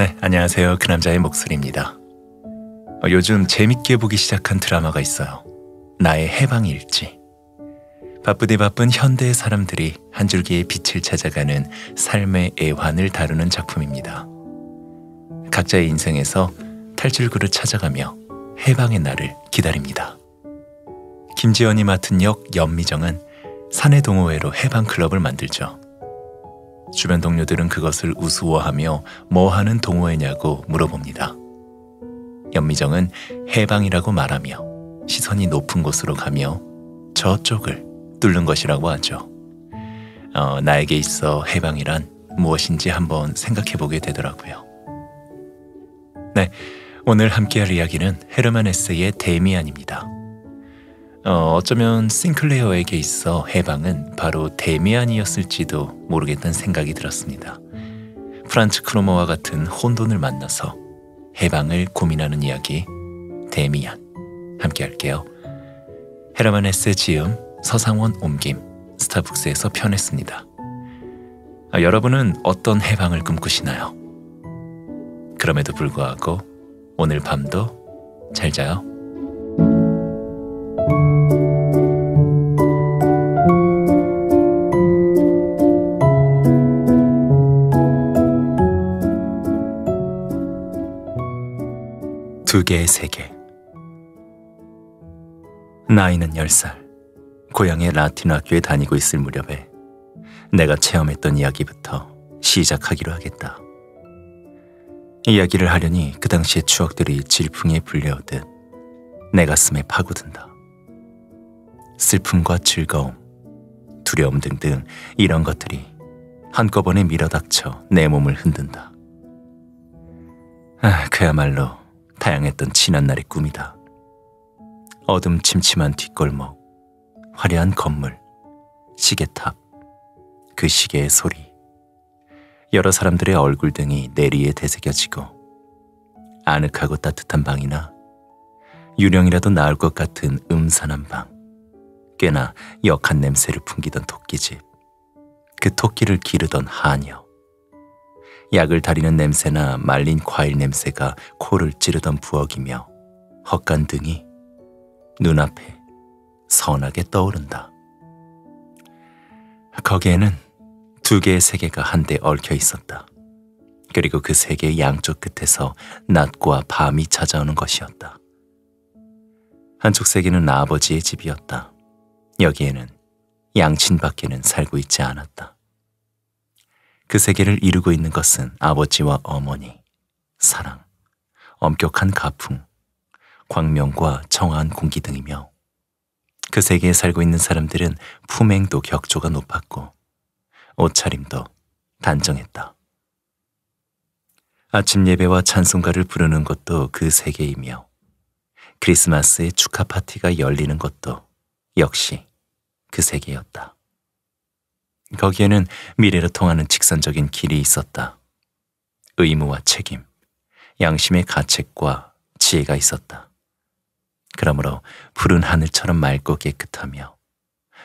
네, 안녕하세요. 그 남자의 목소리입니다. 어, 요즘 재밌게 보기 시작한 드라마가 있어요. 나의 해방일지. 바쁘디 바쁜 현대의 사람들이 한 줄기의 빛을 찾아가는 삶의 애환을 다루는 작품입니다. 각자의 인생에서 탈출구를 찾아가며 해방의 날을 기다립니다. 김지연이 맡은 역 연미정은 사내 동호회로 해방 클럽을 만들죠. 주변 동료들은 그것을 우스워하며 뭐 하는 동호회냐고 물어봅니다. 연미정은 해방이라고 말하며 시선이 높은 곳으로 가며 저쪽을 뚫는 것이라고 하죠. 어, 나에게 있어 해방이란 무엇인지 한번 생각해 보게 되더라고요. 네, 오늘 함께할 이야기는 헤르만 에세의 데미안입니다. 어, 어쩌면 싱클레어에게 있어 해방은 바로 데미안이었을지도 모르겠다는 생각이 들었습니다. 프란츠 크로머와 같은 혼돈을 만나서 해방을 고민하는 이야기 데미안 함께 할게요. 헤라만 헤세 지음, 서상원 옮김, 스타북스에서 편했습니다. 아, 여러분은 어떤 해방을 꿈꾸시나요? 그럼에도 불구하고 오늘 밤도 잘 자요. 두 개의 세계. 나이는 10살. 고향의 라틴 학교에 다니고 있을 무렵에 내가 체험했던 이야기부터 시작하기로 하겠다. 이야기를 하려니 그 당시의 추억들이 질풍에 불려오듯 내 가슴에 파고든다. 슬픔과 즐거움, 두려움 등등 이런 것들이 한꺼번에 밀어닥쳐 내 몸을 흔든다. 아, 그야말로 다양했던 지난 날의 꿈이다. 어둠침침한 뒷골목, 화려한 건물, 시계탑, 그 시계의 소리, 여러 사람들의 얼굴 등이 내리에 되새겨지고 아늑하고 따뜻한 방이나 유령이라도 나을 것 같은 음산한 방, 꽤나 역한 냄새를 풍기던 토끼집, 그 토끼를 기르던 하녀, 약을 다리는 냄새나 말린 과일 냄새가 코를 찌르던 부엌이며 헛간 등이 눈앞에 선하게 떠오른다. 거기에는 두 개의 세계가 한데 얽혀 있었다. 그리고 그 세계의 양쪽 끝에서 낮과 밤이 찾아오는 것이었다. 한쪽 세계는 아버지의 집이었다. 여기에는 양친밖에는 살고 있지 않았다. 그 세계를 이루고 있는 것은 아버지와 어머니, 사랑, 엄격한 가풍, 광명과 청아한 공기 등이며 그 세계에 살고 있는 사람들은 품행도 격조가 높았고 옷차림도 단정했다. 아침 예배와 찬송가를 부르는 것도 그 세계이며 크리스마스의 축하 파티가 열리는 것도 역시 그 세계였다. 거기에는 미래로 통하는 직선적인 길이 있었다. 의무와 책임, 양심의 가책과 지혜가 있었다. 그러므로 푸른 하늘처럼 맑고 깨끗하며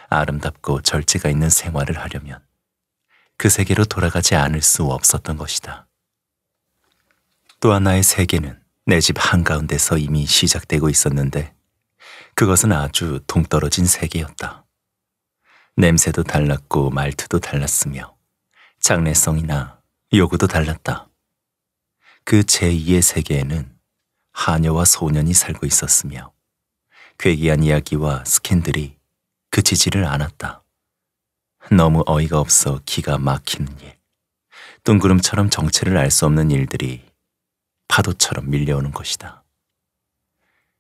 아름답고 절제가 있는 생활을 하려면 그 세계로 돌아가지 않을 수 없었던 것이다. 또 하나의 세계는 내 집 한가운데서 이미 시작되고 있었는데 그것은 아주 동떨어진 세계였다. 냄새도 달랐고 말투도 달랐으며 장래성이나 요구도 달랐다. 그 제2의 세계에는 하녀와 소년이 살고 있었으며 괴기한 이야기와 스캔들이 그치지를 않았다. 너무 어이가 없어 기가 막히는 일, 둥그름처럼 정체를 알 수 없는 일들이 파도처럼 밀려오는 것이다.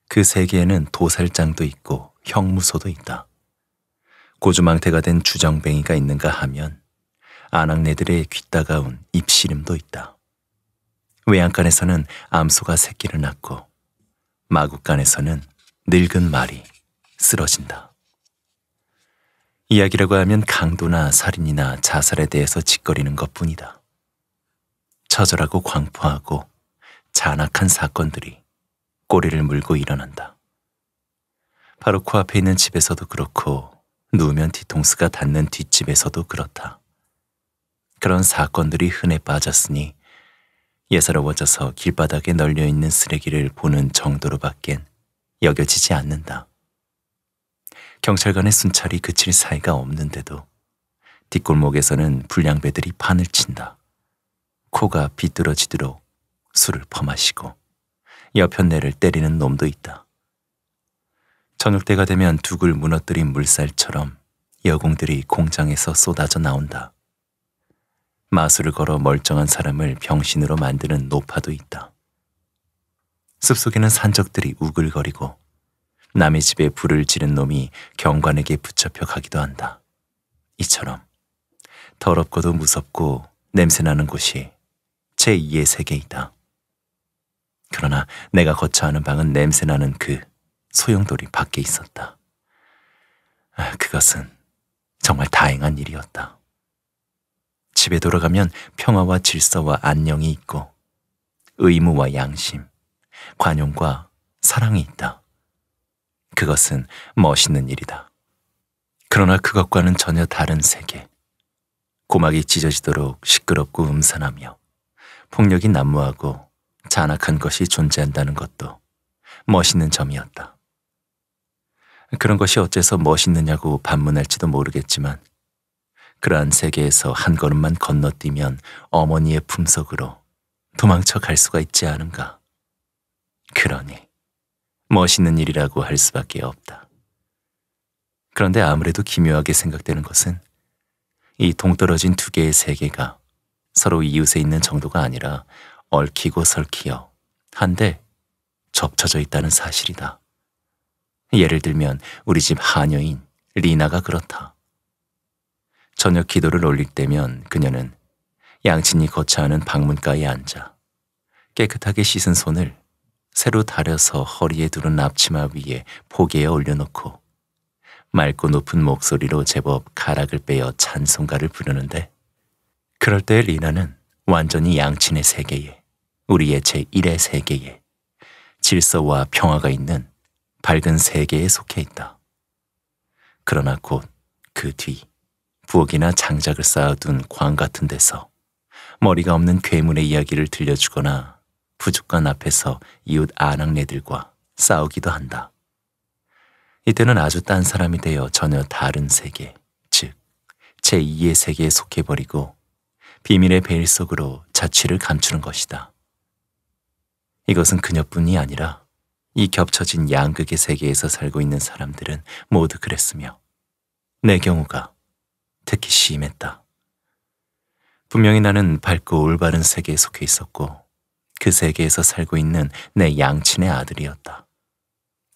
그 세계에는 도살장도 있고 형무소도 있다. 고주망태가 된 주정뱅이가 있는가 하면 아낙네들의 귀따가운 입시름도 있다. 외양간에서는 암소가 새끼를 낳고 마구간에서는 늙은 말이 쓰러진다. 이야기라고 하면 강도나 살인이나 자살에 대해서 짓거리는 것 뿐이다. 처절하고 광포하고 잔악한 사건들이 꼬리를 물고 일어난다. 바로 코앞에 그 있는 집에서도 그렇고 누우면 뒤통수가 닿는 뒷집에서도 그렇다. 그런 사건들이 흔해 빠졌으니 예사로워져서 길바닥에 널려있는 쓰레기를 보는 정도로밖엔 여겨지지 않는다. 경찰관의 순찰이 그칠 사이가 없는데도 뒷골목에서는 불량배들이 판을 친다. 코가 비뚤어지도록 술을 퍼마시고 옆현내를 때리는 놈도 있다. 저녁 때가 되면 둑을 무너뜨린 물살처럼 여공들이 공장에서 쏟아져 나온다. 마술을 걸어 멀쩡한 사람을 병신으로 만드는 노파도 있다. 숲속에는 산적들이 우글거리고 남의 집에 불을 지른 놈이 경관에게 붙잡혀 가기도 한다. 이처럼 더럽고도 무섭고 냄새나는 곳이 제2의 세계이다. 그러나 내가 거처하는 방은 냄새나는 그 소용돌이 밖에 있었다. 아, 그것은 정말 다행한 일이었다. 집에 돌아가면 평화와 질서와 안녕이 있고 의무와 양심, 관용과 사랑이 있다. 그것은 멋있는 일이다. 그러나 그것과는 전혀 다른 세계. 고막이 찢어지도록 시끄럽고 음산하며 폭력이 난무하고 잔악한 것이 존재한다는 것도 멋있는 점이었다. 그런 것이 어째서 멋있느냐고 반문할지도 모르겠지만 그러한 세계에서 한 걸음만 건너뛰면 어머니의 품속으로 도망쳐 갈 수가 있지 않은가. 그러니 멋있는 일이라고 할 수밖에 없다. 그런데 아무래도 기묘하게 생각되는 것은 이 동떨어진 두 개의 세계가 서로 이웃에 있는 정도가 아니라 얽히고 설키어 한데 접쳐져 있다는 사실이다. 예를 들면 우리 집 하녀인 리나가 그렇다. 저녁 기도를 올릴 때면 그녀는 양친이 거처하는 방문가에 앉아 깨끗하게 씻은 손을 새로 다려서 허리에 두른 앞치마 위에 포개에 올려놓고 맑고 높은 목소리로 제법 가락을 빼어 찬송가를 부르는데 그럴 때 리나는 완전히 양친의 세계에 우리의 제1의 세계에 질서와 평화가 있는 밝은 세계에 속해 있다. 그러나 곧 그 뒤 부엌이나 장작을 쌓아둔 광 같은 데서 머리가 없는 괴물의 이야기를 들려주거나 부족관 앞에서 이웃 아낙네들과 싸우기도 한다. 이때는 아주 딴 사람이 되어 전혀 다른 세계, 즉 제2의 세계에 속해버리고 비밀의 베일 속으로 자취를 감추는 것이다. 이것은 그녀뿐이 아니라 이 겹쳐진 양극의 세계에서 살고 있는 사람들은 모두 그랬으며 내 경우가 특히 심했다. 분명히 나는 밝고 올바른 세계에 속해 있었고 그 세계에서 살고 있는 내 양친의 아들이었다.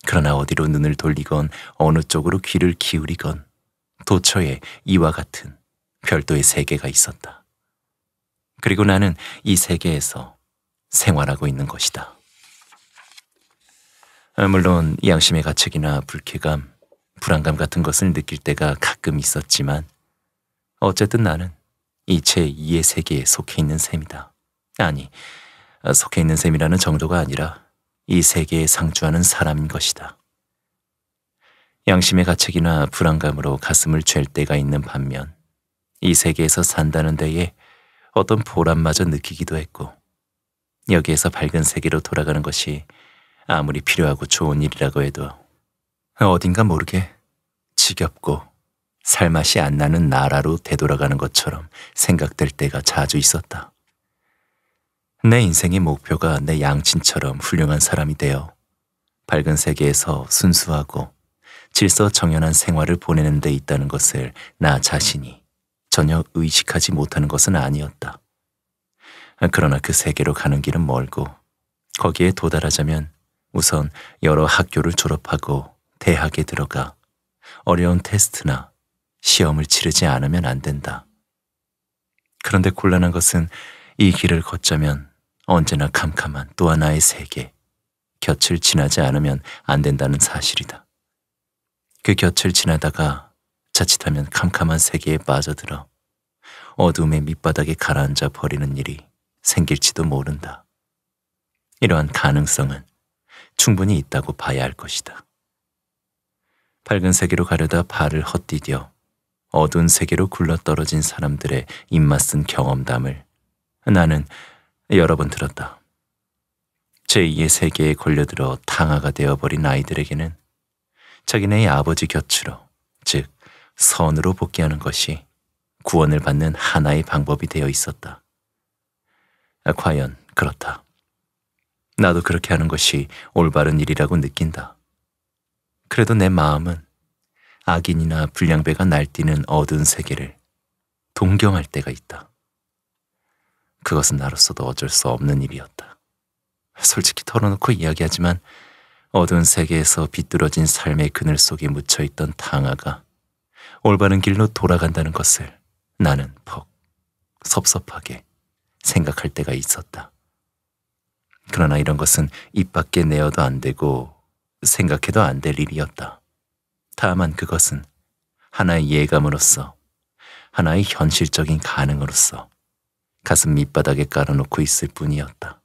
그러나 어디로 눈을 돌리건 어느 쪽으로 귀를 기울이건 도처에 이와 같은 별도의 세계가 있었다. 그리고 나는 이 세계에서 생활하고 있는 것이다. 어, 물론 양심의 가책이나 불쾌감, 불안감 같은 것을 느낄 때가 가끔 있었지만 어쨌든 나는 이 제2의 세계에 속해 있는 셈이다. 아니, 어, 속해 있는 셈이라는 정도가 아니라 이 세계에 상주하는 사람인 것이다. 양심의 가책이나 불안감으로 가슴을 쐴 때가 있는 반면 이 세계에서 산다는 데에 어떤 보람마저 느끼기도 했고 여기에서 밝은 세계로 돌아가는 것이 아무리 필요하고 좋은 일이라고 해도 어딘가 모르게 지겹고 살맛이 안 나는 나라로 되돌아가는 것처럼 생각될 때가 자주 있었다. 내 인생의 목표가 내 양친처럼 훌륭한 사람이 되어 밝은 세계에서 순수하고 질서 정연한 생활을 보내는 데 있다는 것을 나 자신이 전혀 의식하지 못하는 것은 아니었다. 그러나 그 세계로 가는 길은 멀고 거기에 도달하자면 우선 여러 학교를 졸업하고 대학에 들어가 어려운 테스트나 시험을 치르지 않으면 안 된다. 그런데 곤란한 것은 이 길을 걷자면 언제나 캄캄한 또 하나의 세계, 곁을 지나지 않으면 안 된다는 사실이다. 그 곁을 지나다가 자칫하면 캄캄한 세계에 빠져들어 어둠의 밑바닥에 가라앉아 버리는 일이 생길지도 모른다. 이러한 가능성은 충분히 있다고 봐야 할 것이다. 밝은 세계로 가려다 발을 헛디뎌 어두운 세계로 굴러떨어진 사람들의 입맛은 경험담을 나는 여러 번 들었다. 제2의 세계에 걸려들어 탕화가 되어버린 아이들에게는 자기네의 아버지 곁으로, 즉 선으로 복귀하는 것이 구원을 받는 하나의 방법이 되어 있었다. 과연 그렇다. 나도 그렇게 하는 것이 올바른 일이라고 느낀다. 그래도 내 마음은 악인이나 불량배가 날뛰는 어두운 세계를 동경할 때가 있다. 그것은 나로서도 어쩔 수 없는 일이었다. 솔직히 털어놓고 이야기하지만 어두운 세계에서 비뚤어진 삶의 그늘 속에 묻혀있던 당아가 올바른 길로 돌아간다는 것을 나는 퍽 섭섭하게 생각할 때가 있었다. 그러나 이런 것은 입 밖에 내어도 안 되고 생각해도 안 될 일이었다. 다만 그것은 하나의 예감으로서 하나의 현실적인 가능으로서 가슴 밑바닥에 깔아놓고 있을 뿐이었다.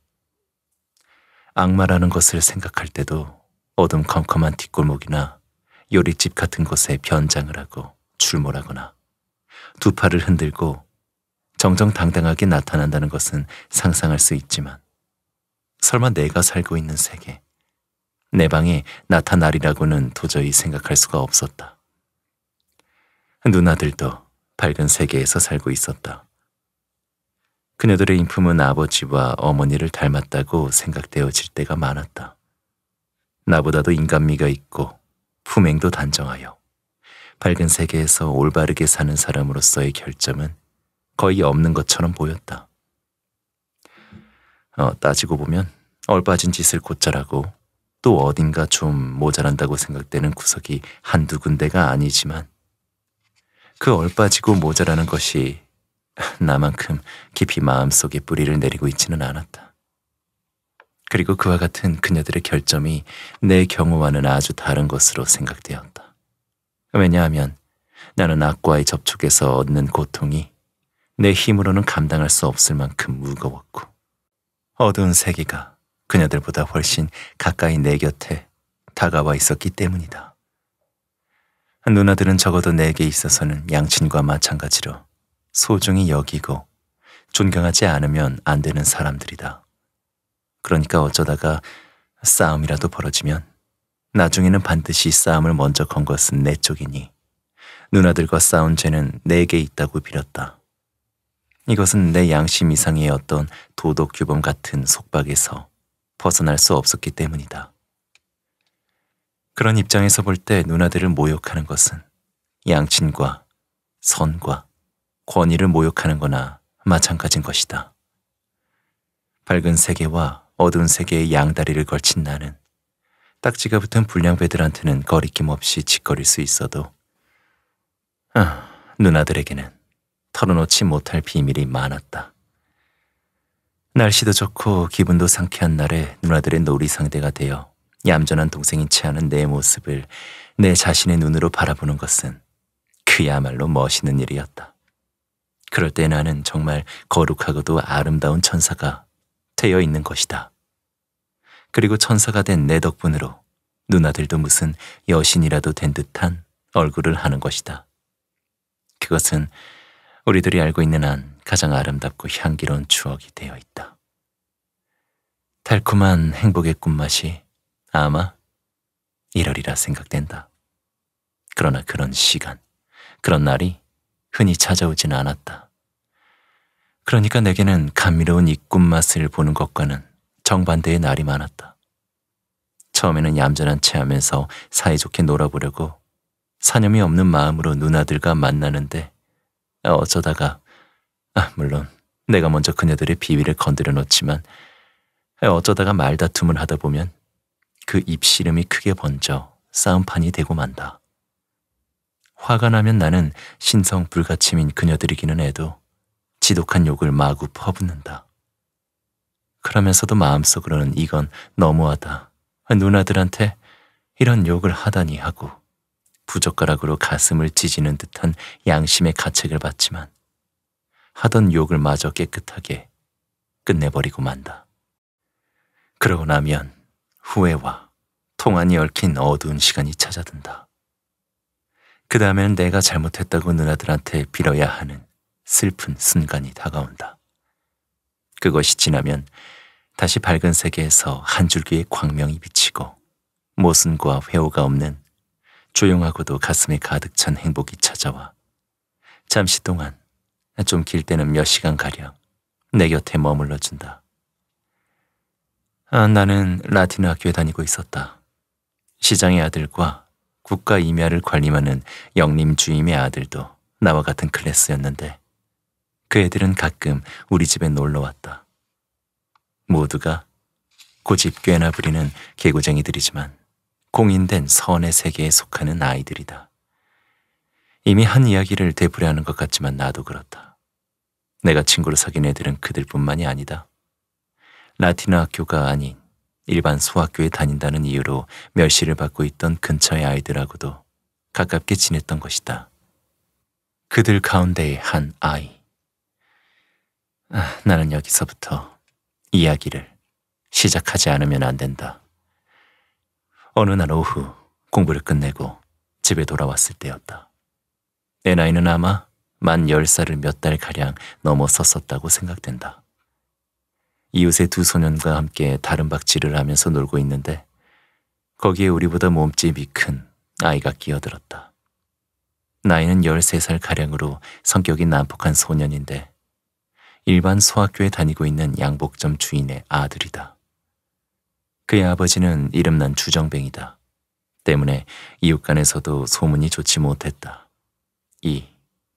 악마라는 것을 생각할 때도 어둠컴컴한 뒷골목이나 요리집 같은 곳에 변장을 하고 출몰하거나 두 팔을 흔들고 정정당당하게 나타난다는 것은 상상할 수 있지만 설마 내가 살고 있는 세계, 내 방에 나타나리라고는 도저히 생각할 수가 없었다. 누나들도 밝은 세계에서 살고 있었다. 그녀들의 인품은 아버지와 어머니를 닮았다고 생각되어질 때가 많았다. 나보다도 인간미가 있고 품행도 단정하여 밝은 세계에서 올바르게 사는 사람으로서의 결점은 거의 없는 것처럼 보였다. 어, 따지고 보면 얼빠진 짓을 곧잘하고 또 어딘가 좀 모자란다고 생각되는 구석이 한두 군데가 아니지만 그 얼빠지고 모자라는 것이 나만큼 깊이 마음속에 뿌리를 내리고 있지는 않았다. 그리고 그와 같은 그녀들의 결점이 내 경우와는 아주 다른 것으로 생각되었다. 왜냐하면 나는 악과의 접촉에서 얻는 고통이 내 힘으로는 감당할 수 없을 만큼 무거웠고 어두운 세계가 그녀들보다 훨씬 가까이 내 곁에 다가와 있었기 때문이다. 누나들은 적어도 내게 있어서는 양친과 마찬가지로 소중히 여기고 존경하지 않으면 안 되는 사람들이다. 그러니까 어쩌다가 싸움이라도 벌어지면 나중에는 반드시 싸움을 먼저 건 것은 내 쪽이니 누나들과 싸운 죄는 내게 있다고 빌었다. 이것은 내 양심 이상의 어떤 도덕 규범 같은 속박에서 벗어날 수 없었기 때문이다. 그런 입장에서 볼 때 누나들을 모욕하는 것은 양친과 선과 권위를 모욕하는 거나 마찬가지인 것이다. 밝은 세계와 어두운 세계의 양다리를 걸친 나는 딱지가 붙은 불량배들한테는 거리낌 없이 짓거릴 수 있어도 아, 누나들에게는 털어놓지 못할 비밀이 많았다. 날씨도 좋고 기분도 상쾌한 날에 누나들의 놀이 상대가 되어 얌전한 동생인 채 하는 내 모습을 내 자신의 눈으로 바라보는 것은 그야말로 멋있는 일이었다. 그럴 때 나는 정말 거룩하고도 아름다운 천사가 되어 있는 것이다. 그리고 천사가 된 내 덕분으로 누나들도 무슨 여신이라도 된 듯한 얼굴을 하는 것이다. 그것은 우리들이 알고 있는 한 가장 아름답고 향기로운 추억이 되어 있다. 달콤한 행복의 꿈맛이 아마 1월이라 생각된다. 그러나 그런 시간, 그런 날이 흔히 찾아오진 않았다. 그러니까 내게는 감미로운 이 꿈맛을 보는 것과는 정반대의 날이 많았다. 처음에는 얌전한 채 하면서 사이좋게 놀아보려고 사념이 없는 마음으로 누나들과 만나는데 어쩌다가 아, 물론 내가 먼저 그녀들의 비위를 건드려 놓지만 어쩌다가 말다툼을 하다 보면 그 입씨름이 크게 번져 싸움판이 되고 만다. 화가 나면 나는 신성 불가침인 그녀들이기는 해도 지독한 욕을 마구 퍼붓는다. 그러면서도 마음속으로는 이건 너무하다. 누나들한테 이런 욕을 하다니 하고 부젓가락으로 가슴을 찢지는 듯한 양심의 가책을 받지만 하던 욕을 마저 깨끗하게 끝내버리고 만다. 그러고 나면 후회와 통안이 얽힌 어두운 시간이 찾아든다. 그 다음엔 내가 잘못했다고 누나들한테 빌어야 하는 슬픈 순간이 다가온다. 그것이 지나면 다시 밝은 세계에서 한 줄기의 광명이 비치고 모순과 회오가 없는 조용하고도 가슴에 가득 찬 행복이 찾아와 잠시 동안 좀길 때는 몇 시간 가량 내 곁에 머물러 준다. 아, 나는 라틴 학교에 다니고 있었다. 시장의 아들과 국가 임야를 관리하는 영림 주임의 아들도 나와 같은 클래스였는데 그 애들은 가끔 우리 집에 놀러 왔다. 모두가 고집 꽤나 부리는 개구쟁이들이지만 공인된 선의 세계에 속하는 아이들이다. 이미 한 이야기를 되풀이하는 것 같지만 나도 그렇다. 내가 친구로 사귄 애들은 그들뿐만이 아니다. 라틴어 학교가 아닌 일반 소학교에 다닌다는 이유로 멸시를 받고 있던 근처의 아이들하고도 가깝게 지냈던 것이다. 그들 가운데의 한 아이. 아, 나는 여기서부터 이야기를 시작하지 않으면 안 된다. 어느 날 오후 공부를 끝내고 집에 돌아왔을 때였다. 내 나이는 아마 만 10살을 몇 달 가량 넘어섰었다고 생각된다. 이웃의 두 소년과 함께 다른 박질을 하면서 놀고 있는데 거기에 우리보다 몸집이 큰 아이가 끼어들었다. 나이는 13살 가량으로 성격이 난폭한 소년인데 일반 소학교에 다니고 있는 양복점 주인의 아들이다. 그의 아버지는 이름난 주정뱅이다. 때문에 이웃간에서도 소문이 좋지 못했다. 이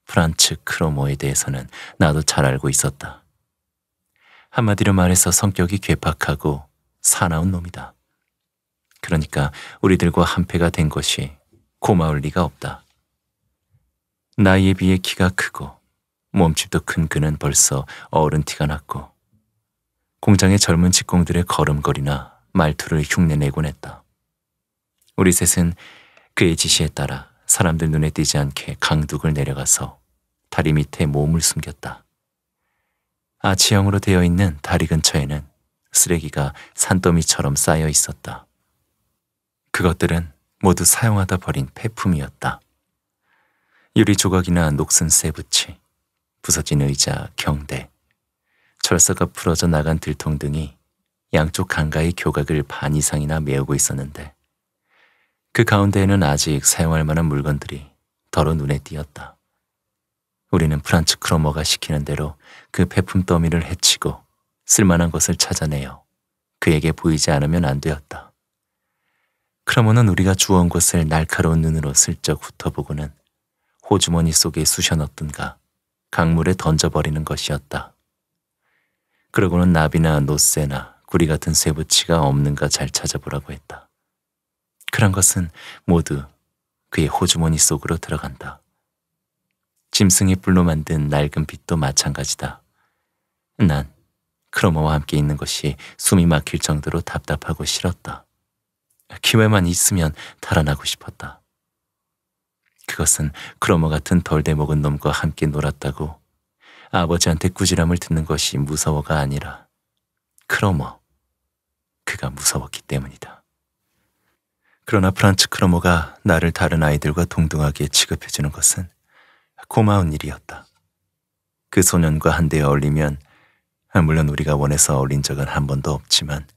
프란츠 크로모에 대해서는 나도 잘 알고 있었다. 한마디로 말해서 성격이 괴팍하고 사나운 놈이다. 그러니까 우리들과 한패가 된 것이 고마울 리가 없다. 나이에 비해 키가 크고 몸집도 큰 그는 벌써 어른 티가 났고 공장의 젊은 직공들의 걸음걸이나 말투를 흉내내곤 했다. 우리 셋은 그의 지시에 따라 사람들 눈에 띄지 않게 강둑을 내려가서 다리 밑에 몸을 숨겼다. 아치형으로 되어 있는 다리 근처에는 쓰레기가 산더미처럼 쌓여 있었다. 그것들은 모두 사용하다 버린 폐품이었다. 유리 조각이나 녹슨 쇠붙이, 부서진 의자, 경대, 철사가 풀어져 나간 들통 등이 양쪽 강가의 교각을 반 이상이나 메우고 있었는데 그 가운데에는 아직 사용할 만한 물건들이 더러 눈에 띄었다. 우리는 프란츠 크로머가 시키는 대로 그 배품 더미를 해치고 쓸만한 것을 찾아내어 그에게 보이지 않으면 안 되었다. 크로머는 우리가 주워온 것을 날카로운 눈으로 슬쩍 훑어보고는 호주머니 속에 쑤셔넣든가 강물에 던져버리는 것이었다. 그러고는 나비나 노세나 구리 같은 쇠붙이가 없는가 잘 찾아보라고 했다. 그런 것은 모두 그의 호주머니 속으로 들어간다. 짐승의 뿔로 만든 낡은 빛도 마찬가지다. 난 크로머와 함께 있는 것이 숨이 막힐 정도로 답답하고 싫었다. 기회만 있으면 달아나고 싶었다. 그것은 크로머 같은 덜대먹은 놈과 함께 놀았다고 아버지한테 꾸지람을 듣는 것이 무서워가 아니라 크로머 그가 무서웠기 때문이다. 그러나 프란츠 크로모가 나를 다른 아이들과 동등하게 취급해주는 것은 고마운 일이었다. 그 소년과 한데 어울리면 물론 우리가 원해서 어울린 적은 한 번도 없지만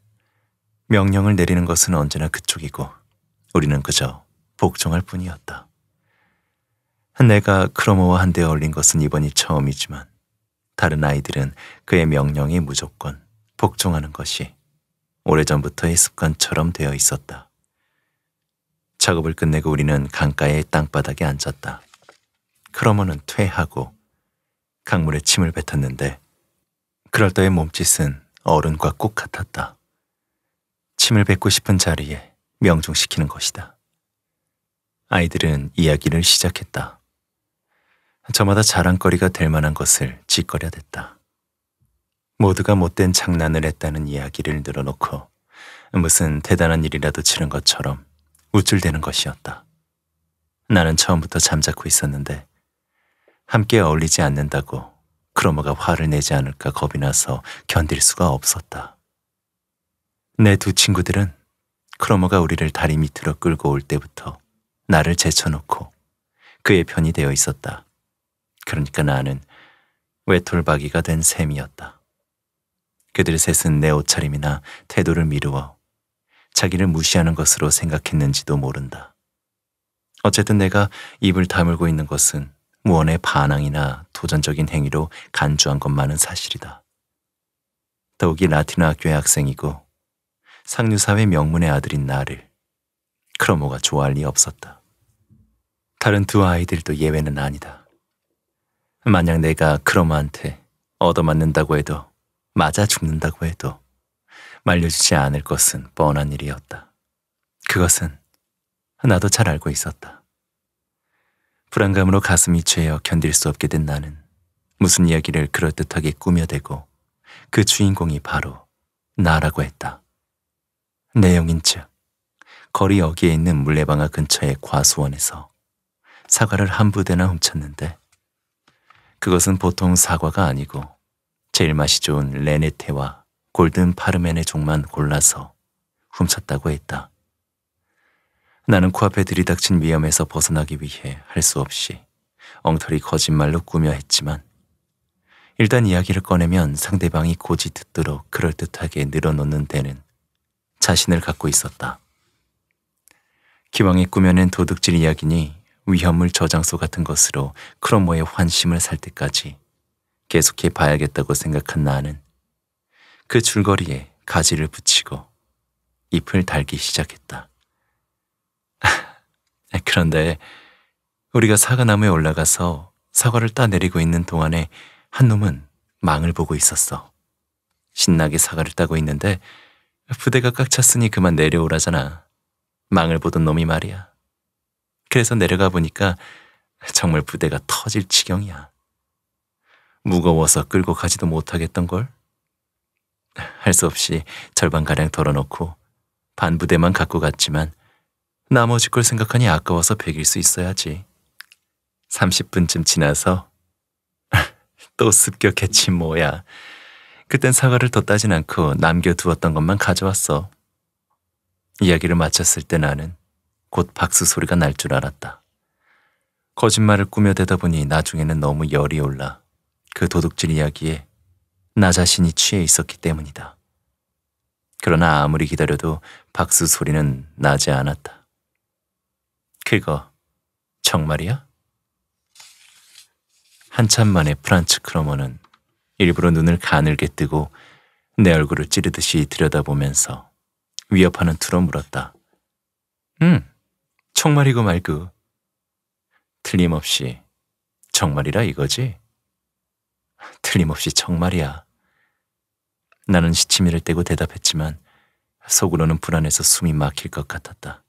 명령을 내리는 것은 언제나 그쪽이고 우리는 그저 복종할 뿐이었다. 내가 크로모와 한데 어울린 것은 이번이 처음이지만 다른 아이들은 그의 명령이 무조건 복종하는 것이 오래전부터의 습관처럼 되어 있었다. 작업을 끝내고 우리는 강가의 땅바닥에 앉았다. 크러머는 퇴하고 강물에 침을 뱉었는데 그럴 때의 몸짓은 어른과 꼭 같았다. 침을 뱉고 싶은 자리에 명중시키는 것이다. 아이들은 이야기를 시작했다. 저마다 자랑거리가 될 만한 것을 짓거려댔다. 모두가 못된 장난을 했다는 이야기를 늘어놓고 무슨 대단한 일이라도 치른 것처럼 우쭐대는 것이었다. 나는 처음부터 잠자코 있었는데 함께 어울리지 않는다고 크로마가 화를 내지 않을까 겁이 나서 견딜 수가 없었다. 내 두 친구들은 크로마가 우리를 다리 밑으로 끌고 올 때부터 나를 제쳐놓고 그의 편이 되어 있었다. 그러니까 나는 외톨박이가 된 셈이었다. 그들 셋은 내 옷차림이나 태도를 미루어 자기를 무시하는 것으로 생각했는지도 모른다. 어쨌든 내가 입을 다물고 있는 것은 무언의 반항이나 도전적인 행위로 간주한 것만은 사실이다. 더욱이 라틴어 학교의 학생이고 상류사회 명문의 아들인 나를 크로모가 좋아할 리 없었다. 다른 두 아이들도 예외는 아니다. 만약 내가 크로모한테 얻어맞는다고 해도 맞아 죽는다고 해도 말려주지 않을 것은 뻔한 일이었다. 그것은 나도 잘 알고 있었다. 불안감으로 가슴이 죄어 견딜 수 없게 된 나는 무슨 이야기를 그럴듯하게 꾸며대고 그 주인공이 바로 나라고 했다. 내용인 즉, 거리 여기에 있는 물레방아 근처의 과수원에서 사과를 한 부대나 훔쳤는데 그것은 보통 사과가 아니고 제일 맛이 좋은 레네테와 골든 파르멘의 종만 골라서 훔쳤다고 했다. 나는 코앞에 들이닥친 위험에서 벗어나기 위해 할 수 없이 엉터리 거짓말로 꾸며 했지만 일단 이야기를 꺼내면 상대방이 고지 듣도록 그럴듯하게 늘어놓는 데는 자신을 갖고 있었다. 기왕에 꾸며낸 도둑질 이야기니 위험물 저장소 같은 것으로 크로모의 환심을 살 때까지 계속해 봐야겠다고 생각한 나는 그 줄거리에 가지를 붙이고 잎을 달기 시작했다. 그런데 우리가 사과나무에 올라가서 사과를 따내리고 있는 동안에 한 놈은 망을 보고 있었어. 신나게 사과를 따고 있는데 부대가 꽉 찼으니 그만 내려오라잖아. 망을 보던 놈이 말이야. 그래서 내려가 보니까 정말 부대가 터질 지경이야. 무거워서 끌고 가지도 못하겠던 걸. 할수 없이 절반가량 덜어놓고 반부대만 갖고 갔지만 나머지 걸 생각하니 아까워서 베길 수 있어야지. 30분쯤 지나서 또 습격했지 뭐야. 그땐 사과를 더 따진 않고 남겨두었던 것만 가져왔어. 이야기를 마쳤을 때 나는 곧 박수 소리가 날 줄 알았다. 거짓말을 꾸며대다 보니 나중에는 너무 열이 올라 그 도둑질 이야기에 나 자신이 취해 있었기 때문이다. 그러나 아무리 기다려도 박수 소리는 나지 않았다. 그거 정말이야? 한참 만에 프란츠 크로머는 일부러 눈을 가늘게 뜨고 내 얼굴을 찌르듯이 들여다보면서 위협하는 투로 물었다. 응, 음, 정말이고 말고. 틀림없이 정말이라 이거지? 틀림없이 정말이야. 나는 시치미를 떼고 대답했지만 속으로는 불안해서 숨이 막힐 것 같았다.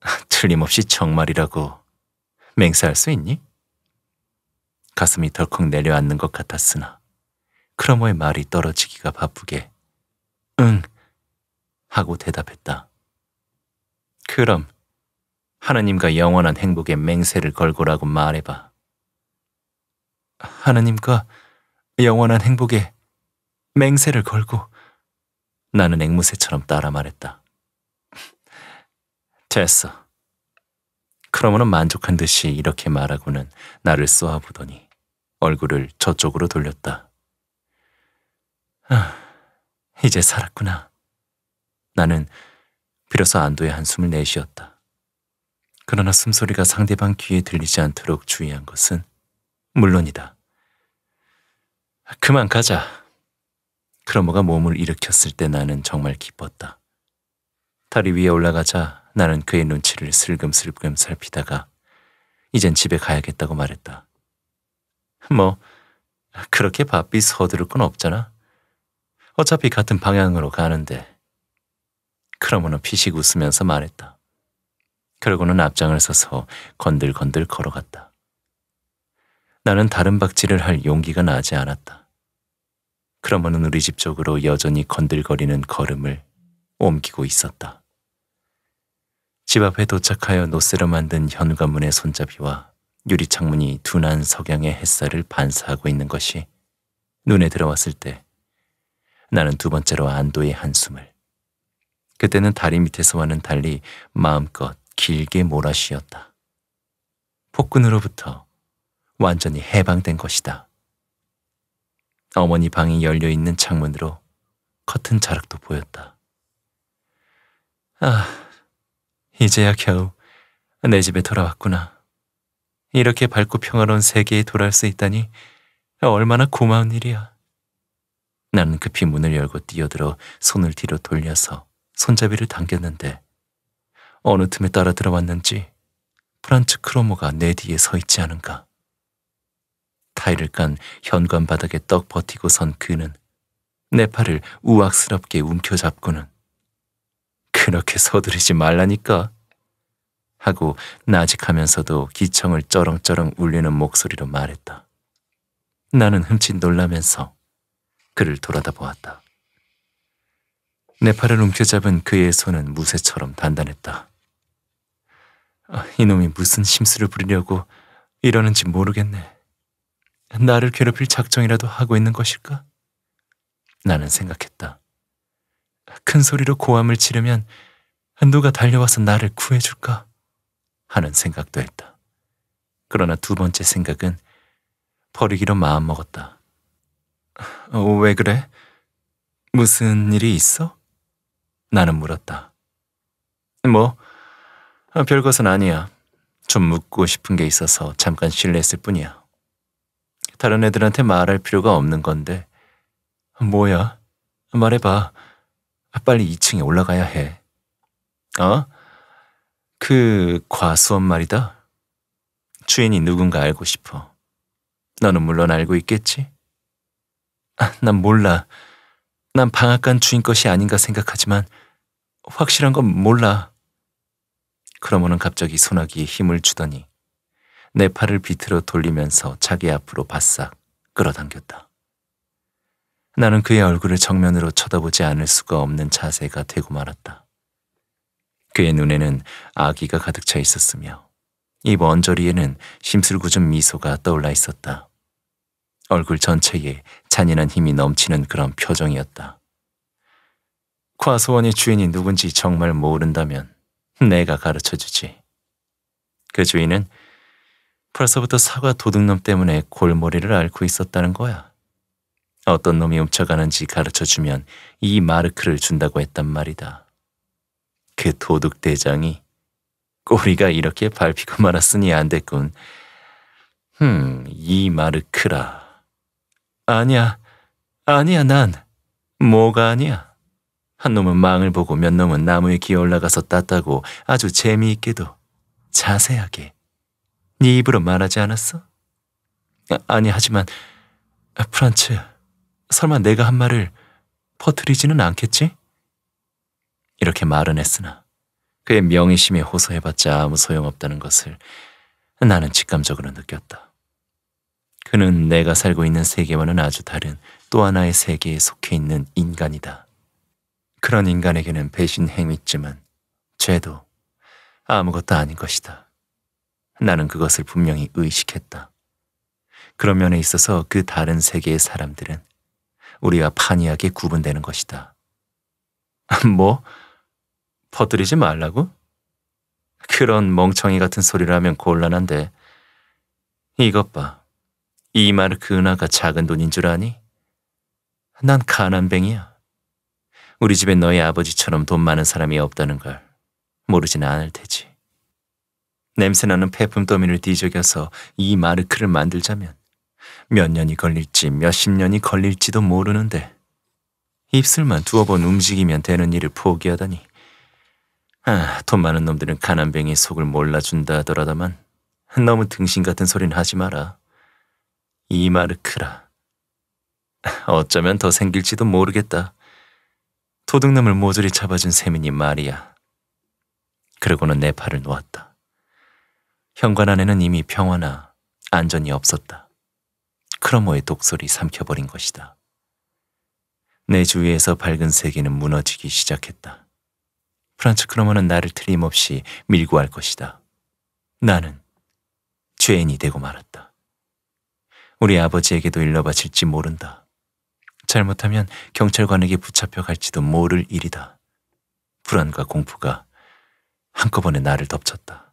틀림없이 정말이라고 맹세할 수 있니? 가슴이 덜컥 내려앉는 것 같았으나 크러머의 말이 떨어지기가 바쁘게 응 하고 대답했다. 그럼 하나님과 영원한 행복의 맹세를 걸고라고 말해봐. 하나님과 영원한 행복의 맹세를 걸고 나는 앵무새처럼 따라 말했다. 됐어. 그러므로 만족한 듯이 이렇게 말하고는 나를 쏘아보더니 얼굴을 저쪽으로 돌렸다. 아, 이제 살았구나. 나는 비로소 안도의 한숨을 내쉬었다. 그러나 숨소리가 상대방 귀에 들리지 않도록 주의한 것은 물론이다. 그만 가자. 크러머가 몸을 일으켰을 때 나는 정말 기뻤다. 다리 위에 올라가자 나는 그의 눈치를 슬금슬금 살피다가 이젠 집에 가야겠다고 말했다. 뭐 그렇게 바삐 서두를 건 없잖아. 어차피 같은 방향으로 가는데. 크러머는 피식 웃으면서 말했다. 그러고는 앞장을 서서 건들건들 걸어갔다. 나는 다른 박지를할 용기가 나지 않았다. 그러면는 우리 집 쪽으로 여전히 건들거리는 걸음을 옮기고 있었다. 집 앞에 도착하여 노스로 만든 현관문의 손잡이와 유리 창문이 둔한 석양의 햇살을 반사하고 있는 것이 눈에 들어왔을 때 나는 두 번째로 안도의 한숨을 그때는 다리 밑에서와는 달리 마음껏 길게 몰아쉬었다. 폭군으로부터 완전히 해방된 것이다. 어머니 방이 열려 있는 창문으로 커튼 자락도 보였다. 아, 이제야 겨우 내 집에 돌아왔구나. 이렇게 밝고 평화로운 세계에 돌아올 수 있다니 얼마나 고마운 일이야. 나는 급히 문을 열고 뛰어들어 손을 뒤로 돌려서 손잡이를 당겼는데 어느 틈에 따라 들어왔는지 프란츠 크로모가 내 뒤에 서 있지 않은가. 타일을 깐 현관 바닥에 떡 버티고 선 그는 내 팔을 우악스럽게 움켜잡고는 그렇게 서두르지 말라니까 하고 나직하면서도 기청을 쩌렁쩌렁 울리는 목소리로 말했다. 나는 흠칫 놀라면서 그를 돌아다 보았다. 내 팔을 움켜잡은 그의 손은 무쇠처럼 단단했다. 아, 이놈이 무슨 심술을 부리려고 이러는지 모르겠네. 나를 괴롭힐 작정이라도 하고 있는 것일까? 나는 생각했다. 큰 소리로 고함을 치르면 누가 달려와서 나를 구해줄까? 하는 생각도 했다. 그러나 두 번째 생각은 버리기로 마음먹었다. 어, 왜 그래? 무슨 일이 있어? 나는 물었다. 뭐, 별것은 아니야. 좀 묻고 싶은 게 있어서 잠깐 실례했을 뿐이야. 다른 애들한테 말할 필요가 없는 건데. 뭐야? 말해봐. 빨리 2층에 올라가야 해. 어? 그 과수원 말이다. 주인이 누군가 알고 싶어. 너는 물론 알고 있겠지? 아, 난 몰라. 난 방앗간 주인 것이 아닌가 생각하지만 확실한 건 몰라. 그러면은 갑자기 소나기에 힘을 주더니 내 팔을 비틀어 돌리면서 자기 앞으로 바싹 끌어당겼다. 나는 그의 얼굴을 정면으로 쳐다보지 않을 수가 없는 자세가 되고 말았다. 그의 눈에는 아기가 가득 차 있었으며 입 언저리에는 심술궂은 미소가 떠올라 있었다. 얼굴 전체에 잔인한 힘이 넘치는 그런 표정이었다. 과소원의 주인이 누군지 정말 모른다면 내가 가르쳐주지. 그 주인은 벌써부터 사과 도둑놈 때문에 골머리를 앓고 있었다는 거야. 어떤 놈이 훔쳐가는지 가르쳐주면 이 마르크를 준다고 했단 말이다. 그 도둑 대장이 꼬리가 이렇게 밟히고 말았으니 안 됐군. 흠, 이 마르크라. 아니야, 아니야 난. 뭐가 아니야. 한 놈은 망을 보고 몇 놈은 나무에 기어 올라가서 땄다고 아주 재미있게도 자세하게 네 입으로 말하지 않았어? 아, 니 하지만 프란츠, 설마 내가 한 말을 퍼뜨리지는 않겠지? 이렇게 말은 했으나 그의 명의심에 호소해봤자 아무 소용없다는 것을 나는 직감적으로 느꼈다. 그는 내가 살고 있는 세계와는 아주 다른 또 하나의 세계에 속해 있는 인간이다. 그런 인간에게는 배신 행위쯤은 죄도 아무것도 아닌 것이다. 나는 그것을 분명히 의식했다. 그런 면에 있어서 그 다른 세계의 사람들은 우리와 판이하게 구분되는 것이다. 뭐? 퍼뜨리지 말라고? 그런 멍청이 같은 소리를 하면 곤란한데 이것 봐. 이마르그 은하가 작은 돈인 줄 아니? 난 가난뱅이야. 우리 집에 너의 아버지처럼 돈 많은 사람이 없다는 걸 모르진 않을 테지. 냄새나는 폐품 더미를 뒤적여서 이 마르크를 만들자면 몇 년이 걸릴지 몇 십 년이 걸릴지도 모르는데 입술만 두어 번 움직이면 되는 일을 포기하다니. 아, 돈 많은 놈들은 가난뱅이 속을 몰라준다 하더라다만 너무 등신 같은 소리는 하지 마라. 이 마르크라. 어쩌면 더 생길지도 모르겠다. 도둑놈을 모조리 잡아준 세민이 말이야. 그러고는 내 팔을 놓았다. 현관 안에는 이미 평화나 안전이 없었다. 크로모의 독설이 삼켜버린 것이다. 내 주위에서 밝은 세계는 무너지기 시작했다. 프란츠 크로모는 나를 틀림없이 밀고 할 것이다. 나는 죄인이 되고 말았다. 우리 아버지에게도 일러바칠지 모른다. 잘못하면 경찰관에게 붙잡혀 갈지도 모를 일이다. 불안과 공포가 한꺼번에 나를 덮쳤다.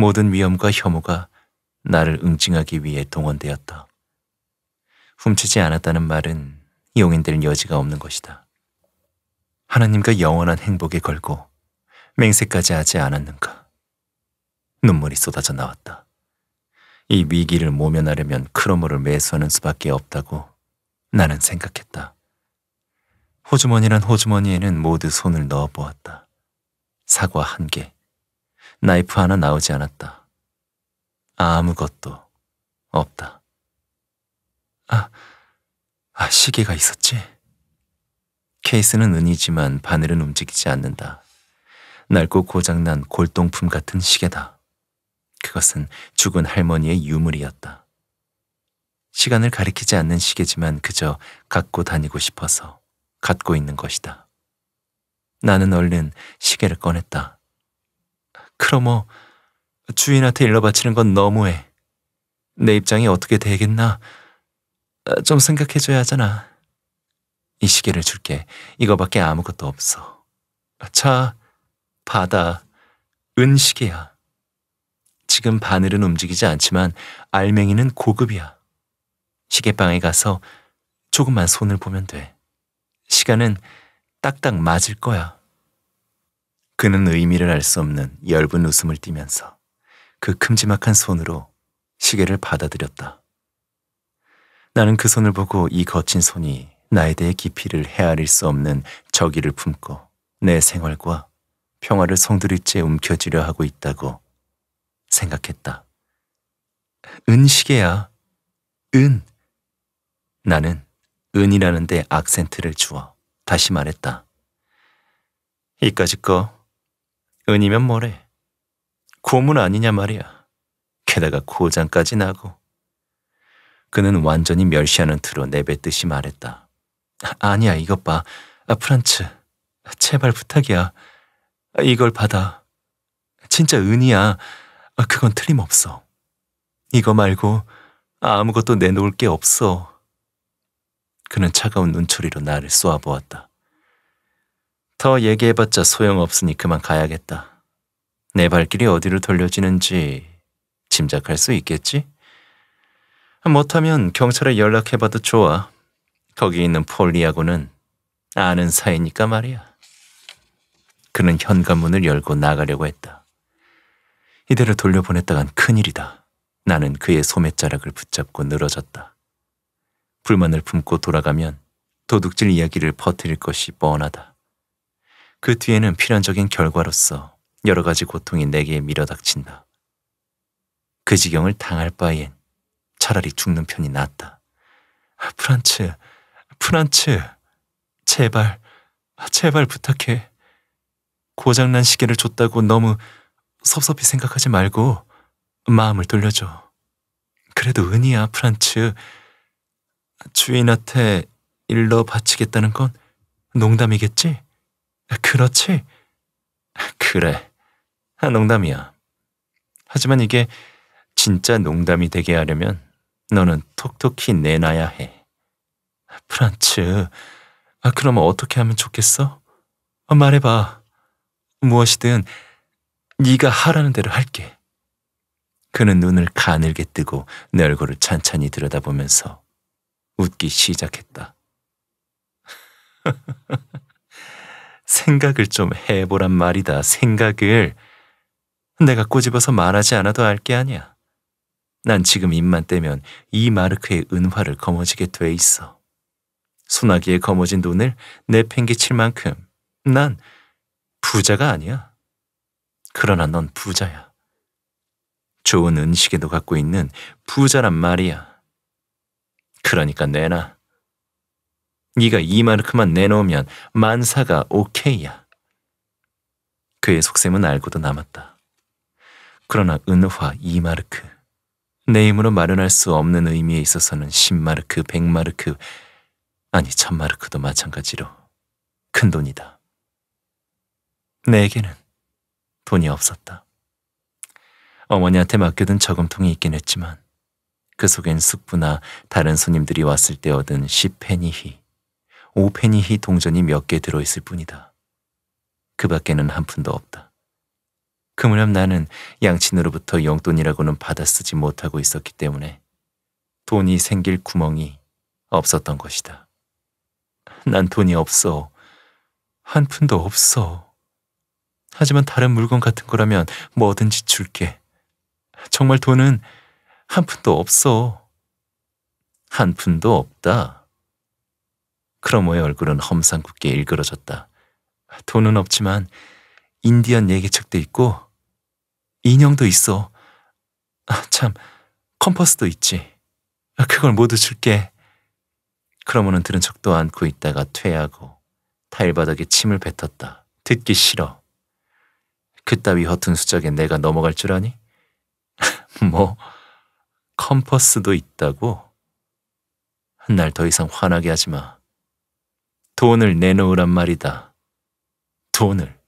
모든 위험과 혐오가 나를 응징하기 위해 동원되었다. 훔치지 않았다는 말은 용인될 여지가 없는 것이다. 하나님과 영원한 행복에 걸고 맹세까지 하지 않았는가. 눈물이 쏟아져 나왔다. 이 위기를 모면하려면 크로모를 매수하는 수밖에 없다고 나는 생각했다. 호주머니란 호주머니에는 모두 손을 넣어 보았다. 사과 한 개, 나이프 하나 나오지 않았다. 아무것도 없다. 아, 아 시계가 있었지. 케이스는 은이지만 바늘은 움직이지 않는다. 낡고 고장난 골동품 같은 시계다. 그것은 죽은 할머니의 유물이었다. 시간을 가리키지 않는 시계지만 그저 갖고 다니고 싶어서 갖고 있는 것이다. 나는 얼른 시계를 꺼냈다. 크로모, 주인한테 일러 바치는 건 너무해. 내 입장이 어떻게 되겠나? 아, 좀 생각해줘야 하잖아. 이 시계를 줄게. 이거밖에 아무것도 없어. 자, 아, 바다, 은시계야. 지금 바늘은 움직이지 않지만 알맹이는 고급이야. 시계방에 가서 조금만 손을 보면 돼. 시간은 딱딱 맞을 거야. 그는 의미를 알 수 없는 엷은 웃음을 띠면서 그 큼지막한 손으로 시계를 받아들였다. 나는 그 손을 보고 이 거친 손이 나에 대해 깊이를 헤아릴 수 없는 저기를 품고 내 생활과 평화를 송두리째 움켜쥐려 하고 있다고 생각했다. 은시계야. 은. 나는 은이라는 데 악센트를 주어 다시 말했다. 이까짓 거 은이면 뭐래. 고문 아니냐 말이야. 게다가 고장까지 나고. 그는 완전히 멸시하는 틀로 내뱉듯이 말했다. 아니야, 이것 봐. 아, 프란츠, 제발 부탁이야. 이걸 받아. 진짜 은이야. 아, 그건 틀림없어. 이거 말고 아무것도 내놓을 게 없어. 그는 차가운 눈초리로 나를 쏘아보았다. 더 얘기해봤자 소용없으니 그만 가야겠다. 내 발길이 어디로 돌려지는지 짐작할 수 있겠지? 못하면 경찰에 연락해봐도 좋아. 거기 있는 폴리하고는 아는 사이니까 말이야. 그는 현관문을 열고 나가려고 했다. 이대로 돌려보냈다간 큰일이다. 나는 그의 소매자락을 붙잡고 늘어졌다. 불만을 품고 돌아가면 도둑질 이야기를 퍼뜨릴 것이 뻔하다. 그 뒤에는 필연적인 결과로서 여러 가지 고통이 내게 밀어닥친다. 그 지경을 당할 바엔 차라리 죽는 편이 낫다. 프란츠, 프란츠, 제발, 제발 부탁해. 고장난 시계를 줬다고 너무 섭섭히 생각하지 말고 마음을 돌려줘. 그래도 은이야, 프란츠. 주인한테 일러 바치겠다는 건 농담이겠지? 그렇지? 그래. 아, 농담이야. 하지만 이게 진짜 농담이 되게 하려면 너는 톡톡히 내놔야 해. 프란츠, 아, 그럼 어떻게 하면 좋겠어? 어, 말해봐. 무엇이든 네가 하라는 대로 할게. 그는 눈을 가늘게 뜨고 내 얼굴을 찬찬히 들여다보면서 웃기 시작했다. 생각을 좀 해보란 말이다. 생각을. 내가 꼬집어서 말하지 않아도 알게 아니야. 난 지금 입만 떼면 이 마르크의 은화를 거머쥐게 돼 있어. 소나기에 거머진 돈을 내팽개칠 만큼 난 부자가 아니야. 그러나 넌 부자야. 좋은 은식에도 갖고 있는 부자란 말이야. 그러니까 내놔. 네가 이마르크만 내놓으면 만사가 오케이야. 그의 속셈은 알고도 남았다. 그러나 은화 이마르크. 내 힘으로 마련할 수 없는 의미에 있어서는 10마르크, 100마르크, 아니 1000마르크도 마찬가지로 큰 돈이다. 내게는 돈이 없었다. 어머니한테 맡겨둔 저금통이 있긴 했지만 그 속엔 숙부나 다른 손님들이 왔을 때 얻은 10페니히 오페니히 동전이 몇 개 들어있을 뿐이다. 그 밖에는 한 푼도 없다. 그 무렵 나는 양친으로부터 용돈이라고는 받아 쓰지 못하고 있었기 때문에 돈이 생길 구멍이 없었던 것이다. 난 돈이 없어. 한 푼도 없어. 하지만 다른 물건 같은 거라면 뭐든지 줄게. 정말 돈은 한 푼도 없어. 한 푼도 없다. 크로모의 얼굴은 험상궂게 일그러졌다. 돈은 없지만 인디언 얘기책도 있고 인형도 있어. 아, 참 컴퍼스도 있지. 아, 그걸 모두 줄게. 크로모는 들은 척도 않고 있다가 퇴하고 타일바닥에 침을 뱉었다. 듣기 싫어. 그따위 허튼 수작에 내가 넘어갈 줄 아니? 뭐 컴퍼스도 있다고? 날 더 이상 화나게 하지 마. 돈을 내놓으란 말이다. 돈을.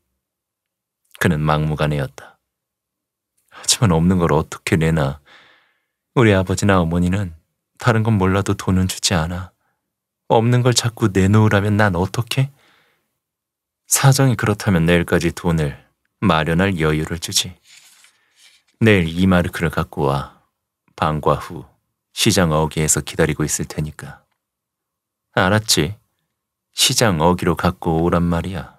그는 막무가내였다. 하지만 없는 걸 어떻게 내나. 우리 아버지나 어머니는 다른 건 몰라도 돈은 주지 않아. 없는 걸 자꾸 내놓으라면 난 어떻게? 사정이 그렇다면 내일까지 돈을 마련할 여유를 주지. 내일 이 마르크를 갖고 와. 방과 후 시장 어기에서 기다리고 있을 테니까. 알았지? 시장 어기로 갖고 오란 말이야.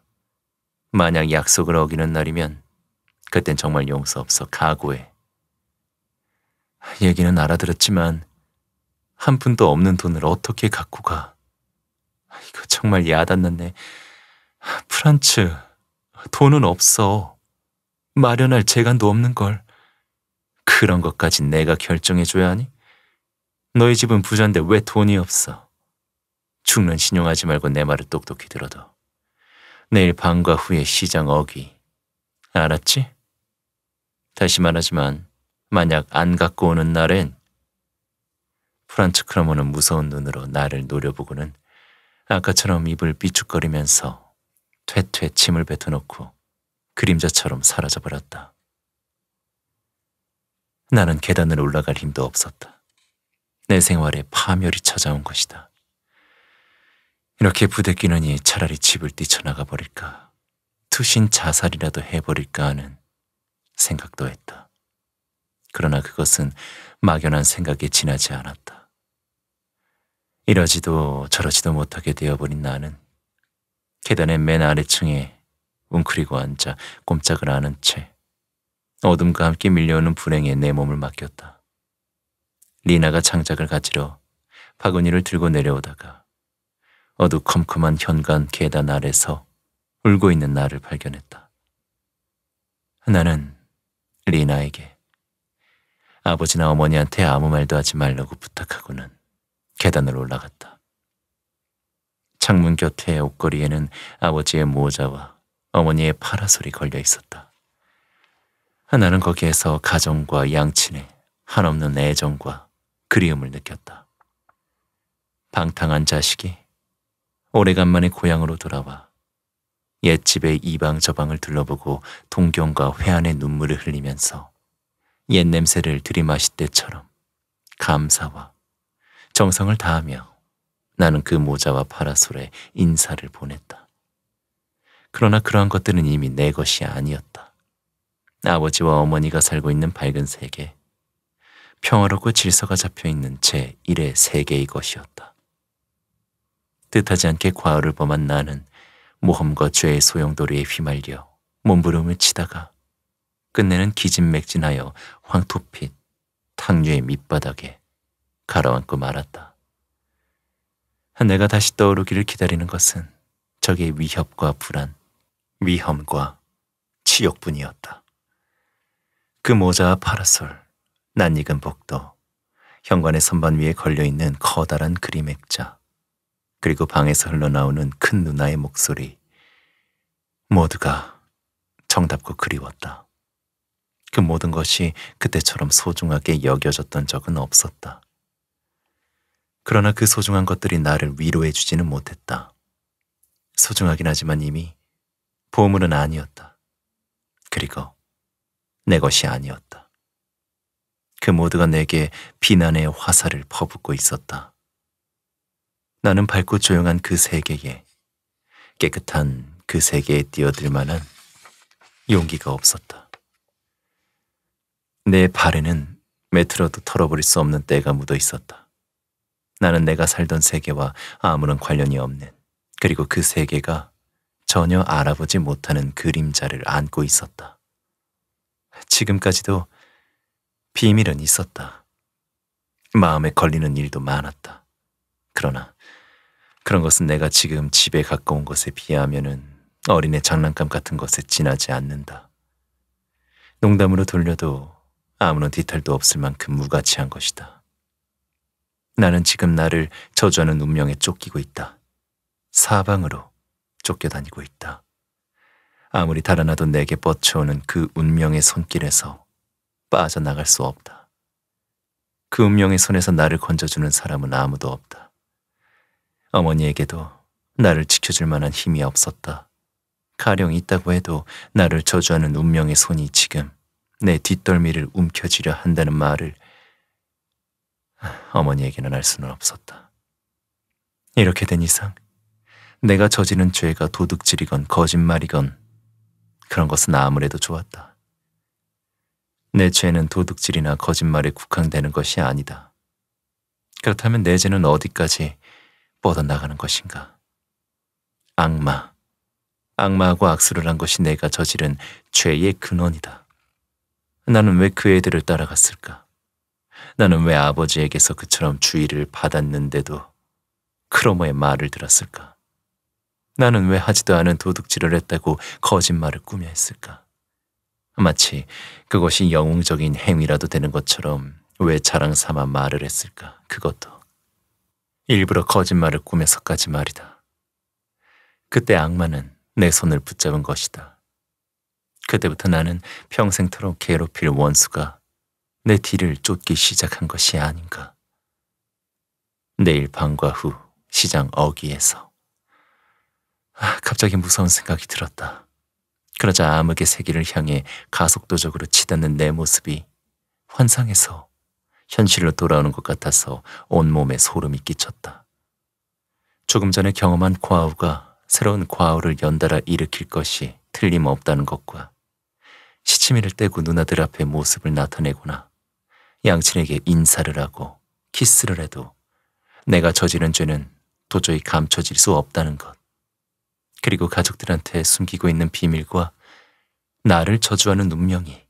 만약 약속을 어기는 날이면 그땐 정말 용서 없어 각오해. 얘기는 알아들었지만 한 푼도 없는 돈을 어떻게 갖고 가. 이거 정말 야단났네. 프란츠, 돈은 없어. 마련할 재간도 없는 걸. 그런 것까진 내가 결정해줘야 하니? 너희 집은 부잔데 왜 돈이 없어? 죽는 신용하지 말고 내 말을 똑똑히 들어둬 내일 밤과 후에 시장 어기. 알았지? 다시 말하지만 만약 안 갖고 오는 날엔 프란츠 크라모는 무서운 눈으로 나를 노려보고는 아까처럼 입을 삐죽거리면서 퇴퇴 침을 뱉어놓고 그림자처럼 사라져버렸다. 나는 계단을 올라갈 힘도 없었다. 내 생활에 파멸이 찾아온 것이다. 이렇게 부대끼느니 차라리 집을 뛰쳐나가 버릴까 투신 자살이라도 해버릴까 하는 생각도 했다. 그러나 그것은 막연한 생각에 지나지 않았다. 이러지도 저러지도 못하게 되어버린 나는 계단의 맨 아래층에 웅크리고 앉아 꼼짝을 않은 채 어둠과 함께 밀려오는 불행에 내 몸을 맡겼다. 리나가 장작을 가지러 바구니를 들고 내려오다가 어두컴컴한 현관 계단 아래서 울고 있는 나를 발견했다. 나는 리나에게 아버지나 어머니한테 아무 말도 하지 말라고 부탁하고는 계단을 올라갔다. 창문 곁에 옷걸이에는 아버지의 모자와 어머니의 파라솔이 걸려 있었다. 나는 거기에서 가정과 양친의 한없는 애정과 그리움을 느꼈다. 방탕한 자식이 오래간만에 고향으로 돌아와 옛집의 이방 저방을 둘러보고 동경과 회안의 눈물을 흘리면서 옛 냄새를 들이마실 때처럼 감사와 정성을 다하며 나는 그 모자와 파라솔에 인사를 보냈다. 그러나 그러한 것들은 이미 내 것이 아니었다. 아버지와 어머니가 살고 있는 밝은 세계, 평화롭고 질서가 잡혀 있는 제일의 세계의 것이었다. 뜻하지 않게 과오를 범한 나는 모험과 죄의 소용돌이에 휘말려 몸부림을 치다가 끝내는 기진맥진하여 황토빛 탕류의 밑바닥에 가라앉고 말았다. 내가 다시 떠오르기를 기다리는 것은 적의 위협과 불안, 위험과 치욕뿐이었다. 그 모자와 파라솔, 낯익은 복도, 현관의 선반 위에 걸려있는 커다란 그림 액자, 그리고 방에서 흘러나오는 큰 누나의 목소리. 모두가 정답고 그리웠다. 그 모든 것이 그때처럼 소중하게 여겨졌던 적은 없었다. 그러나 그 소중한 것들이 나를 위로해 주지는 못했다. 소중하긴 하지만 이미 보물은 아니었다. 그리고 내 것이 아니었다. 그 모두가 내게 비난의 화살을 퍼붓고 있었다. 나는 밝고 조용한 그 세계에 깨끗한 그 세계에 뛰어들 만한 용기가 없었다. 내 발에는 매트로도 털어버릴 수 없는 때가 묻어 있었다. 나는 내가 살던 세계와 아무런 관련이 없는 그리고 그 세계가 전혀 알아보지 못하는 그림자를 안고 있었다. 지금까지도 비밀은 있었다. 마음에 걸리는 일도 많았다. 그러나 그런 것은 내가 지금 집에 가까운 것에 비하면은 어린애 장난감 같은 것에 지나지 않는다. 농담으로 돌려도 아무런 뒤탈도 없을 만큼 무가치한 것이다. 나는 지금 나를 저주하는 운명에 쫓기고 있다. 사방으로 쫓겨다니고 있다. 아무리 달아나도 내게 뻗쳐오는 그 운명의 손길에서 빠져나갈 수 없다. 그 운명의 손에서 나를 건져주는 사람은 아무도 없다. 어머니에게도 나를 지켜줄 만한 힘이 없었다. 가령 있다고 해도 나를 저주하는 운명의 손이 지금 내 뒷덜미를 움켜쥐려 한다는 말을 어머니에게는 알 수는 없었다. 이렇게 된 이상 내가 저지른 죄가 도둑질이건 거짓말이건 그런 것은 아무래도 좋았다. 내 죄는 도둑질이나 거짓말에 국한되는 것이 아니다. 그렇다면 내 죄는 어디까지 뻗어나가는 것인가? 악마, 악마하고 악수를 한 것이 내가 저지른 죄의 근원이다. 나는 왜 그 애들을 따라갔을까? 나는 왜 아버지에게서 그처럼 주의를 받았는데도 크로머의 말을 들었을까? 나는 왜 하지도 않은 도둑질을 했다고 거짓말을 꾸며 했을까? 마치 그것이 영웅적인 행위라도 되는 것처럼 왜 자랑 삼아 말을 했을까? 그것도 일부러 거짓말을 꾸며서까지 말이다. 그때 악마는 내 손을 붙잡은 것이다. 그때부터 나는 평생토록 괴롭힐 원수가 내 뒤를 쫓기 시작한 것이 아닌가. 내일 방과 후 시장 어귀에서. 아, 갑자기 무서운 생각이 들었다. 그러자 암흑의 세기를 향해 가속도적으로 치닫는 내 모습이 환상에서 현실로 돌아오는 것 같아서 온몸에 소름이 끼쳤다. 조금 전에 경험한 과우가 새로운 과우를 연달아 일으킬 것이 틀림없다는 것과 시치미를 떼고 누나들 앞에 모습을 나타내거나 양친에게 인사를 하고 키스를 해도 내가 저지른 죄는 도저히 감춰질 수 없다는 것. 그리고 가족들한테 숨기고 있는 비밀과 나를 저주하는 운명이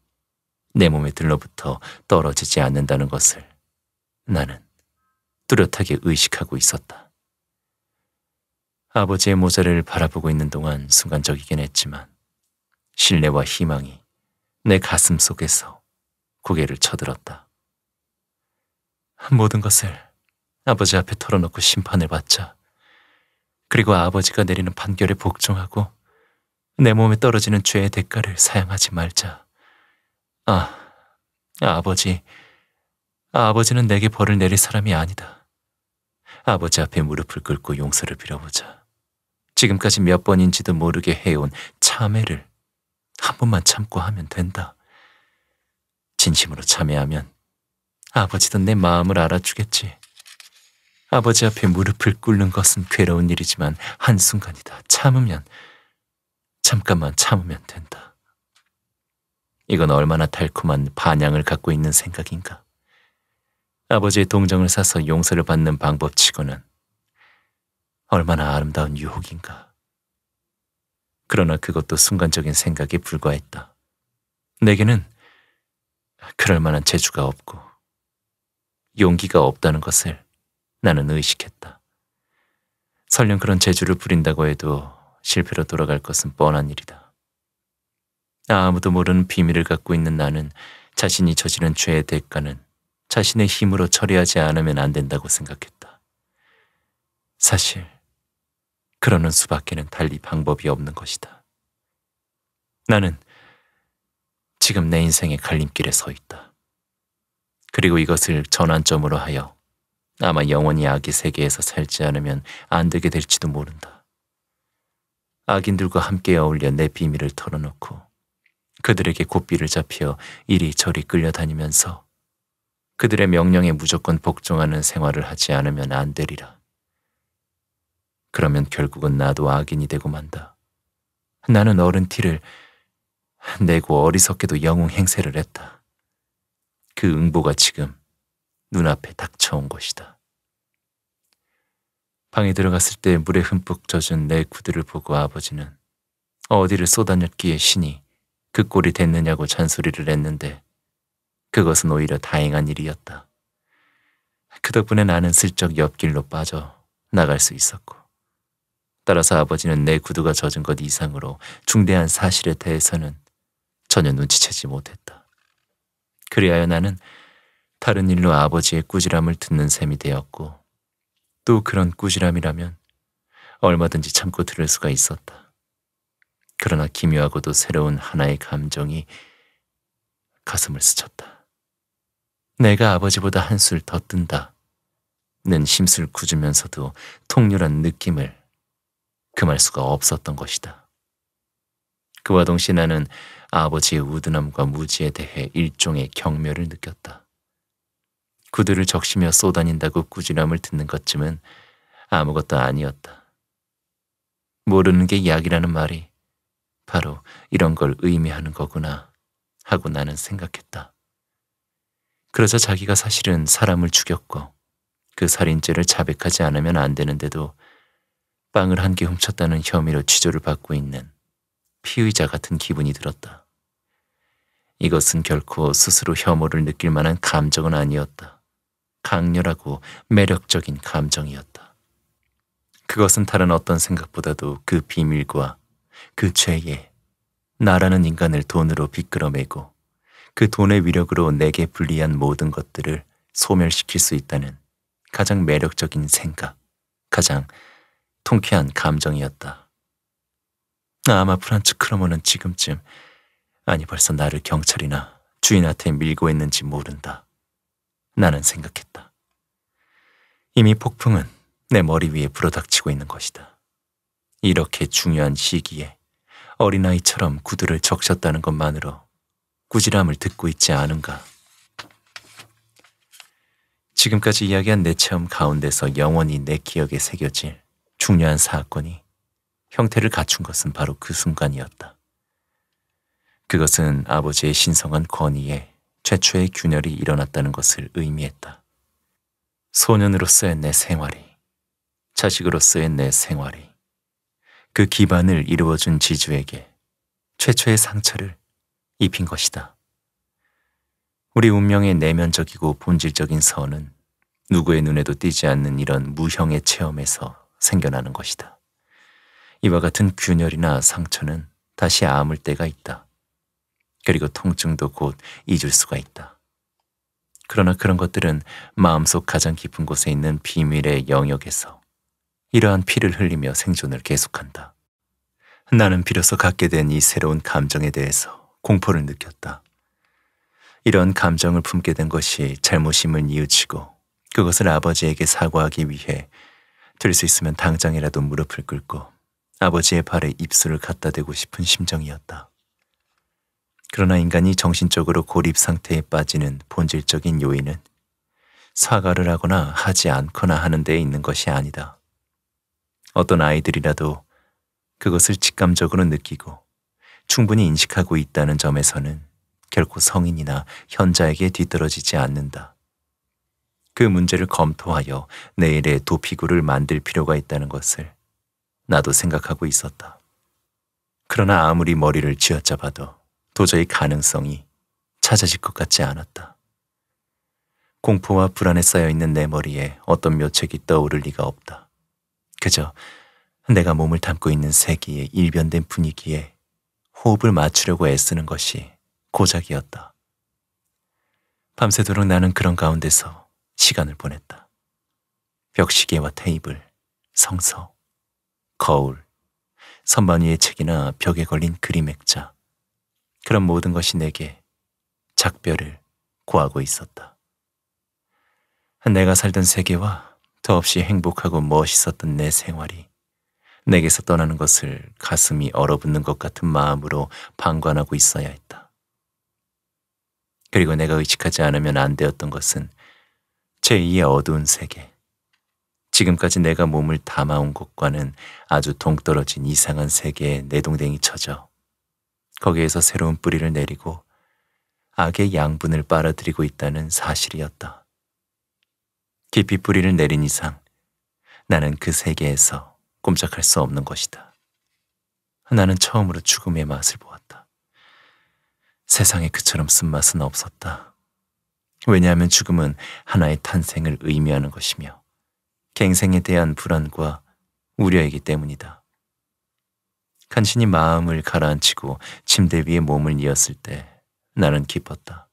내몸에 들로부터 떨어지지 않는다는 것을 나는 뚜렷하게 의식하고 있었다. 아버지의 모자를 바라보고 있는 동안 순간적이긴 했지만 신뢰와 희망이 내 가슴 속에서 고개를 쳐들었다. 모든 것을 아버지 앞에 털어놓고 심판을 받자 그리고 아버지가 내리는 판결에 복종하고 내 몸에 떨어지는 죄의 대가를 사양하지 말자. 아, 아, 아버지. 아, 아버지는 내게 벌을 내릴 사람이 아니다. 아버지 앞에 무릎을 꿇고 용서를 빌어보자. 지금까지 몇 번인지도 모르게 해온 참회를 한 번만 참고 하면 된다. 진심으로 참회하면 아버지도 내 마음을 알아주겠지. 아버지 앞에 무릎을 꿇는 것은 괴로운 일이지만 한순간이다. 참으면, 잠깐만 참으면 된다. 이건 얼마나 달콤한 반향을 갖고 있는 생각인가. 아버지의 동정을 사서 용서를 받는 방법치고는 얼마나 아름다운 유혹인가. 그러나 그것도 순간적인 생각에 불과했다. 내게는 그럴 만한 재주가 없고 용기가 없다는 것을 나는 의식했다. 설령 그런 재주를 부린다고 해도 실패로 돌아갈 것은 뻔한 일이다. 아무도 모르는 비밀을 갖고 있는 나는 자신이 저지른 죄의 대가는 자신의 힘으로 처리하지 않으면 안 된다고 생각했다. 사실 그러는 수밖에는 달리 방법이 없는 것이다. 나는 지금 내 인생의 갈림길에 서 있다. 그리고 이것을 전환점으로 하여 아마 영원히 악의 세계에서 살지 않으면 안 되게 될지도 모른다. 악인들과 함께 어울려 내 비밀을 털어놓고 그들에게 고삐를 잡혀 이리저리 끌려다니면서 그들의 명령에 무조건 복종하는 생활을 하지 않으면 안 되리라. 그러면 결국은 나도 악인이 되고 만다. 나는 어른 티를 내고 어리석게도 영웅 행세를 했다. 그 응보가 지금 눈앞에 닥쳐온 것이다. 방에 들어갔을 때 물에 흠뻑 젖은 내 구두를 보고 아버지는 어디를 쏟아녔기에 신이 그 꼴이 됐느냐고 잔소리를 했는데 그것은 오히려 다행한 일이었다. 그 덕분에 나는 슬쩍 옆길로 빠져 나갈 수 있었고 따라서 아버지는 내 구두가 젖은 것 이상으로 중대한 사실에 대해서는 전혀 눈치채지 못했다. 그리하여 나는 다른 일로 아버지의 꾸지람을 듣는 셈이 되었고 또 그런 꾸지람이라면 얼마든지 참고 들을 수가 있었다. 그러나 기묘하고도 새로운 하나의 감정이 가슴을 스쳤다. 내가 아버지보다 한 술 더 뜬다. 는 심술 굳으면서도 통렬한 느낌을 금할 수가 없었던 것이다. 그와 동시에 나는 아버지의 우둔함과 무지에 대해 일종의 경멸을 느꼈다. 구두를 적시며 쏘다닌다고 꾸지람을 듣는 것쯤은 아무것도 아니었다. 모르는 게 약이라는 말이 바로 이런 걸 의미하는 거구나 하고 나는 생각했다. 그러자 자기가 사실은 사람을 죽였고 그 살인죄를 자백하지 않으면 안 되는데도 빵을 한 개 훔쳤다는 혐의로 취조를 받고 있는 피의자 같은 기분이 들었다. 이것은 결코 스스로 혐오를 느낄 만한 감정은 아니었다. 강렬하고 매력적인 감정이었다. 그것은 다른 어떤 생각보다도 그 비밀과 그 죄에 나라는 인간을 돈으로 비끄러매고그 돈의 위력으로 내게 불리한 모든 것들을 소멸시킬 수 있다는 가장 매력적인 생각, 가장 통쾌한 감정이었다. 아마 프란츠 크로머는 지금쯤 아니 벌써 나를 경찰이나 주인한테 밀고 있는지 모른다. 나는 생각했다. 이미 폭풍은 내 머리 위에 불어닥치고 있는 것이다. 이렇게 중요한 시기에 어린아이처럼 구두를 적셨다는 것만으로 꾸지람을 듣고 있지 않은가. 지금까지 이야기한 내 체험 가운데서 영원히 내 기억에 새겨질 중요한 사건이 형태를 갖춘 것은 바로 그 순간이었다. 그것은 아버지의 신성한 권위에 최초의 균열이 일어났다는 것을 의미했다. 소년으로서의 내 생활이, 자식으로서의 내 생활이, 그 기반을 이루어준 지주에게 최초의 상처를 입힌 것이다. 우리 운명의 내면적이고 본질적인 선은 누구의 눈에도 띄지 않는 이런 무형의 체험에서 생겨나는 것이다. 이와 같은 균열이나 상처는 다시 아물 때가 있다. 그리고 통증도 곧 잊을 수가 있다. 그러나 그런 것들은 마음속 가장 깊은 곳에 있는 비밀의 영역에서 이러한 피를 흘리며 생존을 계속한다. 나는 비로소 갖게 된 이 새로운 감정에 대해서 공포를 느꼈다. 이런 감정을 품게 된 것이 잘못임을 이우치고 그것을 아버지에게 사과하기 위해 될 수 있으면 당장이라도 무릎을 꿇고 아버지의 발에 입술을 갖다 대고 싶은 심정이었다. 그러나 인간이 정신적으로 고립 상태에 빠지는 본질적인 요인은 사과를 하거나 하지 않거나 하는 데에 있는 것이 아니다. 어떤 아이들이라도 그것을 직감적으로 느끼고 충분히 인식하고 있다는 점에서는 결코 성인이나 현자에게 뒤떨어지지 않는다. 그 문제를 검토하여 내일의 도피구를 만들 필요가 있다는 것을 나도 생각하고 있었다. 그러나 아무리 머리를 쥐어잡아도 도저히 가능성이 찾아질 것 같지 않았다. 공포와 불안에 쌓여 있는 내 머리에 어떤 묘책이 떠오를 리가 없다. 그저 내가 몸을 담고 있는 세기의 일변된 분위기에 호흡을 맞추려고 애쓰는 것이 고작이었다. 밤새도록 나는 그런 가운데서 시간을 보냈다. 벽시계와 테이블, 성서, 거울, 선반 위의 책이나 벽에 걸린 그림 액자, 그런 모든 것이 내게 작별을 구하고 있었다. 내가 살던 세계와 더없이 행복하고 멋있었던 내 생활이 내게서 떠나는 것을 가슴이 얼어붙는 것 같은 마음으로 방관하고 있어야 했다. 그리고 내가 의식하지 않으면 안 되었던 것은 제2의 어두운 세계. 지금까지 내가 몸을 담아온 것과는 아주 동떨어진 이상한 세계에 내 동댕이 쳐져 거기에서 새로운 뿌리를 내리고 악의 양분을 빨아들이고 있다는 사실이었다. 깊이 뿌리를 내린 이상 나는 그 세계에서 꼼짝할 수 없는 것이다. 나는 처음으로 죽음의 맛을 보았다. 세상에 그처럼 쓴맛은 없었다. 왜냐하면 죽음은 하나의 탄생을 의미하는 것이며 갱생에 대한 불안과 우려이기 때문이다. 간신히 마음을 가라앉히고 침대 위에 몸을 이었을 때 나는 기뻤다.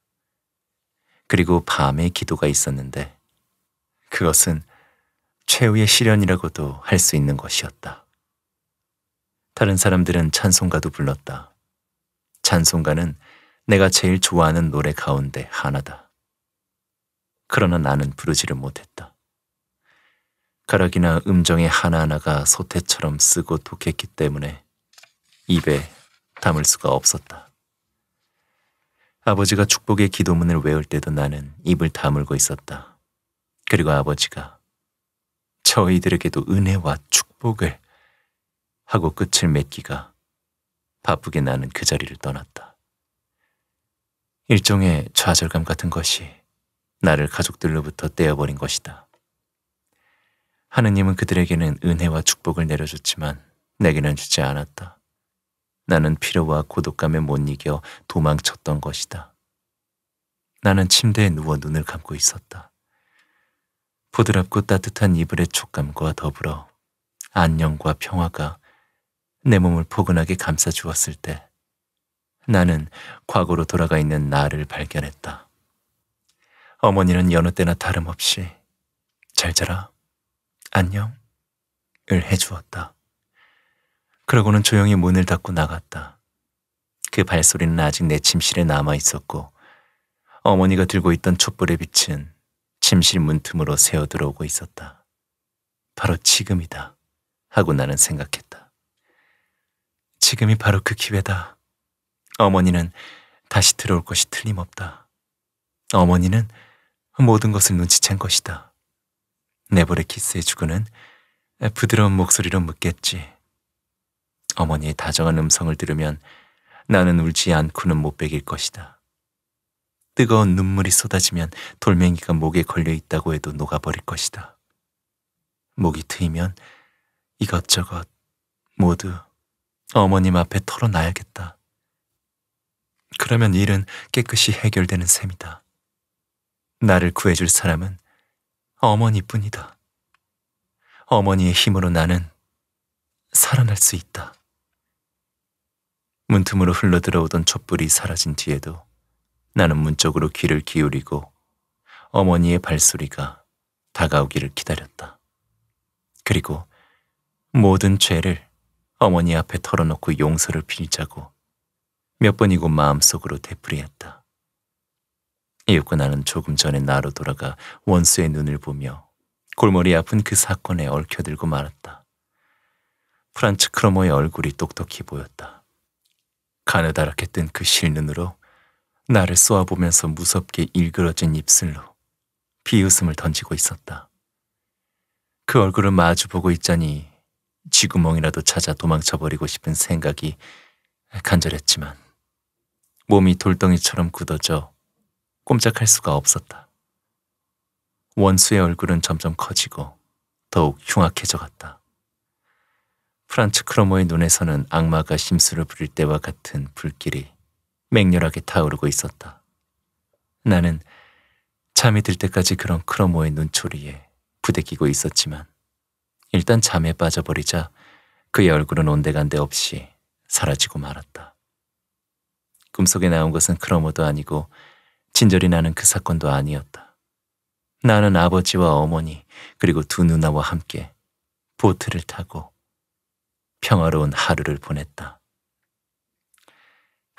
그리고 밤에 기도가 있었는데 그것은 최후의 시련이라고도 할 수 있는 것이었다. 다른 사람들은 찬송가도 불렀다. 찬송가는 내가 제일 좋아하는 노래 가운데 하나다. 그러나 나는 부르지를 못했다. 가락이나 음정의 하나하나가 소태처럼 쓰고 독했기 때문에 입에 담을 수가 없었다. 아버지가 축복의 기도문을 외울 때도 나는 입을 다물고 있었다. 그리고 아버지가 저희들에게도 은혜와 축복을 하고 끝을 맺기가 바쁘게 나는 그 자리를 떠났다. 일종의 좌절감 같은 것이 나를 가족들로부터 떼어버린 것이다. 하느님은 그들에게는 은혜와 축복을 내려줬지만 내게는 주지 않았다. 나는 피로와 고독감에 못 이겨 도망쳤던 것이다. 나는 침대에 누워 눈을 감고 있었다. 부드럽고 따뜻한 이불의 촉감과 더불어 안녕과 평화가 내 몸을 포근하게 감싸주었을 때 나는 과거로 돌아가 있는 나를 발견했다. 어머니는 여느 때나 다름없이 잘 자라, 안녕을 해주었다. 그러고는 조용히 문을 닫고 나갔다. 그 발소리는 아직 내 침실에 남아 있었고 어머니가 들고 있던 촛불의 빛은 침실 문틈으로 새어 들어오고 있었다. 바로 지금이다. 하고 나는 생각했다. 지금이 바로 그 기회다. 어머니는 다시 들어올 것이 틀림없다. 어머니는 모든 것을 눈치챈 것이다. 내버레 키스해주고는 부드러운 목소리로 묻겠지. 어머니의 다정한 음성을 들으면 나는 울지 않고는 못 베길 것이다. 뜨거운 눈물이 쏟아지면 돌멩이가 목에 걸려 있다고 해도 녹아버릴 것이다. 목이 트이면 이것저것 모두 어머님 앞에 털어놔야겠다. 그러면 일은 깨끗이 해결되는 셈이다. 나를 구해줄 사람은 어머니뿐이다. 어머니의 힘으로 나는 살아날 수 있다. 문틈으로 흘러들어오던 촛불이 사라진 뒤에도 나는 문쪽으로 귀를 기울이고 어머니의 발소리가 다가오기를 기다렸다. 그리고 모든 죄를 어머니 앞에 털어놓고 용서를 빌자고 몇 번이고 마음속으로 되풀이했다. 이윽고 나는 조금 전에 나로 돌아가 원수의 눈을 보며 골머리 아픈 그 사건에 얽혀들고 말았다. 프란츠 크로머의 얼굴이 똑똑히 보였다. 가느다랗게 뜬 그 실눈으로 나를 쏘아보면서 무섭게 일그러진 입술로 비웃음을 던지고 있었다. 그 얼굴을 마주보고 있자니 쥐구멍이라도 찾아 도망쳐버리고 싶은 생각이 간절했지만 몸이 돌덩이처럼 굳어져 꼼짝할 수가 없었다. 원수의 얼굴은 점점 커지고 더욱 흉악해져 갔다. 프란츠 크로머의 눈에서는 악마가 심술을 부릴 때와 같은 불길이 맹렬하게 타오르고 있었다. 나는 잠이 들 때까지 그런 크로모의 눈초리에 부대끼고 있었지만 일단 잠에 빠져버리자 그의 얼굴은 온데간데 없이 사라지고 말았다. 꿈속에 나온 것은 크로모도 아니고 진절이 나는 그 사건도 아니었다. 나는 아버지와 어머니 그리고 두 누나와 함께 보트를 타고 평화로운 하루를 보냈다.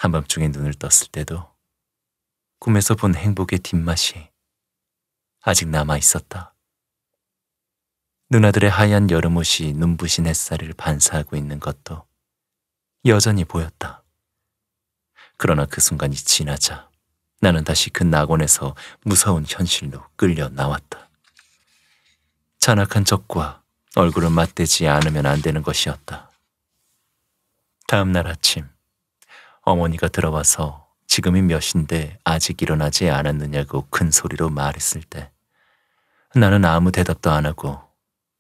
한밤중에 눈을 떴을 때도 꿈에서 본 행복의 뒷맛이 아직 남아 있었다. 누나들의 하얀 여름옷이 눈부신 햇살을 반사하고 있는 것도 여전히 보였다. 그러나 그 순간이 지나자 나는 다시 그 낙원에서 무서운 현실로 끌려 나왔다. 잔악한 적과 얼굴을 맞대지 않으면 안 되는 것이었다. 다음 날 아침 어머니가 들어와서 지금이 몇 시인데 아직 일어나지 않았느냐고 큰 소리로 말했을 때 나는 아무 대답도 안 하고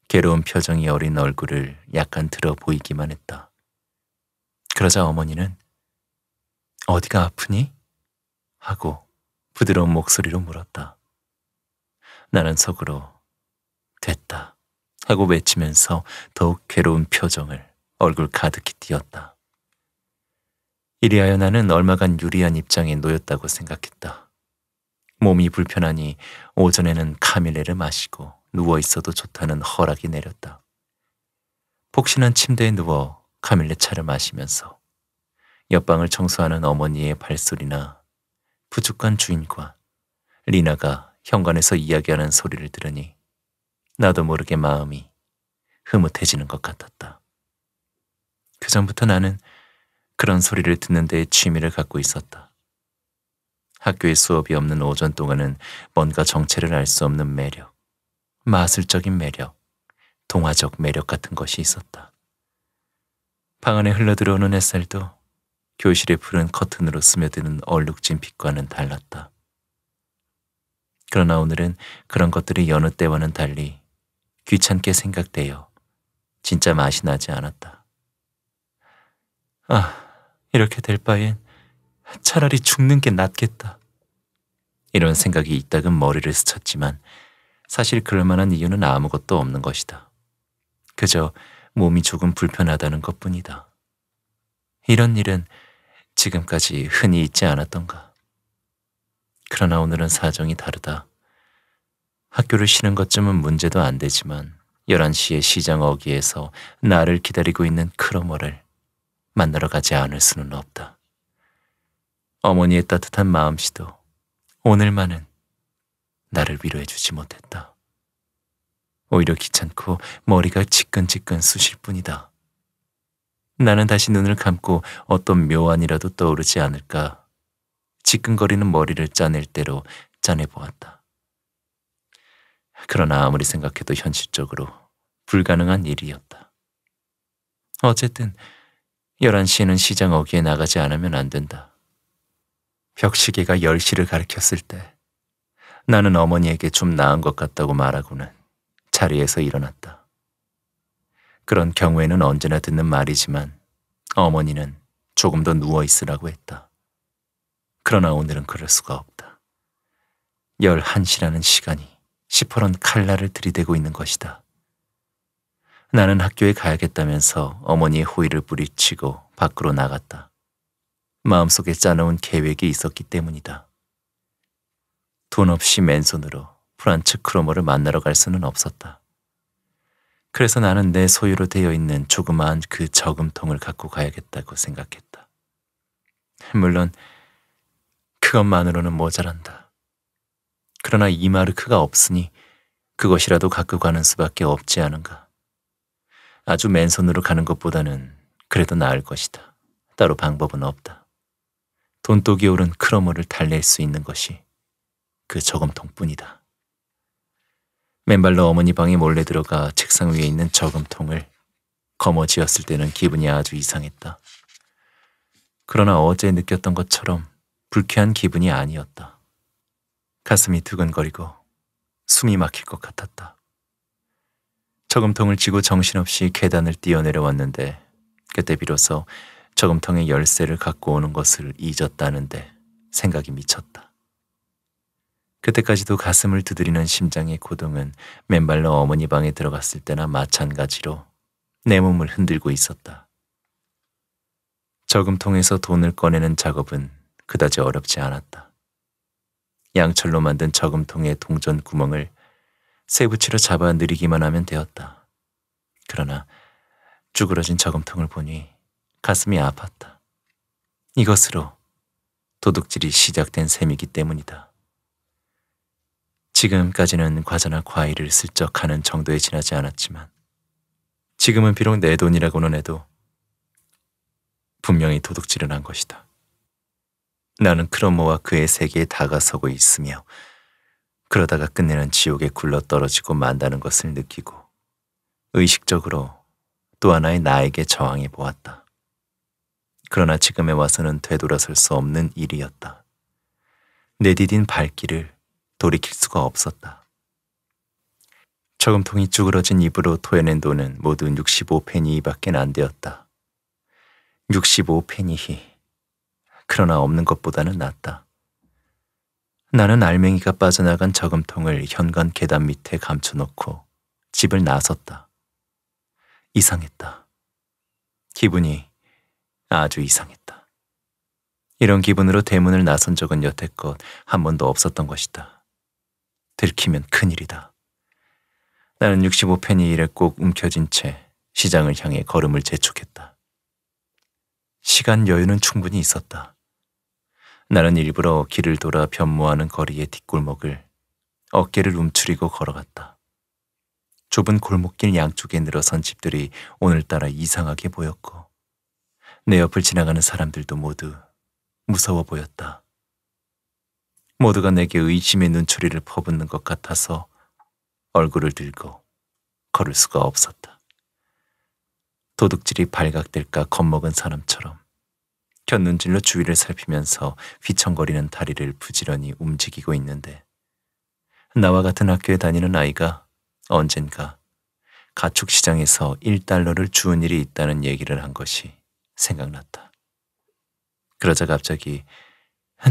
괴로운 표정이 어린 얼굴을 약간 들어 보이기만 했다. 그러자 어머니는 어디가 아프니? 하고 부드러운 목소리로 물었다. 나는 속으로 됐다 하고 외치면서 더욱 괴로운 표정을 얼굴 가득히 띄었다. 이리하여 나는 얼마간 유리한 입장에 놓였다고 생각했다. 몸이 불편하니 오전에는 카밀레를 마시고 누워 있어도 좋다는 허락이 내렸다. 폭신한 침대에 누워 카밀레 차를 마시면서 옆방을 청소하는 어머니의 발소리나 부족한 주인과 리나가 현관에서 이야기하는 소리를 들으니 나도 모르게 마음이 흐뭇해지는 것 같았다. 그 전부터 나는 그런 소리를 듣는 데 취미를 갖고 있었다. 학교에 수업이 없는 오전 동안은 뭔가 정체를 알 수 없는 매력, 마술적인 매력, 동화적 매력 같은 것이 있었다. 방 안에 흘러들어오는 햇살도 교실의 푸른 커튼으로 스며드는 얼룩진 빛과는 달랐다. 그러나 오늘은 그런 것들이 여느 때와는 달리 귀찮게 생각되어 진짜 맛이 나지 않았다. 아, 이렇게 될 바엔 차라리 죽는 게 낫겠다. 이런 생각이 있다금 머리를 스쳤지만 사실 그럴 만한 이유는 아무것도 없는 것이다. 그저 몸이 조금 불편하다는 것 뿐이다. 이런 일은 지금까지 흔히 있지 않았던가. 그러나 오늘은 사정이 다르다. 학교를 쉬는 것쯤은 문제도 안 되지만 11시에 시장 어귀에서 나를 기다리고 있는 크로머를 만나러 가지 않을 수는 없다. 어머니의 따뜻한 마음씨도 오늘만은 나를 위로해주지 못했다. 오히려 귀찮고 머리가 지끈지끈 쑤실 뿐이다. 나는 다시 눈을 감고 어떤 묘안이라도 떠오르지 않을까 지끈거리는 머리를 짜낼 대로 짜내보았다. 그러나 아무리 생각해도 현실적으로 불가능한 일이었다. 어쨌든 11시에는 시장 어귀에 나가지 않으면 안 된다. 벽시계가 10시를 가리켰을 때 나는 어머니에게 좀 나은 것 같다고 말하고는 자리에서 일어났다. 그런 경우에는 언제나 듣는 말이지만 어머니는 조금 더 누워 있으라고 했다. 그러나 오늘은 그럴 수가 없다. 11시라는 시간이 시퍼런 칼날을 들이대고 있는 것이다. 나는 학교에 가야겠다면서 어머니의 호의를 뿌리치고 밖으로 나갔다. 마음속에 짜놓은 계획이 있었기 때문이다. 돈 없이 맨손으로 프란츠 크로머를 만나러 갈 수는 없었다. 그래서 나는 내 소유로 되어 있는 조그마한 그 저금통을 갖고 가야겠다고 생각했다. 물론 그것만으로는 모자란다. 그러나 이마르크가 없으니 그것이라도 갖고 가는 수밖에 없지 않은가. 아주 맨손으로 가는 것보다는 그래도 나을 것이다. 따로 방법은 없다. 돈독이 오른 크러머를 달랠 수 있는 것이 그 저금통뿐이다. 맨발로 어머니 방에 몰래 들어가 책상 위에 있는 저금통을 거머쥐었을 때는 기분이 아주 이상했다. 그러나 어제 느꼈던 것처럼 불쾌한 기분이 아니었다. 가슴이 두근거리고 숨이 막힐 것 같았다. 저금통을 쥐고 정신없이 계단을 뛰어내려왔는데 그때 비로소 저금통의 열쇠를 갖고 오는 것을 잊었다는데 생각이 미쳤다. 그때까지도 가슴을 두드리는 심장의 고동은 맨발로 어머니 방에 들어갔을 때나 마찬가지로 내 몸을 흔들고 있었다. 저금통에서 돈을 꺼내는 작업은 그다지 어렵지 않았다. 양철로 만든 저금통의 동전 구멍을 세부치로 잡아 느리기만 하면 되었다. 그러나 쭈그러진 저금통을 보니 가슴이 아팠다. 이것으로 도둑질이 시작된 셈이기 때문이다. 지금까지는 과자나 과일을 슬쩍 하는 정도에 지나지 않았지만 지금은 비록 내 돈이라고는 해도 분명히 도둑질을 한 것이다. 나는 크로모와 그의 세계에 다가서고 있으며 그러다가 끝내는 지옥에 굴러떨어지고 만다는 것을 느끼고 의식적으로 또 하나의 나에게 저항해 보았다. 그러나 지금에 와서는 되돌아설 수 없는 일이었다. 내 디딘 발길을 돌이킬 수가 없었다. 저금통이 쭈그러진 입으로 토해낸 돈은 모두 65페니밖엔 안 되었다. 65페니히. 그러나 없는 것보다는 낫다. 나는 알맹이가 빠져나간 저금통을 현관 계단 밑에 감춰놓고 집을 나섰다. 이상했다. 기분이 아주 이상했다. 이런 기분으로 대문을 나선 적은 여태껏 한 번도 없었던 것이다. 들키면 큰일이다. 나는 65펜이 일에 꼭 움켜쥔 채 시장을 향해 걸음을 재촉했다. 시간 여유는 충분히 있었다. 나는 일부러 길을 돌아 변모하는 거리의 뒷골목을 어깨를 움츠리고 걸어갔다. 좁은 골목길 양쪽에 늘어선 집들이 오늘따라 이상하게 보였고 내 옆을 지나가는 사람들도 모두 무서워 보였다. 모두가 내게 의심의 눈초리를 퍼붓는 것 같아서 얼굴을 들고 걸을 수가 없었다. 도둑질이 발각될까 겁먹은 사람처럼 시켜 눈질로 주위를 살피면서 휘청거리는 다리를 부지런히 움직이고 있는데 나와 같은 학교에 다니는 아이가 언젠가 가축시장에서 1달러를 주운 일이 있다는 얘기를 한 것이 생각났다. 그러자 갑자기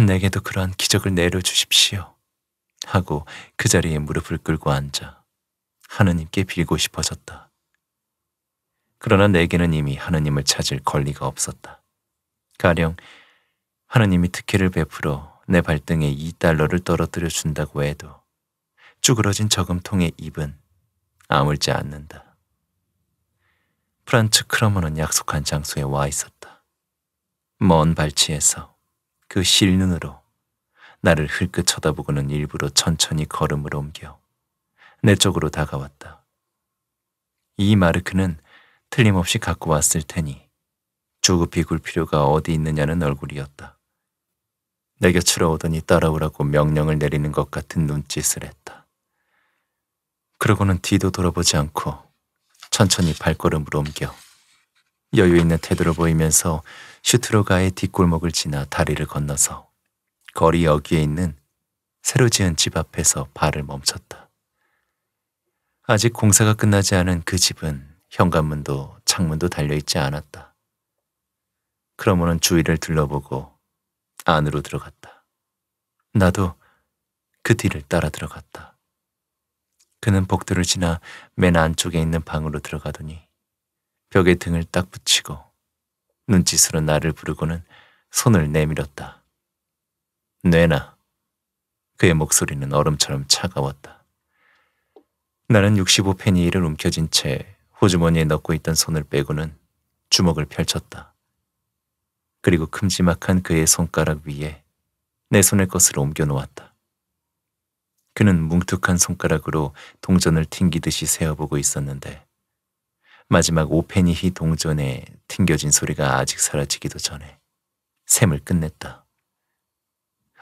내게도 그러한 기적을 내려주십시오 하고 그 자리에 무릎을 꿇고 앉아 하느님께 빌고 싶어졌다. 그러나 내게는 이미 하느님을 찾을 권리가 없었다. 가령 하느님이 특혜를 베풀어 내 발등에 2달러를 떨어뜨려 준다고 해도 쭈그러진 저금통의 입은 아물지 않는다. 프란츠 크러머는 약속한 장소에 와 있었다. 먼 발치에서 그 실눈으로 나를 흘끗 쳐다보고는 일부러 천천히 걸음을 옮겨 내 쪽으로 다가왔다. 이 마르크는 틀림없이 갖고 왔을 테니 조급히 굴 필요가 어디 있느냐는 얼굴이었다. 내 곁으로 오더니 따라오라고 명령을 내리는 것 같은 눈짓을 했다. 그러고는 뒤도 돌아보지 않고 천천히 발걸음을 옮겨 여유 있는 태도로 보이면서 슈트로가의 뒷골목을 지나 다리를 건너서 거리 여기에 있는 새로 지은 집 앞에서 발을 멈췄다. 아직 공사가 끝나지 않은 그 집은 현관문도 창문도 달려있지 않았다. 그러므는 주위를 둘러보고 안으로 들어갔다. 나도 그 뒤를 따라 들어갔다. 그는 복도를 지나 맨 안쪽에 있는 방으로 들어가더니 벽에 등을 딱 붙이고 눈짓으로 나를 부르고는 손을 내밀었다. 뇌나 그의 목소리는 얼음처럼 차가웠다. 나는 65페니를 움켜쥔 채 호주머니에 넣고 있던 손을 빼고는 주먹을 펼쳤다. 그리고 큼지막한 그의 손가락 위에 내 손의 것을 옮겨 놓았다. 그는 뭉툭한 손가락으로 동전을 튕기듯이 세어보고 있었는데 마지막 오페니히 동전에 튕겨진 소리가 아직 사라지기도 전에 샘을 끝냈다.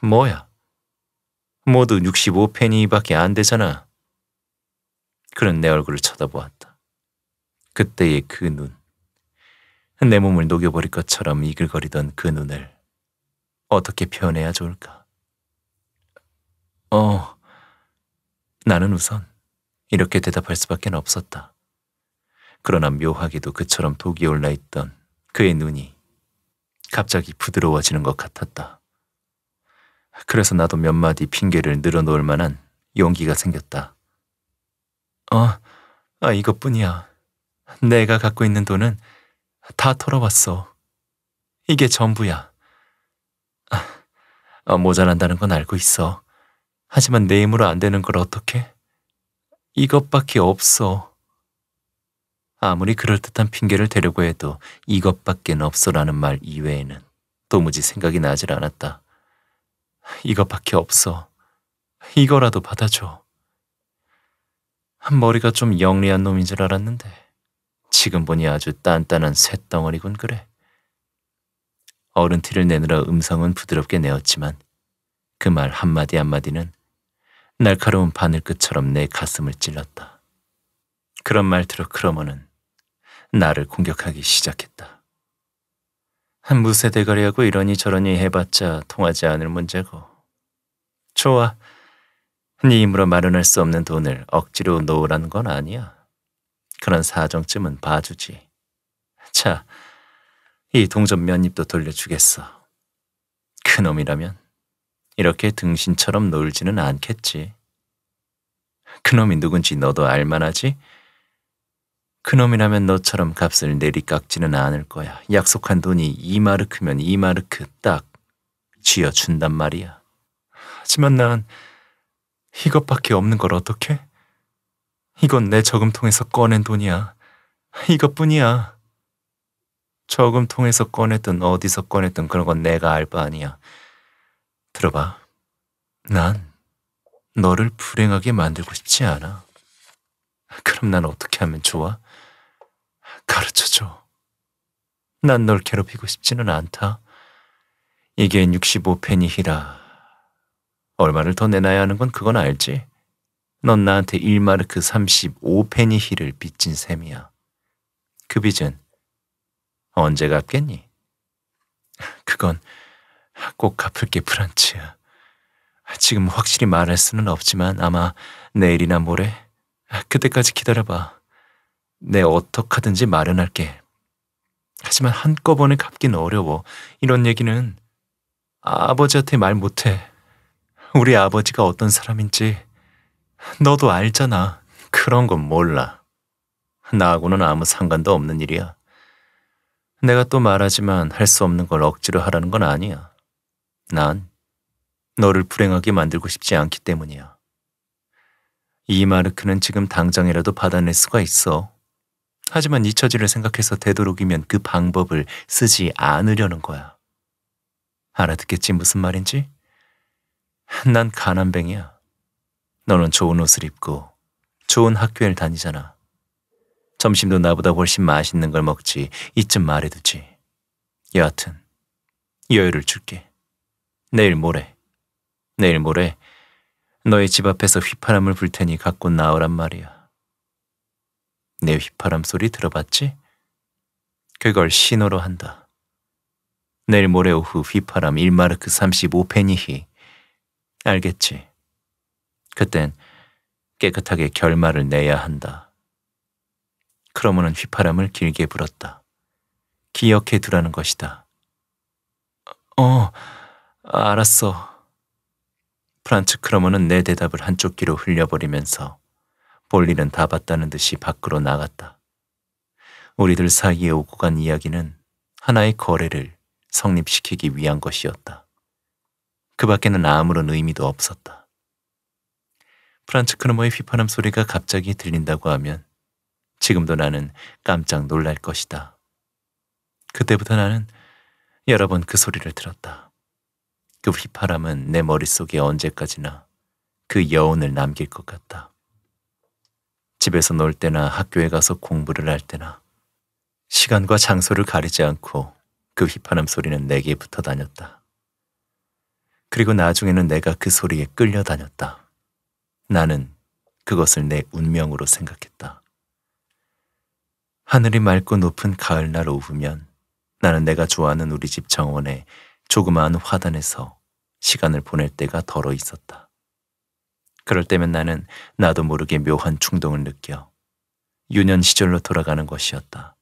뭐야? 모두 65페니밖에 안 되잖아. 그는 내 얼굴을 쳐다보았다. 그때의 그 눈, 내 몸을 녹여버릴 것처럼 이글거리던 그 눈을 어떻게 표현해야 좋을까? 어, 나는 우선 이렇게 대답할 수밖엔 없었다. 그러나 묘하게도 그처럼 독이 올라있던 그의 눈이 갑자기 부드러워지는 것 같았다. 그래서 나도 몇 마디 핑계를 늘어놓을 만한 용기가 생겼다. 어, 아, 이것뿐이야. 내가 갖고 있는 돈은 다 털어봤어. 이게 전부야. 아, 아, 모자란다는 건 알고 있어. 하지만 내 힘으로 안 되는 걸 어떻게? 이것밖에 없어. 아무리 그럴듯한 핑계를 대려고 해도 이것밖엔 없어라는 말 이외에는 도무지 생각이 나질 않았다. 이것밖에 없어. 이거라도 받아줘. 머리가 좀 영리한 놈인 줄 알았는데. 지금 보니 아주 딴딴한 쇳덩어리군 그래. 어른 티를 내느라 음성은 부드럽게 내었지만 그 말 한마디 한마디는 날카로운 바늘끝처럼 내 가슴을 찔렀다. 그런 말투로 크러머는 나를 공격하기 시작했다. 무쇠 대가리하고 이러니 저러니 해봤자 통하지 않을 문제고. 좋아, 네 힘으로 마련할 수 없는 돈을 억지로 놓으라는 건 아니야. 그런 사정쯤은 봐주지. 자, 이 동전 몇 입도 돌려주겠어. 그놈이라면 이렇게 등신처럼 놀지는 않겠지. 그놈이 누군지 너도 알만하지? 그놈이라면 너처럼 값을 내리깎지는 않을 거야. 약속한 돈이 이마르크면 이마르크 딱 쥐어준단 말이야. 하지만 난 이것밖에 없는 걸 어떻게? 이건 내 저금통에서 꺼낸 돈이야. 이것뿐이야. 저금통에서 꺼냈든 어디서 꺼냈든 그런 건 내가 알 바 아니야. 들어봐. 난 너를 불행하게 만들고 싶지 않아. 그럼 난 어떻게 하면 좋아? 가르쳐줘. 난 널 괴롭히고 싶지는 않다. 이게 65페니히라. 얼마를 더 내놔야 하는 건 그건 알지? 넌 나한테 1마르크3 5페니힐을 그 빚진 셈이야. 그 빚은 언제 갚겠니? 그건 꼭 갚을 게 프란츠야. 지금 확실히 말할 수는 없지만 아마 내일이나 모레 그때까지 기다려봐. 내 어떡하든지 마련 할게. 하지만 한꺼번에 갚긴 어려워. 이런 얘기는 아버지한테 말 못해. 우리 아버지가 어떤 사람인지 너도 알잖아. 그런 건 몰라. 나하고는 아무 상관도 없는 일이야. 내가 또 말하지만 할 수 없는 걸 억지로 하라는 건 아니야. 난 너를 불행하게 만들고 싶지 않기 때문이야. 이 마르크는 지금 당장이라도 받아낼 수가 있어. 하지만 이 처지를 생각해서 되도록이면 그 방법을 쓰지 않으려는 거야. 알아듣겠지 무슨 말인지? 난 가난뱅이야. 너는 좋은 옷을 입고 좋은 학교에 다니잖아. 점심도 나보다 훨씬 맛있는 걸 먹지 이쯤 말해두지. 여하튼 여유를 줄게. 내일 모레 내일 모레 너의 집 앞에서 휘파람을 불 테니 갖고 나오란 말이야. 내 휘파람 소리 들어봤지? 그걸 신호로 한다. 내일 모레 오후 휘파람 1마르크 35페니히. 알겠지? 그땐 깨끗하게 결말을 내야 한다. 크러머는 휘파람을 길게 불었다. 기억해 두라는 것이다. 어, 알았어. 프란츠 크러머는내 대답을 한쪽 귀로 흘려버리면서 볼일은 다 봤다는 듯이 밖으로 나갔다. 우리들 사이에 오고 간 이야기는 하나의 거래를 성립시키기 위한 것이었다. 그 밖에는 아무런 의미도 없었다. 프란츠크루머의 휘파람 소리가 갑자기 들린다고 하면 지금도 나는 깜짝 놀랄 것이다. 그때부터 나는 여러 번 그 소리를 들었다. 그 휘파람은 내 머릿속에 언제까지나 그 여운을 남길 것 같다. 집에서 놀 때나 학교에 가서 공부를 할 때나 시간과 장소를 가리지 않고 그 휘파람 소리는 내게 붙어 다녔다. 그리고 나중에는 내가 그 소리에 끌려 다녔다. 나는 그것을 내 운명으로 생각했다. 하늘이 맑고 높은 가을날 오후면 나는 내가 좋아하는 우리 집 정원에 조그마한 화단에서 시간을 보낼 때가 덜어 있었다. 그럴 때면 나는 나도 모르게 묘한 충동을 느껴 유년 시절로 돌아가는 것이었다.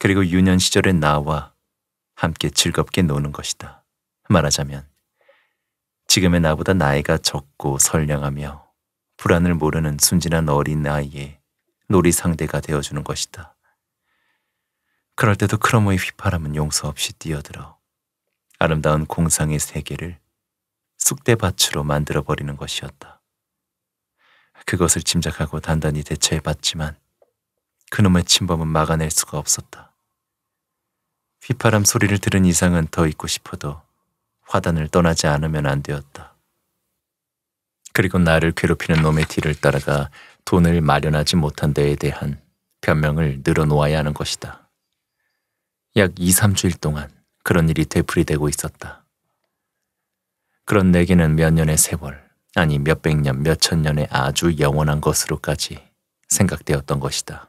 그리고 유년 시절의 나와 함께 즐겁게 노는 것이다. 말하자면 지금의 나보다 나이가 적고 선량하며 불안을 모르는 순진한 어린 나이에 놀이 상대가 되어주는 것이다. 그럴 때도 크로모의 휘파람은 용서 없이 뛰어들어 아름다운 공상의 세계를 쑥대밭으로 만들어버리는 것이었다. 그것을 짐작하고 단단히 대처해봤지만 그놈의 침범은 막아낼 수가 없었다. 휘파람 소리를 들은 이상은 더 있고 싶어도 화단을 떠나지 않으면 안 되었다. 그리고 나를 괴롭히는 놈의 뒤를 따라가 돈을 마련하지 못한 데에 대한 변명을 늘어놓아야 하는 것이다. 약 2, 3주일 동안 그런 일이 되풀이되고 있었다. 그런 내게는 몇 년의 세월, 아니 몇 백 년, 몇천 년의 아주 영원한 것으로까지 생각되었던 것이다.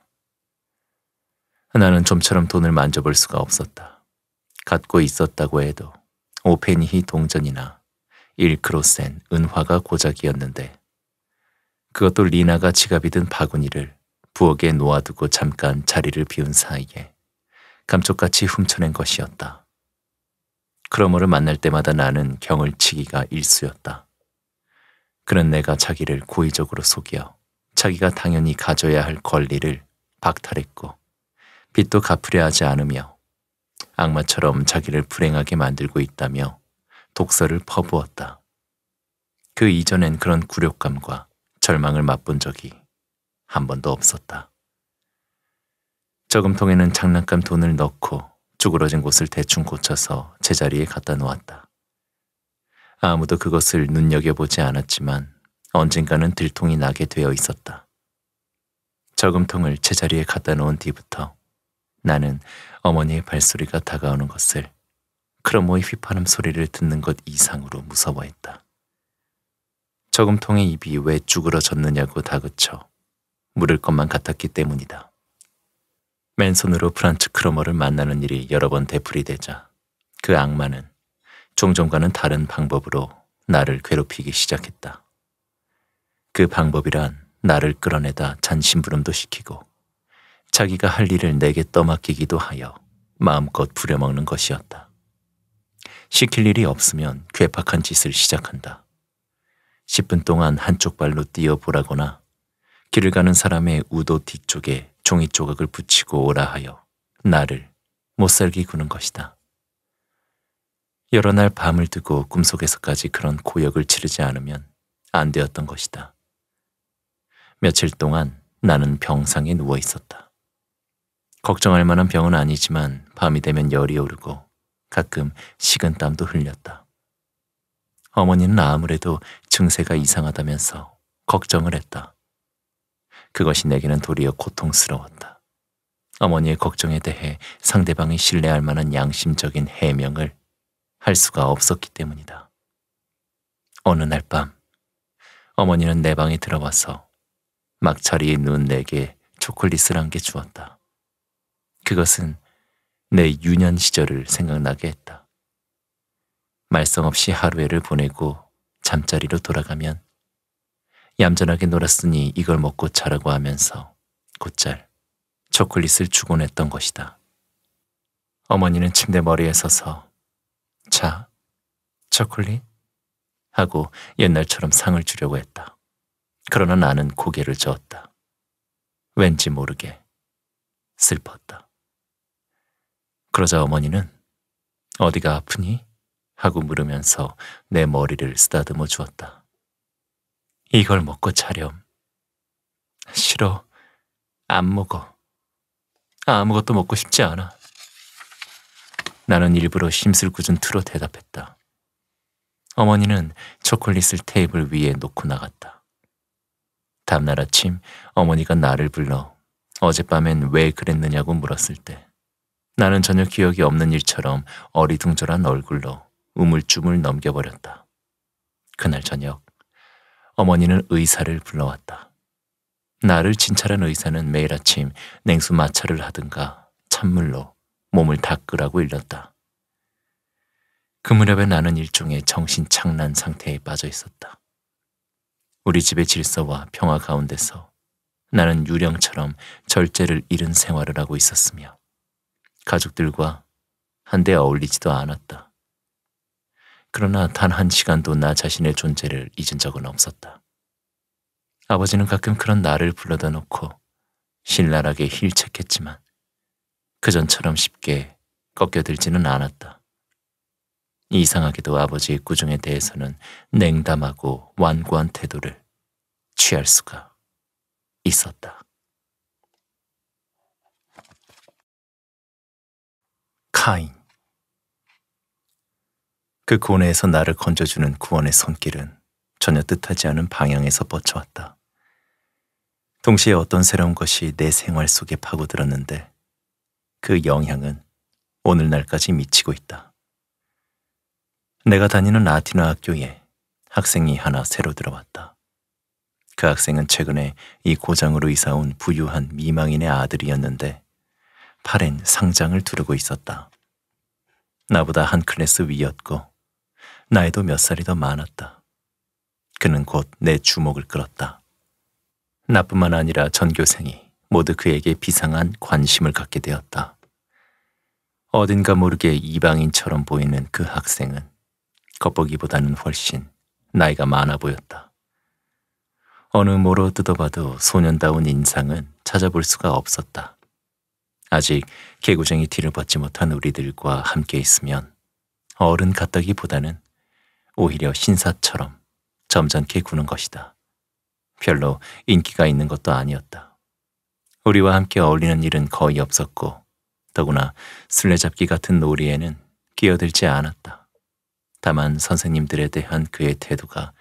나는 좀처럼 돈을 만져볼 수가 없었다. 갖고 있었다고 해도 오페니히 동전이나 일크로센 은화가 고작이었는데 그것도 리나가 지갑이 든 바구니를 부엌에 놓아두고 잠깐 자리를 비운 사이에 감쪽같이 훔쳐낸 것이었다. 크러머를 만날 때마다 나는 경을 치기가 일쑤였다. 그는 내가 자기를 고의적으로 속여 자기가 당연히 가져야 할 권리를 박탈했고 빚도 갚으려 하지 않으며 악마처럼 자기를 불행하게 만들고 있다며 독서를 퍼부었다. 그 이전엔 그런 굴욕감과 절망을 맛본 적이 한 번도 없었다. 저금통에는 장난감 돈을 넣고 쭈그러진 곳을 대충 고쳐서 제자리에 갖다 놓았다. 아무도 그것을 눈여겨보지 않았지만 언젠가는 들통이 나게 되어 있었다. 저금통을 제자리에 갖다 놓은 뒤부터 나는 어머니의 발소리가 다가오는 것을 크로모의 휘파람 소리를 듣는 것 이상으로 무서워했다. 저금통의 입이 왜 쭈그러졌느냐고 다그쳐 물을 것만 같았기 때문이다. 맨손으로 프란츠 크로머를 만나는 일이 여러 번 되풀이되자 그 악마는 종종과는 다른 방법으로 나를 괴롭히기 시작했다. 그 방법이란 나를 끌어내다 잔심부름도 시키고 자기가 할 일을 내게 떠맡기기도 하여 마음껏 부려먹는 것이었다. 시킬 일이 없으면 괴팍한 짓을 시작한다. 10분 동안 한쪽 발로 뛰어보라거나 길을 가는 사람의 우도 뒤쪽에 종이 조각을 붙이고 오라 하여 나를 못살게 구는 것이다. 여러 날 밤을 두고 꿈속에서까지 그런 고역을 치르지 않으면 안 되었던 것이다. 며칠 동안 나는 병상에 누워 있었다. 걱정할 만한 병은 아니지만 밤이 되면 열이 오르고 가끔 식은 땀도 흘렸다. 어머니는 아무래도 증세가 이상하다면서 걱정을 했다. 그것이 내게는 도리어 고통스러웠다. 어머니의 걱정에 대해 상대방이 신뢰할 만한 양심적인 해명을 할 수가 없었기 때문이다. 어느 날 밤, 어머니는 내 방에 들어와서 막차리에 눈 내게 초콜릿을 한 개 주었다. 그것은 내 유년 시절을 생각나게 했다. 말썽 없이 하루에를 보내고 잠자리로 돌아가면 얌전하게 놀았으니 이걸 먹고 자라고 하면서 곧잘 초콜릿을 주곤 했던 것이다. 어머니는 침대 머리에 서서 자, 초콜릿? 하고 옛날처럼 상을 주려고 했다. 그러나 나는 고개를 저었다. 왠지 모르게 슬펐다. 그러자 어머니는 어디가 아프니? 하고 물으면서 내 머리를 쓰다듬어 주었다. 이걸 먹고 자렴. 싫어. 안 먹어. 아무것도 먹고 싶지 않아. 나는 일부러 심술궂은 투로 대답했다. 어머니는 초콜릿을 테이블 위에 놓고 나갔다. 다음날 아침 어머니가 나를 불러 어젯밤엔 왜 그랬느냐고 물었을 때 나는 전혀 기억이 없는 일처럼 어리둥절한 얼굴로 우물쭈물 넘겨버렸다. 그날 저녁 어머니는 의사를 불러왔다. 나를 진찰한 의사는 매일 아침 냉수 마찰을 하든가 찬물로 몸을 닦으라고 일렀다. 그 무렵에 나는 일종의 정신착란 상태에 빠져 있었다. 우리 집의 질서와 평화 가운데서 나는 유령처럼 절제를 잃은 생활을 하고 있었으며 가족들과 한데 어울리지도 않았다. 그러나 단 한 시간도 나 자신의 존재를 잊은 적은 없었다. 아버지는 가끔 그런 나를 불러다 놓고 신랄하게 힐책했지만 그전처럼 쉽게 꺾여들지는 않았다. 이상하게도 아버지의 꾸중에 대해서는 냉담하고 완고한 태도를 취할 수가 있었다. 카인. 그 고뇌에서 나를 건져주는 구원의 손길은 전혀 뜻하지 않은 방향에서 뻗쳐왔다. 동시에 어떤 새로운 것이 내 생활 속에 파고들었는데 그 영향은 오늘날까지 미치고 있다. 내가 다니는 라틴어 학교에 학생이 하나 새로 들어왔다. 그 학생은 최근에 이 고장으로 이사온 부유한 미망인의 아들이었는데 팔엔 상장을 두르고 있었다. 나보다 한 클래스 위였고 나이도 몇 살이 더 많았다. 그는 곧 내 주목을 끌었다. 나뿐만 아니라 전교생이 모두 그에게 비상한 관심을 갖게 되었다. 어딘가 모르게 이방인처럼 보이는 그 학생은 겉보기보다는 훨씬 나이가 많아 보였다. 어느 모로 뜯어봐도 소년다운 인상은 찾아볼 수가 없었다. 아직 개구쟁이 티를 벗지 못한 우리들과 함께 있으면 어른 같다기보다는 오히려 신사처럼 점잖게 구는 것이다. 별로 인기가 있는 것도 아니었다. 우리와 함께 어울리는 일은 거의 없었고 더구나 술래잡기 같은 놀이에는 끼어들지 않았다. 다만 선생님들에 대한 그의 태도가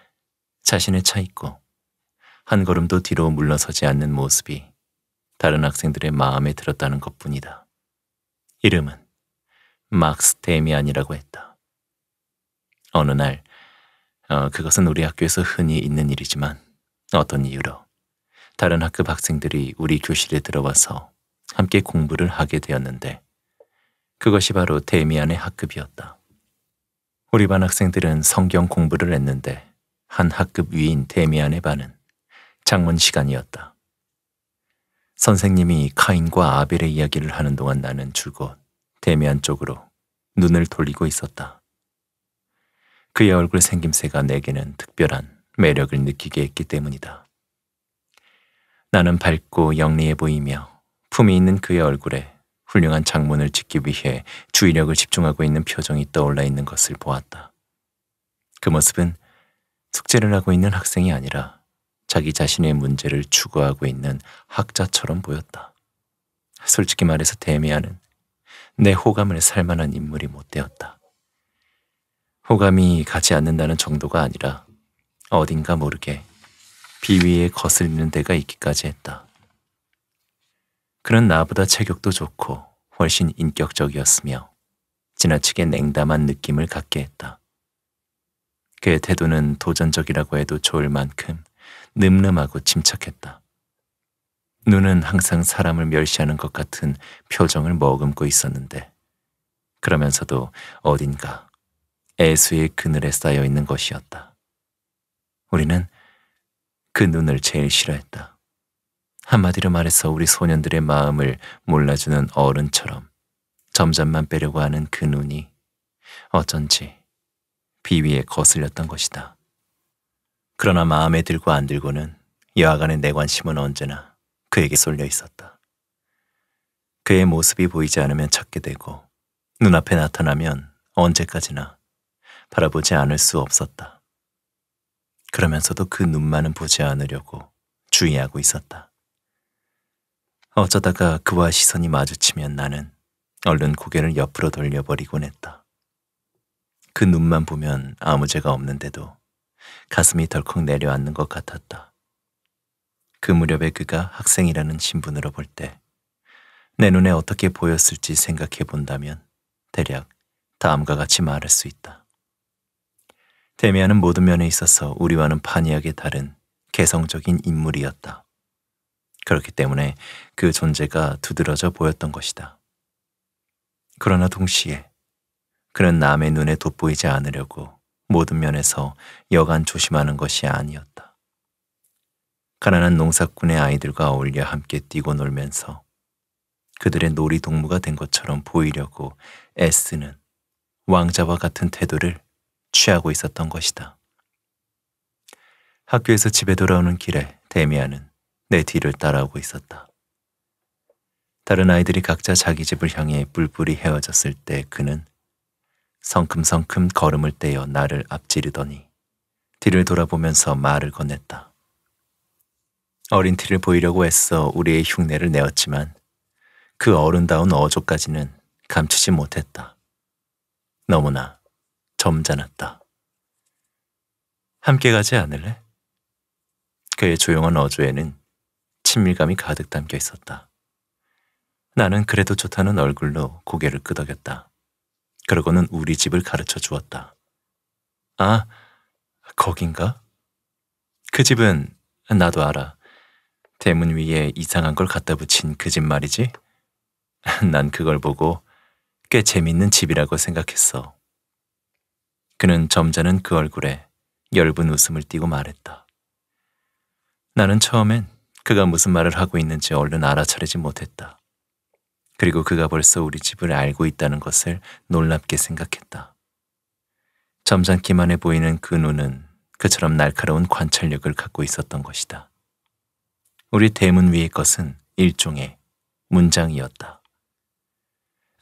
자신을 차있고 한 걸음도 뒤로 물러서지 않는 모습이 다른 학생들의 마음에 들었다는 것뿐이다. 이름은 막스 데미안이라고 했다. 어느 날 어, 그것은 우리 학교에서 흔히 있는 일이지만 어떤 이유로 다른 학급 학생들이 우리 교실에 들어와서 함께 공부를 하게 되었는데 그것이 바로 데미안의 학급이었다. 우리 반 학생들은 성경 공부를 했는데 한 학급 위인 데미안의 반은 장문 시간이었다. 선생님이 카인과 아벨의 이야기를 하는 동안 나는 줄곧 대미안 쪽으로 눈을 돌리고 있었다. 그의 얼굴 생김새가 내게는 특별한 매력을 느끼게 했기 때문이다. 나는 밝고 영리해 보이며 품이 있는 그의 얼굴에 훌륭한 장문을 짓기 위해 주의력을 집중하고 있는 표정이 떠올라 있는 것을 보았다. 그 모습은 숙제를 하고 있는 학생이 아니라 자기 자신의 문제를 추구하고 있는 학자처럼 보였다. 솔직히 말해서 데미안은 내 호감을 살만한 인물이 못 되었다. 호감이 가지 않는다는 정도가 아니라 어딘가 모르게 비위에 거슬리는 데가 있기까지 했다. 그는 나보다 체격도 좋고 훨씬 인격적이었으며 지나치게 냉담한 느낌을 갖게 했다. 그의 태도는 도전적이라고 해도 좋을 만큼 늠름하고 침착했다. 눈은 항상 사람을 멸시하는 것 같은 표정을 머금고 있었는데 그러면서도 어딘가 애수의 그늘에 쌓여 있는 것이었다. 우리는 그 눈을 제일 싫어했다. 한마디로 말해서 우리 소년들의 마음을 몰라주는 어른처럼 점점만 빼려고 하는 그 눈이 어쩐지 비위에 거슬렸던 것이다. 그러나 마음에 들고 안 들고는 여하간의 내 관심은 언제나 그에게 쏠려 있었다. 그의 모습이 보이지 않으면 찾게 되고 눈앞에 나타나면 언제까지나 바라보지 않을 수 없었다. 그러면서도 그 눈만은 보지 않으려고 주의하고 있었다. 어쩌다가 그와 시선이 마주치면 나는 얼른 고개를 옆으로 돌려버리곤 했다. 그 눈만 보면 아무 죄가 없는데도 가슴이 덜컥 내려앉는 것 같았다. 그 무렵에 그가 학생이라는 신분으로 볼 때 내 눈에 어떻게 보였을지 생각해 본다면 대략 다음과 같이 말할 수 있다. 데미안은 모든 면에 있어서 우리와는 판이하게 다른 개성적인 인물이었다. 그렇기 때문에 그 존재가 두드러져 보였던 것이다. 그러나 동시에 그는 남의 눈에 돋보이지 않으려고 모든 면에서 여간 조심하는 것이 아니었다. 가난한 농사꾼의 아이들과 어울려 함께 뛰고 놀면서 그들의 놀이 동무가 된 것처럼 보이려고 s 는 왕자와 같은 태도를 취하고 있었던 것이다. 학교에서 집에 돌아오는 길에 데미안은 내 뒤를 따라오고 있었다. 다른 아이들이 각자 자기 집을 향해 뿔뿔이 헤어졌을 때 그는 성큼성큼 걸음을 떼어 나를 앞지르더니 뒤를 돌아보면서 말을 건넸다. 어린 티를 보이려고 애써 우리의 흉내를 내었지만 그 어른다운 어조까지는 감추지 못했다. 너무나 점잖았다. 함께 가지 않을래? 그의 조용한 어조에는 친밀감이 가득 담겨 있었다. 나는 그래도 좋다는 얼굴로 고개를 끄덕였다. 그러고는 우리 집을 가르쳐 주었다. 아, 거긴가? 그 집은 나도 알아. 대문 위에 이상한 걸 갖다 붙인 그 집 말이지? 난 그걸 보고 꽤 재밌는 집이라고 생각했어. 그는 점잖은 그 얼굴에 열분 웃음을 띠고 말했다. 나는 처음엔 그가 무슨 말을 하고 있는지 얼른 알아차리지 못했다. 그리고 그가 벌써 우리 집을 알고 있다는 것을 놀랍게 생각했다. 점잖기만 해 보이는 그 눈은 그처럼 날카로운 관찰력을 갖고 있었던 것이다. 우리 대문 위의 것은 일종의 문장이었다.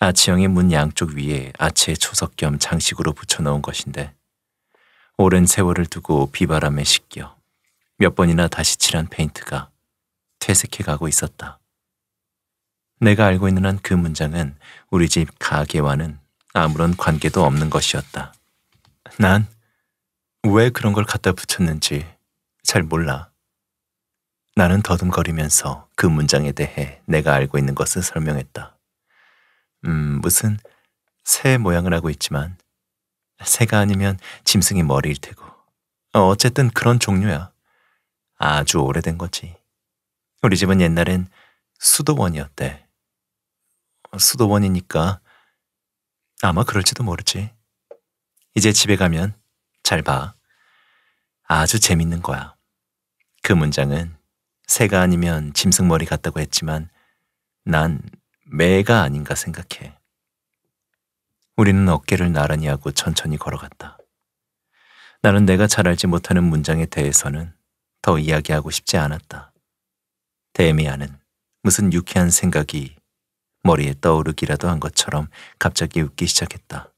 아치형의 문 양쪽 위에 아치의 초석 겸 장식으로 붙여놓은 것인데 오랜 세월을 두고 비바람에 씻겨 몇 번이나 다시 칠한 페인트가 퇴색해가고 있었다. 내가 알고 있는 한 그 문장은 우리 집 가게와는 아무런 관계도 없는 것이었다. 난 왜 그런 걸 갖다 붙였는지 잘 몰라. 나는 더듬거리면서 그 문장에 대해 내가 알고 있는 것을 설명했다. 음, 무슨 새 모양을 하고 있지만 새가 아니면 짐승이 머리일 테고 어, 어쨌든 그런 종류야. 아주 오래된 거지. 우리 집은 옛날엔 수도원이었대. 수도원이니까 아마 그럴지도 모르지. 이제 집에 가면 잘 봐. 아주 재밌는 거야. 그 문장은 새가 아니면 짐승머리 같다고 했지만 난 매가 아닌가 생각해. 우리는 어깨를 나란히 하고 천천히 걸어갔다. 나는 내가 잘 알지 못하는 문장에 대해서는 더 이야기하고 싶지 않았다. 데미아는 무슨 유쾌한 생각이 머리에 떠오르기라도 한 것처럼 갑자기 웃기 시작했다.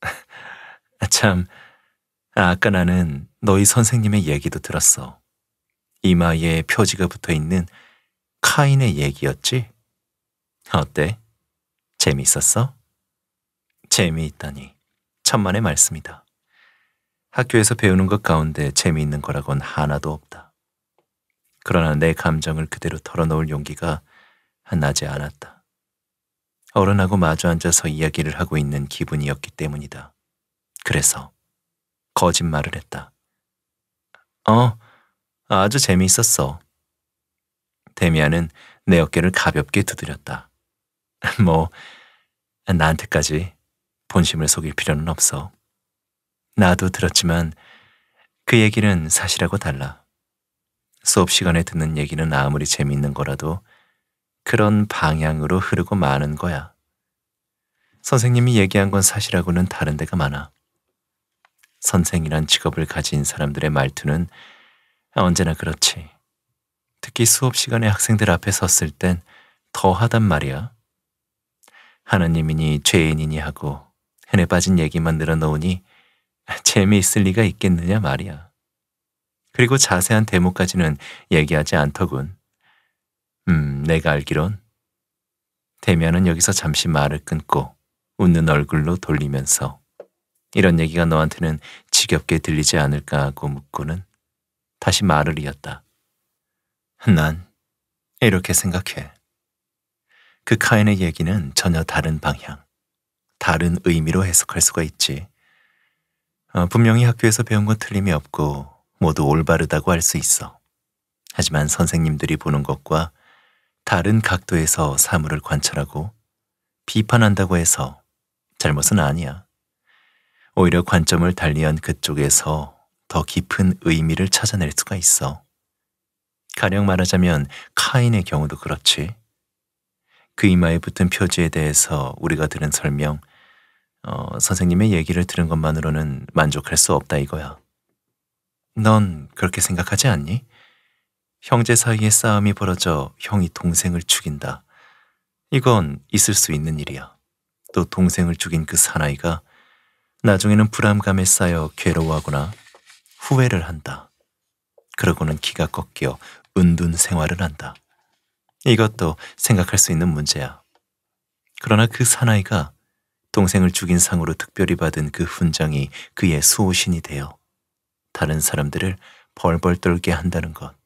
참, 아, 아까 나는 너희 선생님의 얘기도 들었어. 이마에 표지가 붙어 있는 카인의 얘기였지? 어때? 재미있었어? 재미있다니. 천만의 말씀이다. 학교에서 배우는 것 가운데 재미있는 거라곤 하나도 없다. 그러나 내 감정을 그대로 털어놓을 용기가 나지 않았다. 어른하고 마주 앉아서 이야기를 하고 있는 기분이었기 때문이다. 그래서 거짓말을 했다. 어, 아주 재미있었어. 데미안은 내 어깨를 가볍게 두드렸다. 뭐, 나한테까지 본심을 속일 필요는 없어. 나도 들었지만 그 얘기는 사실하고 달라. 수업 시간에 듣는 얘기는 아무리 재미있는 거라도 그런 방향으로 흐르고 마는 거야. 선생님이 얘기한 건 사실하고는 다른 데가 많아. 선생이란 직업을 가진 사람들의 말투는 아, 언제나 그렇지. 특히 수업 시간에 학생들 앞에 섰을 땐 더하단 말이야. 하나님이니 죄인이니 하고 흔해 빠진 얘기만 늘어놓으니 재미있을 리가 있겠느냐 말이야. 그리고 자세한 대목까지는 얘기하지 않더군. 음, 내가 알기론. 대면은 여기서 잠시 말을 끊고 웃는 얼굴로 돌리면서 이런 얘기가 너한테는 지겹게 들리지 않을까 하고 묻고는 다시 말을 이었다. 난 이렇게 생각해. 그 카인의 얘기는 전혀 다른 방향, 다른 의미로 해석할 수가 있지. 어, 분명히 학교에서 배운 건 틀림이 없고 모두 올바르다고 할 수 있어. 하지만 선생님들이 보는 것과 다른 각도에서 사물을 관찰하고 비판한다고 해서 잘못은 아니야. 오히려 관점을 달리한 그쪽에서 더 깊은 의미를 찾아낼 수가 있어. 가령 말하자면 카인의 경우도 그렇지. 그 이마에 붙은 표지에 대해서 우리가 들은 설명, 어, 선생님의 얘기를 들은 것만으로는 만족할 수 없다 이거야. 넌 그렇게 생각하지 않니? 형제 사이에 싸움이 벌어져 형이 동생을 죽인다. 이건 있을 수 있는 일이야. 또 동생을 죽인 그 사나이가 나중에는 불안감에 쌓여 괴로워하거나 후회를 한다. 그러고는 기가 꺾여 은둔 생활을 한다. 이것도 생각할 수 있는 문제야. 그러나 그 사나이가 동생을 죽인 상으로 특별히 받은 그 훈장이 그의 수호신이 되어 다른 사람들을 벌벌 떨게 한다는 것.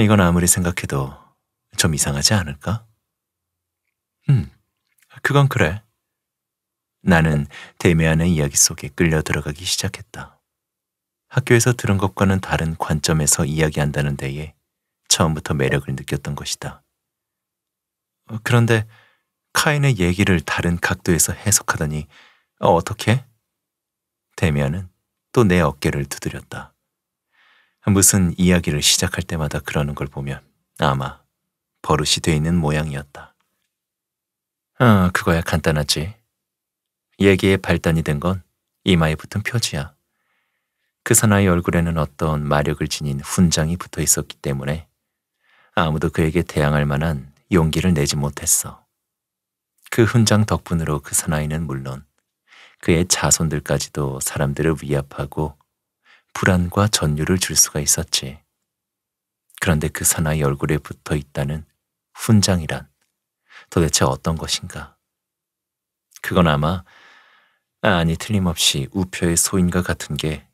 이건 아무리 생각해도 좀 이상하지 않을까? 음, 그건 그래. 나는 데미안의 이야기 속에 끌려 들어가기 시작했다. 학교에서 들은 것과는 다른 관점에서 이야기한다는 데에 처음부터 매력을 느꼈던 것이다. 그런데 카인의 얘기를 다른 각도에서 해석하더니 어떻게? 데미안은 또 내 어깨를 두드렸다. 무슨 이야기를 시작할 때마다 그러는 걸 보면 아마 버릇이 돼 있는 모양이었다. 아, 그거야 간단하지. 얘기의 발단이 된 건 이마에 붙은 표지야. 그 사나이 얼굴에는 어떤 마력을 지닌 훈장이 붙어 있었기 때문에 아무도 그에게 대항할 만한 용기를 내지 못했어. 그 훈장 덕분으로 그 사나이는 물론 그의 자손들까지도 사람들을 위압하고 불안과 전율을 줄 수가 있었지. 그런데 그 사나이 얼굴에 붙어 있다는 훈장이란 도대체 어떤 것인가? 그건 아마 아니 틀림없이 우표의 소인과 같은 게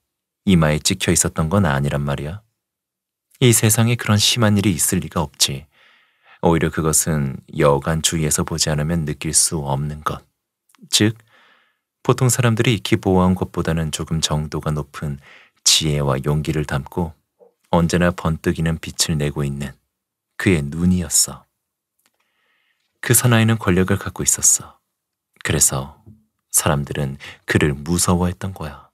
이마에 찍혀 있었던 건 아니란 말이야. 이 세상에 그런 심한 일이 있을 리가 없지. 오히려 그것은 여간 주위에서 보지 않으면 느낄 수 없는 것. 즉, 보통 사람들이 익히 보호한 것보다는 조금 정도가 높은 지혜와 용기를 담고 언제나 번뜩이는 빛을 내고 있는 그의 눈이었어. 그 사나이는 권력을 갖고 있었어. 그래서 사람들은 그를 무서워했던 거야.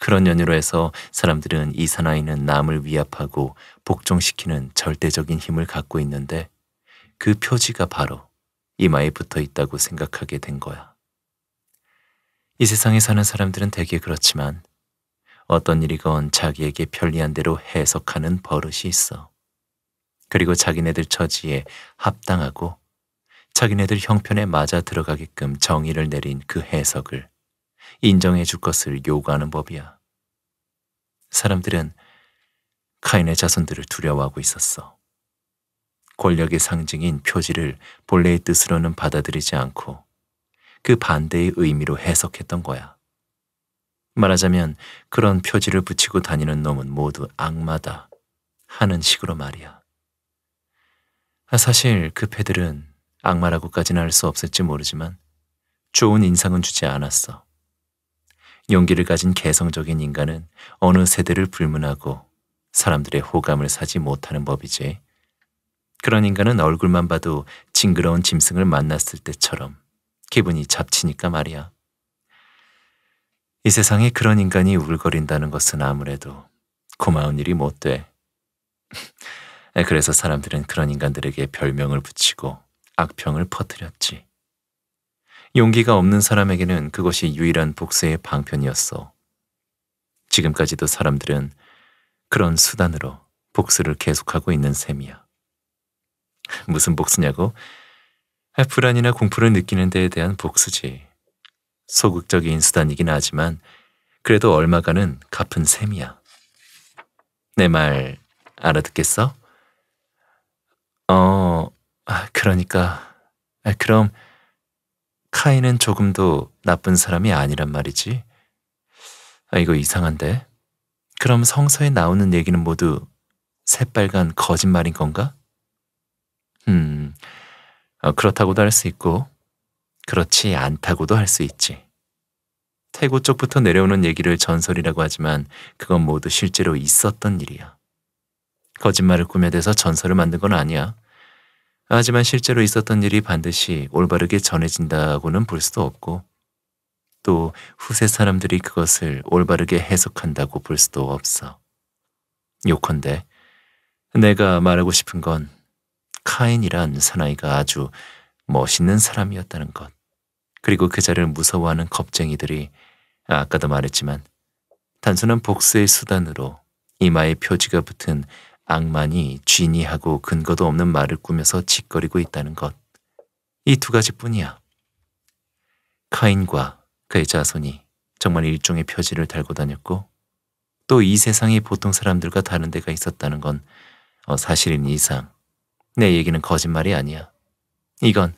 그런 연유로 해서 사람들은 이 사나이는 남을 위압하고 복종시키는 절대적인 힘을 갖고 있는데 그 표지가 바로 이마에 붙어 있다고 생각하게 된 거야. 이 세상에 사는 사람들은 대개 그렇지만 어떤 일이건 자기에게 편리한 대로 해석하는 버릇이 있어. 그리고 자기네들 처지에 합당하고 자기네들 형편에 맞아 들어가게끔 정의를 내린 그 해석을 인정해 줄 것을 요구하는 법이야. 사람들은 카인의 자손들을 두려워하고 있었어. 권력의 상징인 표지를 본래의 뜻으로는 받아들이지 않고 그 반대의 의미로 해석했던 거야. 말하자면 그런 표지를 붙이고 다니는 놈은 모두 악마다 하는 식으로 말이야. 아, 사실 그 패들은 악마라고까지는 할 수 없을지 모르지만 좋은 인상은 주지 않았어. 용기를 가진 개성적인 인간은 어느 세대를 불문하고 사람들의 호감을 사지 못하는 법이지. 그런 인간은 얼굴만 봐도 징그러운 짐승을 만났을 때처럼 기분이 잡치니까 말이야. 이 세상에 그런 인간이 울거린다는 것은 아무래도 고마운 일이 못 돼. 그래서 사람들은 그런 인간들에게 별명을 붙이고 악평을 퍼뜨렸지. 용기가 없는 사람에게는 그것이 유일한 복수의 방편이었어. 지금까지도 사람들은 그런 수단으로 복수를 계속하고 있는 셈이야. 무슨 복수냐고? 아, 불안이나 공포를 느끼는 데에 대한 복수지. 소극적인 수단이긴 하지만 그래도 얼마간은 갚은 셈이야. 내 말 알아듣겠어? 어, 아, 그러니까. 아, 그럼 카이는 조금도 나쁜 사람이 아니란 말이지. 아, 이거 이상한데? 그럼 성서에 나오는 얘기는 모두 새빨간 거짓말인 건가? 음, 어, 그렇다고도 할 수 있고. 그렇지 않다고도 할 수 있지. 태고 쪽부터 내려오는 얘기를 전설이라고 하지만 그건 모두 실제로 있었던 일이야. 거짓말을 꾸며대서 전설을 만든 건 아니야. 하지만 실제로 있었던 일이 반드시 올바르게 전해진다고는 볼 수도 없고 또 후세 사람들이 그것을 올바르게 해석한다고 볼 수도 없어. 요컨대 내가 말하고 싶은 건 카인이란 사나이가 아주 멋있는 사람이었다는 것. 그리고 그 자를 무서워하는 겁쟁이들이 아까도 말했지만 단순한 복수의 수단으로 이마에 표지가 붙은 악만이 쥐니하고 근거도 없는 말을 꾸며서 짓거리고 있다는 것. 이 두 가지뿐이야. 카인과 그의 자손이 정말 일종의 표지를 달고 다녔고 또 이 세상이 보통 사람들과 다른 데가 있었다는 건 어, 사실인 이상 내 얘기는 거짓말이 아니야. 이건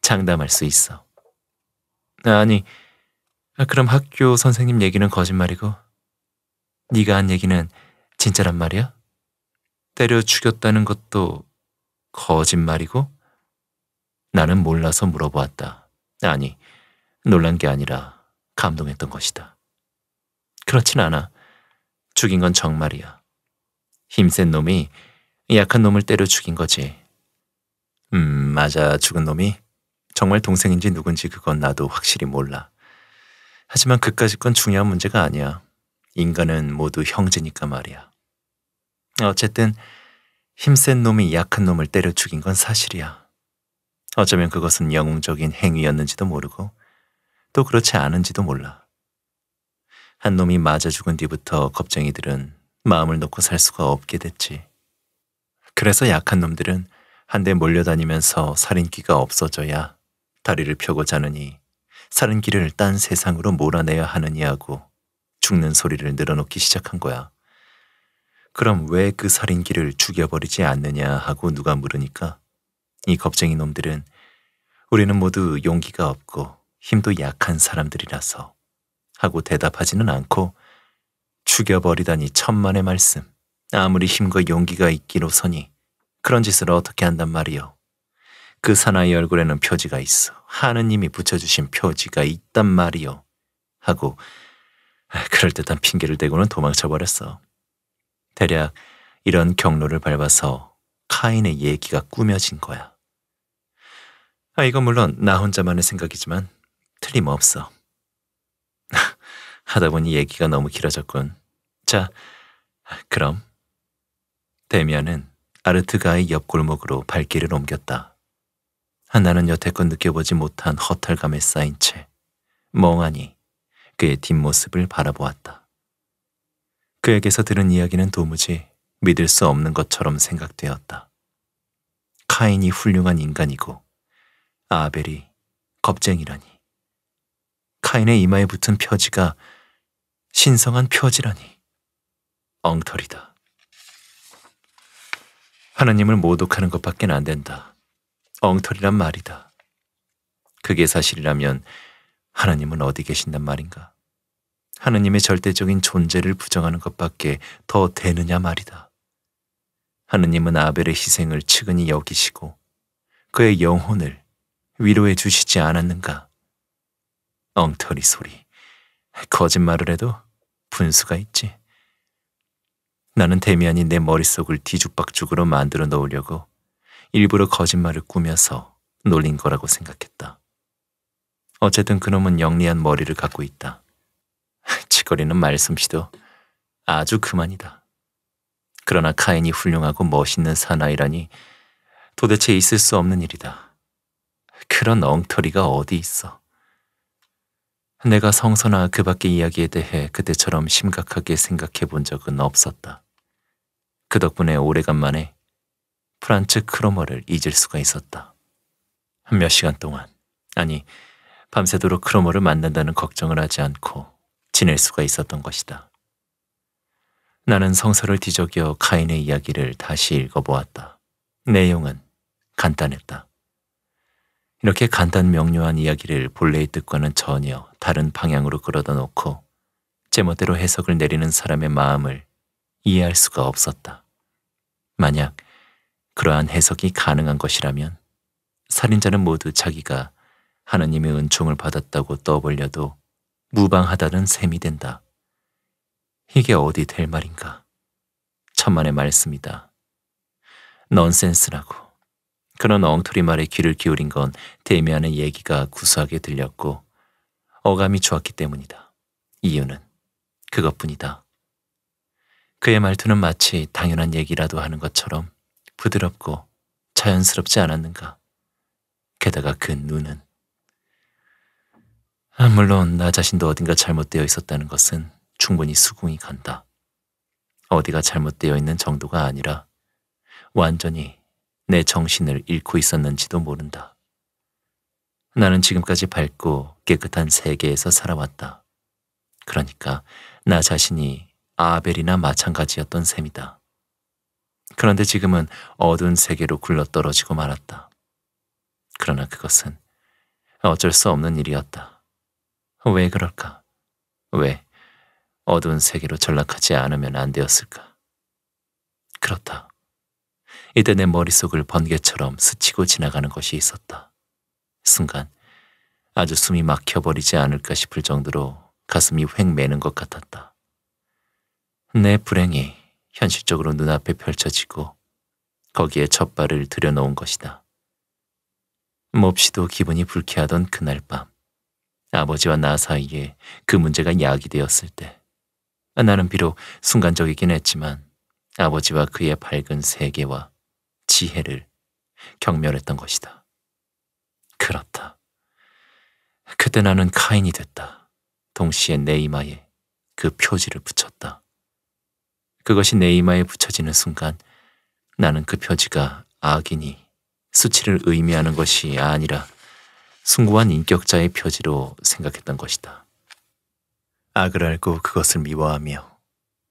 장담할 수 있어. 아, 아니, 아, 그럼 학교 선생님 얘기는 거짓말이고 네가 한 얘기는 진짜란 말이야? 때려 죽였다는 것도 거짓말이고? 나는 몰라서 물어보았다. 아니, 놀란 게 아니라 감동했던 것이다. 그렇진 않아. 죽인 건 정말이야. 힘센 놈이 약한 놈을 때려 죽인 거지. 음, 맞아. 죽은 놈이 정말 동생인지 누군지 그건 나도 확실히 몰라. 하지만 그까짓건 중요한 문제가 아니야. 인간은 모두 형제니까 말이야. 어쨌든 힘센 놈이 약한 놈을 때려 죽인 건 사실이야. 어쩌면 그것은 영웅적인 행위였는지도 모르고 또 그렇지 않은지도 몰라. 한 놈이 맞아 죽은 뒤부터 겁쟁이들은 마음을 놓고 살 수가 없게 됐지. 그래서 약한 놈들은 한데 몰려다니면서 살인기가 없어져야 다리를 펴고 자느니 사는 길을 딴 세상으로 몰아내야 하느냐고 죽는 소리를 늘어놓기 시작한 거야. 그럼 왜 그살인 길을 죽여버리지 않느냐 하고 누가 물으니까 이 겁쟁이 놈들은 우리는 모두 용기가 없고 힘도 약한 사람들이라서 하고 대답하지는 않고 죽여버리다니 천만의 말씀 아무리 힘과 용기가 있기로서니 그런 짓을 어떻게 한단 말이오 그 사나이 얼굴에는 표지가 있어. 하느님이 붙여주신 표지가 있단 말이요. 하고 그럴듯한 핑계를 대고는 도망쳐버렸어. 대략 이런 경로를 밟아서 카인의 얘기가 꾸며진 거야. 아, 이건 물론 나 혼자만의 생각이지만 틀림없어. 하다 보니 얘기가 너무 길어졌군. 자, 그럼 데미안은 아르트가의 옆 골목으로 발길을 옮겼다. 하나는 여태껏 느껴보지 못한 허탈감에 쌓인 채 멍하니 그의 뒷모습을 바라보았다. 그에게서 들은 이야기는 도무지 믿을 수 없는 것처럼 생각되었다. 카인이 훌륭한 인간이고 아벨이 겁쟁이라니. 카인의 이마에 붙은 표지가 신성한 표지라니. 엉터리다. 하나님을 모독하는 것밖엔 안 된다. 엉터리란 말이다. 그게 사실이라면 하나님은 어디 계신단 말인가? 하느님의 절대적인 존재를 부정하는 것밖에 더 되느냐 말이다. 하느님은 아벨의 희생을 측은히 여기시고 그의 영혼을 위로해 주시지 않았는가? 엉터리 소리. 거짓말을 해도 분수가 있지. 나는 데미안이 내 머릿속을 뒤죽박죽으로 만들어 놓으려고 일부러 거짓말을 꾸며서 놀린 거라고 생각했다. 어쨌든 그놈은 영리한 머리를 갖고 있다. 치거리는 말씀씨도 아주 그만이다. 그러나 카인이 훌륭하고 멋있는 사나이라니 도대체 있을 수 없는 일이다. 그런 엉터리가 어디 있어. 내가 성서나 그 밖의 이야기에 대해 그때처럼 심각하게 생각해 본 적은 없었다. 그 덕분에 오래간만에 프란츠 크로머를 잊을 수가 있었다. 몇 시간 동안, 아니, 밤새도록 크로머를 만난다는 걱정을 하지 않고 지낼 수가 있었던 것이다. 나는 성서를 뒤적여 카인의 이야기를 다시 읽어보았다. 내용은 간단했다. 이렇게 간단 명료한 이야기를 본래의 뜻과는 전혀 다른 방향으로 끌어다 놓고 제멋대로 해석을 내리는 사람의 마음을 이해할 수가 없었다. 만약 그러한 해석이 가능한 것이라면 살인자는 모두 자기가 하나님의 은총을 받았다고 떠벌려도 무방하다는 셈이 된다. 이게 어디 될 말인가? 천만의 말씀이다. 넌센스라고. 그런 엉터리 말에 귀를 기울인 건 데미안의 얘기가 구수하게 들렸고 어감이 좋았기 때문이다. 이유는 그것뿐이다. 그의 말투는 마치 당연한 얘기라도 하는 것처럼 부드럽고 자연스럽지 않았는가. 게다가 그 눈은. 아, 물론 나 자신도 어딘가 잘못되어 있었다는 것은 충분히 수긍이 간다. 어디가 잘못되어 있는 정도가 아니라 완전히 내 정신을 잃고 있었는지도 모른다. 나는 지금까지 밝고 깨끗한 세계에서 살아왔다. 그러니까 나 자신이 아벨이나 마찬가지였던 셈이다. 그런데 지금은 어두운 세계로 굴러떨어지고 말았다. 그러나 그것은 어쩔 수 없는 일이었다. 왜 그럴까? 왜 어두운 세계로 전락하지 않으면 안 되었을까? 그렇다. 이때 내 머릿속을 번개처럼 스치고 지나가는 것이 있었다. 순간 아주 숨이 막혀버리지 않을까 싶을 정도로 가슴이 횡 매는 것 같았다. 내 불행이 현실적으로 눈앞에 펼쳐지고 거기에 첫 발을 들여놓은 것이다. 몹시도 기분이 불쾌하던 그날 밤 아버지와 나 사이에 그 문제가 야기 되었을 때 나는 비록 순간적이긴 했지만 아버지와 그의 밝은 세계와 지혜를 경멸했던 것이다. 그렇다. 그때 나는 카인이 됐다. 동시에 내 이마에 그 표지를 붙였다. 그것이 내 이마에 붙여지는 순간 나는 그 표지가 악인이 수치를 의미하는 것이 아니라 숭고한 인격자의 표지로 생각했던 것이다. 악을 알고 그것을 미워하며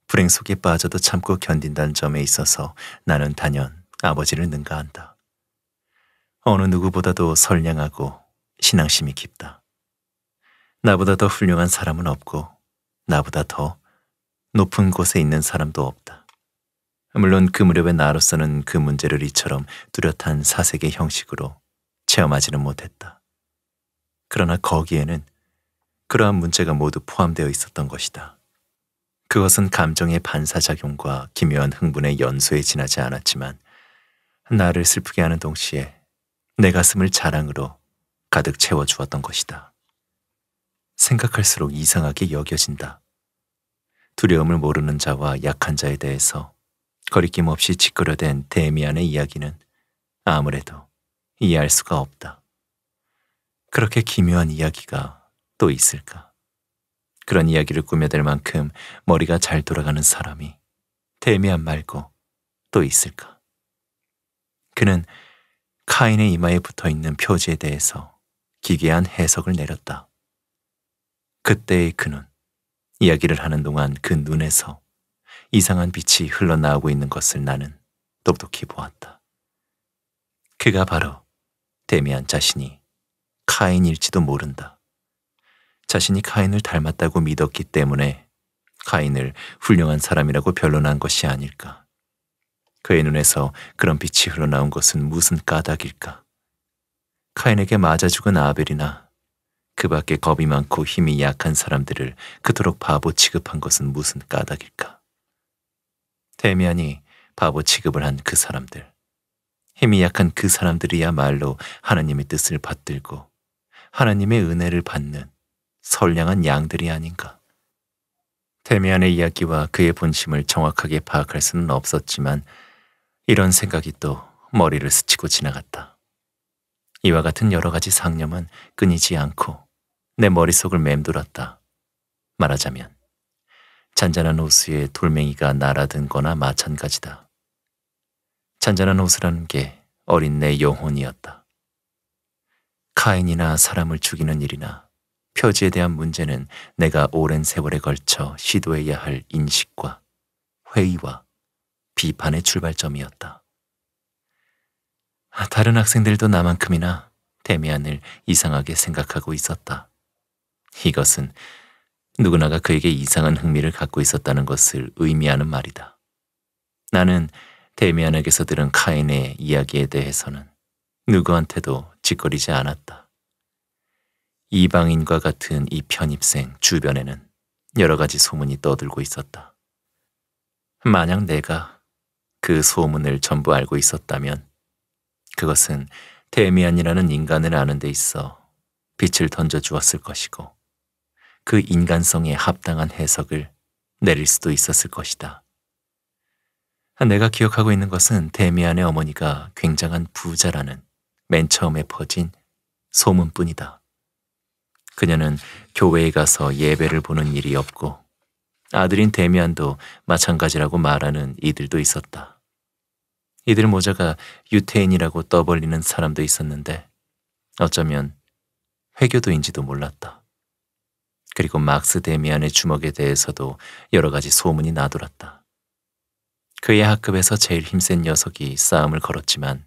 불행 속에 빠져도 참고 견딘다는 점에 있어서 나는 단연 아버지를 능가한다. 어느 누구보다도 선량하고 신앙심이 깊다. 나보다 더 훌륭한 사람은 없고 나보다 더 높은 곳에 있는 사람도 없다. 물론 그 무렵의 나로서는 그 문제를 이처럼 뚜렷한 사색의 형식으로 체험하지는 못했다. 그러나 거기에는 그러한 문제가 모두 포함되어 있었던 것이다. 그것은 감정의 반사작용과 기묘한 흥분의 연소에 지나지 않았지만 나를 슬프게 하는 동시에 내 가슴을 자랑으로 가득 채워주었던 것이다. 생각할수록 이상하게 여겨진다. 두려움을 모르는 자와 약한 자에 대해서 거리낌 없이 짓거려댄 데미안의 이야기는 아무래도 이해할 수가 없다. 그렇게 기묘한 이야기가 또 있을까? 그런 이야기를 꾸며댈 만큼 머리가 잘 돌아가는 사람이 데미안 말고 또 있을까? 그는 카인의 이마에 붙어 있는 표지에 대해서 기괴한 해석을 내렸다. 그때의 그는 이야기를 하는 동안 그 눈에서 이상한 빛이 흘러나오고 있는 것을 나는 똑똑히 보았다. 그가 바로 데미안 자신이 카인일지도 모른다. 자신이 카인을 닮았다고 믿었기 때문에 카인을 훌륭한 사람이라고 변론한 것이 아닐까. 그의 눈에서 그런 빛이 흘러나온 것은 무슨 까닭일까? 카인에게 맞아 죽은 아벨이나 그 밖에 겁이 많고 힘이 약한 사람들을 그토록 바보 취급한 것은 무슨 까닭일까? 데미안이 바보 취급을 한 그 사람들. 힘이 약한 그 사람들이야말로 하나님의 뜻을 받들고 하나님의 은혜를 받는 선량한 양들이 아닌가. 데미안의 이야기와 그의 본심을 정확하게 파악할 수는 없었지만 이런 생각이 또 머리를 스치고 지나갔다. 이와 같은 여러 가지 상념은 끊이지 않고 내 머릿속을 맴돌았다. 말하자면 잔잔한 호수에 돌멩이가 날아든 거나 마찬가지다. 잔잔한 호수라는 게 어린 내 영혼이었다. 카인이나 사람을 죽이는 일이나 표지에 대한 문제는 내가 오랜 세월에 걸쳐 시도해야 할 인식과 회의와 비판의 출발점이었다. 다른 학생들도 나만큼이나 데미안을 이상하게 생각하고 있었다. 이것은 누구나가 그에게 이상한 흥미를 갖고 있었다는 것을 의미하는 말이다. 나는 데미안에게서 들은 카인의 이야기에 대해서는 누구한테도 짓거리지 않았다. 이방인과 같은 이 편입생 주변에는 여러 가지 소문이 떠들고 있었다. 만약 내가 그 소문을 전부 알고 있었다면 그것은 데미안이라는 인간을 아는 데 있어 빛을 던져 주었을 것이고 그 인간성에 합당한 해석을 내릴 수도 있었을 것이다. 내가 기억하고 있는 것은 데미안의 어머니가 굉장한 부자라는 맨 처음에 퍼진 소문뿐이다. 그녀는 교회에 가서 예배를 보는 일이 없고 아들인 데미안도 마찬가지라고 말하는 이들도 있었다. 이들 모자가 유태인이라고 떠벌리는 사람도 있었는데 어쩌면 회교도인지도 몰랐다. 그리고 막스 데미안의 주먹에 대해서도 여러 가지 소문이 나돌았다. 그의 학급에서 제일 힘센 녀석이 싸움을 걸었지만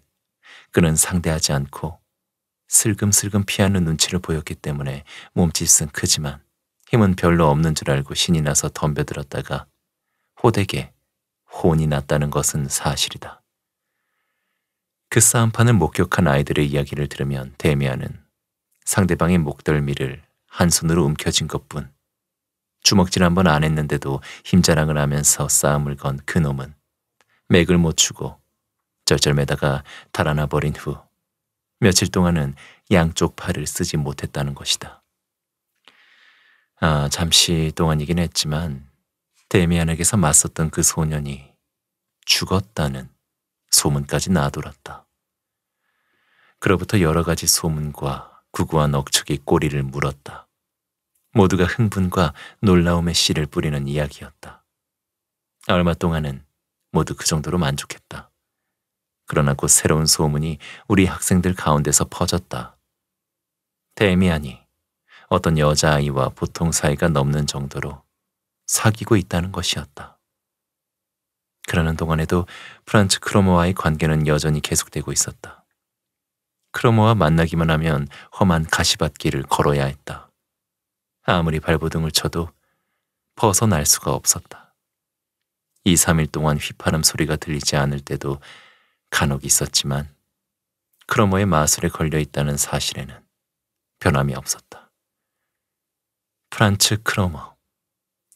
그는 상대하지 않고 슬금슬금 피하는 눈치를 보였기 때문에 몸짓은 크지만 힘은 별로 없는 줄 알고 신이 나서 덤벼들었다가 호되게 혼이 났다는 것은 사실이다. 그 싸움판을 목격한 아이들의 이야기를 들으면 데미안은 상대방의 목덜미를 한 손으로 움켜진 것뿐. 주먹질 한 번 안 했는데도 힘자랑을 하면서 싸움을 건 그놈은 맥을 못 추고 쩔쩔매다가 달아나 버린 후 며칠 동안은 양쪽 팔을 쓰지 못했다는 것이다. 아, 잠시 동안이긴 했지만 데미안에게서 맞섰던 그 소년이 죽었다는 소문까지 나돌았다. 그로부터 여러 가지 소문과 구구한 억측이 꼬리를 물었다. 모두가 흥분과 놀라움의 씨를 뿌리는 이야기였다. 얼마 동안은 모두 그 정도로 만족했다. 그러나 곧 새로운 소문이 우리 학생들 가운데서 퍼졌다. 데미안이 어떤 여자아이와 보통 사이가 넘는 정도로 사귀고 있다는 것이었다. 그러는 동안에도 프란츠 크로모와의 관계는 여전히 계속되고 있었다. 크로모와 만나기만 하면 험한 가시밭길을 걸어야 했다. 아무리 발버둥을 쳐도 벗어날 수가 없었다. 2, 3일 동안 휘파람 소리가 들리지 않을 때도 간혹 있었지만 크로머의 마술에 걸려 있다는 사실에는 변함이 없었다. 프란츠 크로머.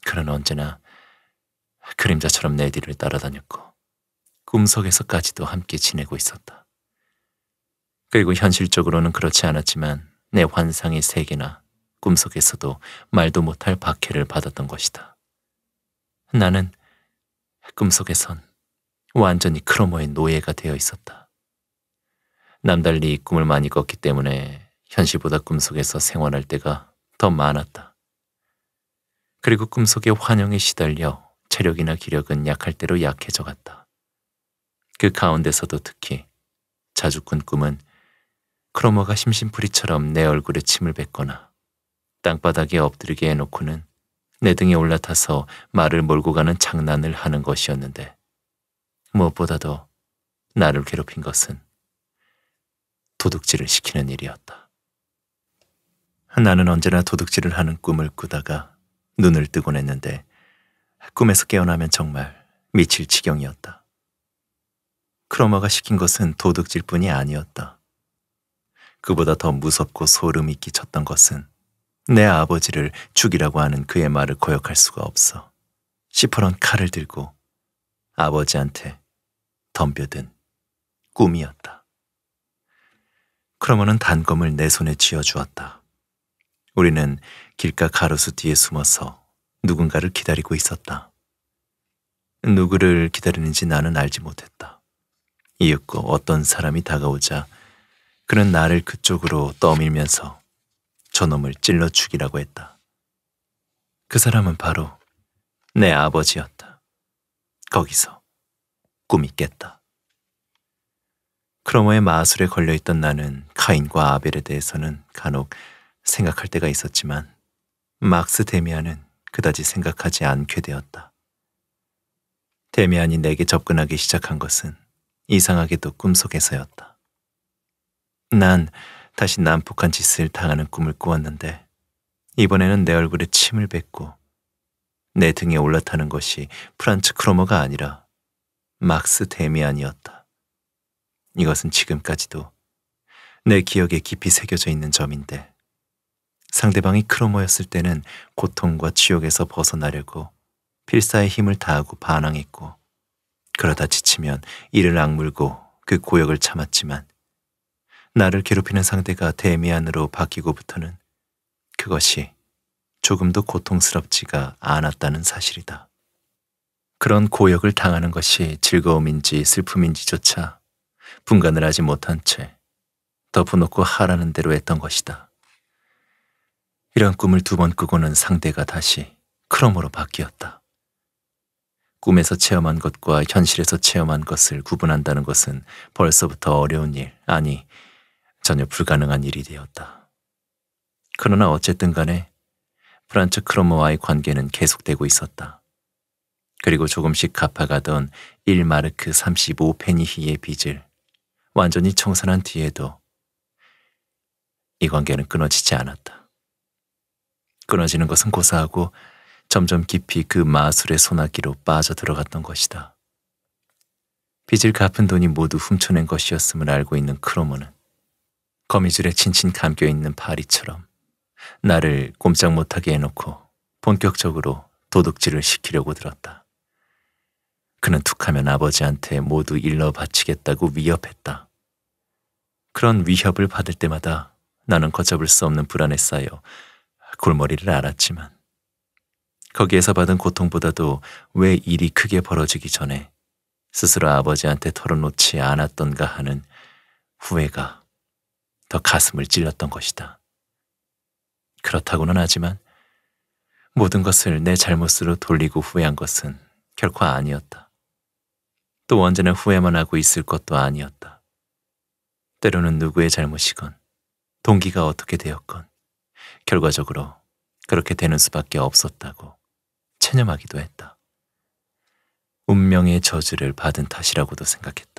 그는 언제나 그림자처럼 내 뒤를 따라다녔고 꿈속에서까지도 함께 지내고 있었다. 그리고 현실적으로는 그렇지 않았지만 내 환상의 세계나 꿈속에서도 말도 못할 박해를 받았던 것이다. 나는 꿈속에선 완전히 크로머의 노예가 되어 있었다. 남달리 꿈을 많이 꿨기 때문에 현실보다 꿈속에서 생활할 때가 더 많았다. 그리고 꿈속의 환영에 시달려 체력이나 기력은 약할 대로 약해져 갔다. 그 가운데서도 특히 자주 꾼 꿈은 크로머가 심심풀이처럼 내 얼굴에 침을 뱉거나 땅바닥에 엎드리게 해놓고는 내 등에 올라타서 말을 몰고 가는 장난을 하는 것이었는데 무엇보다도 나를 괴롭힌 것은 도둑질을 시키는 일이었다. 나는 언제나 도둑질을 하는 꿈을 꾸다가 눈을 뜨곤 했는데 꿈에서 깨어나면 정말 미칠 지경이었다. 크로마가 시킨 것은 도둑질뿐이 아니었다. 그보다 더 무섭고 소름이 끼쳤던 것은 내 아버지를 죽이라고 하는 그의 말을 거역할 수가 없어. 시퍼런 칼을 들고 아버지한테 덤벼든 꿈이었다. 그러머는 단검을 내 손에 쥐어주었다. 우리는 길가 가로수 뒤에 숨어서 누군가를 기다리고 있었다. 누구를 기다리는지 나는 알지 못했다. 이윽고 어떤 사람이 다가오자 그는 나를 그쪽으로 떠밀면서 저놈을 찔러 죽이라고 했다. 그 사람은 바로 내 아버지였다. 거기서 꿈이 깼다. 크로머의 마술에 걸려있던 나는 카인과 아벨에 대해서는 간혹 생각할 때가 있었지만 막스 데미안은 그다지 생각하지 않게 되었다. 데미안이 내게 접근하기 시작한 것은 이상하게도 꿈속에서였다. 난 다시 난폭한 짓을 당하는 꿈을 꾸었는데 이번에는 내 얼굴에 침을 뱉고 내 등에 올라타는 것이 프란츠 크로머가 아니라 막스 데미안이었다. 이것은 지금까지도 내 기억에 깊이 새겨져 있는 점인데 상대방이 크로머였을 때는 고통과 지옥에서 벗어나려고 필사의 힘을 다하고 반항했고 그러다 지치면 이를 악물고 그 고역을 참았지만 나를 괴롭히는 상대가 대미안으로 바뀌고부터는 그것이 조금도 고통스럽지가 않았다는 사실이다. 그런 고역을 당하는 것이 즐거움인지 슬픔인지조차 분간을 하지 못한 채 덮어놓고 하라는 대로 했던 것이다. 이런 꿈을 두 번 꾸고는 상대가 다시 크롬으로 바뀌었다. 꿈에서 체험한 것과 현실에서 체험한 것을 구분한다는 것은 벌써부터 어려운 일, 아니 전혀 불가능한 일이 되었다. 그러나 어쨌든 간에 프란츠 크로모와의 관계는 계속되고 있었다. 그리고 조금씩 갚아가던 1마르크 35페니히의 빚을 완전히 청산한 뒤에도 이 관계는 끊어지지 않았다. 끊어지는 것은 고사하고 점점 깊이 그 마술의 소나기로 빠져들어갔던 것이다. 빚을 갚은 돈이 모두 훔쳐낸 것이었음을 알고 있는 크로모는 거미줄에 친친 감겨 있는 파리처럼 나를 꼼짝 못하게 해놓고 본격적으로 도둑질을 시키려고 들었다. 그는 툭하면 아버지한테 모두 일러 바치겠다고 위협했다. 그런 위협을 받을 때마다 나는 걷잡을 수 없는 불안에 쌓여 골머리를 알았지만 거기에서 받은 고통보다도 왜 일이 크게 벌어지기 전에 스스로 아버지한테 털어놓지 않았던가 하는 후회가 더 가슴을 찔렀던 것이다. 그렇다고는 하지만 모든 것을 내 잘못으로 돌리고 후회한 것은 결코 아니었다. 또 언제나 후회만 하고 있을 것도 아니었다. 때로는 누구의 잘못이건 동기가 어떻게 되었건 결과적으로 그렇게 되는 수밖에 없었다고 체념하기도 했다. 운명의 저주를 받은 탓이라고도 생각했다.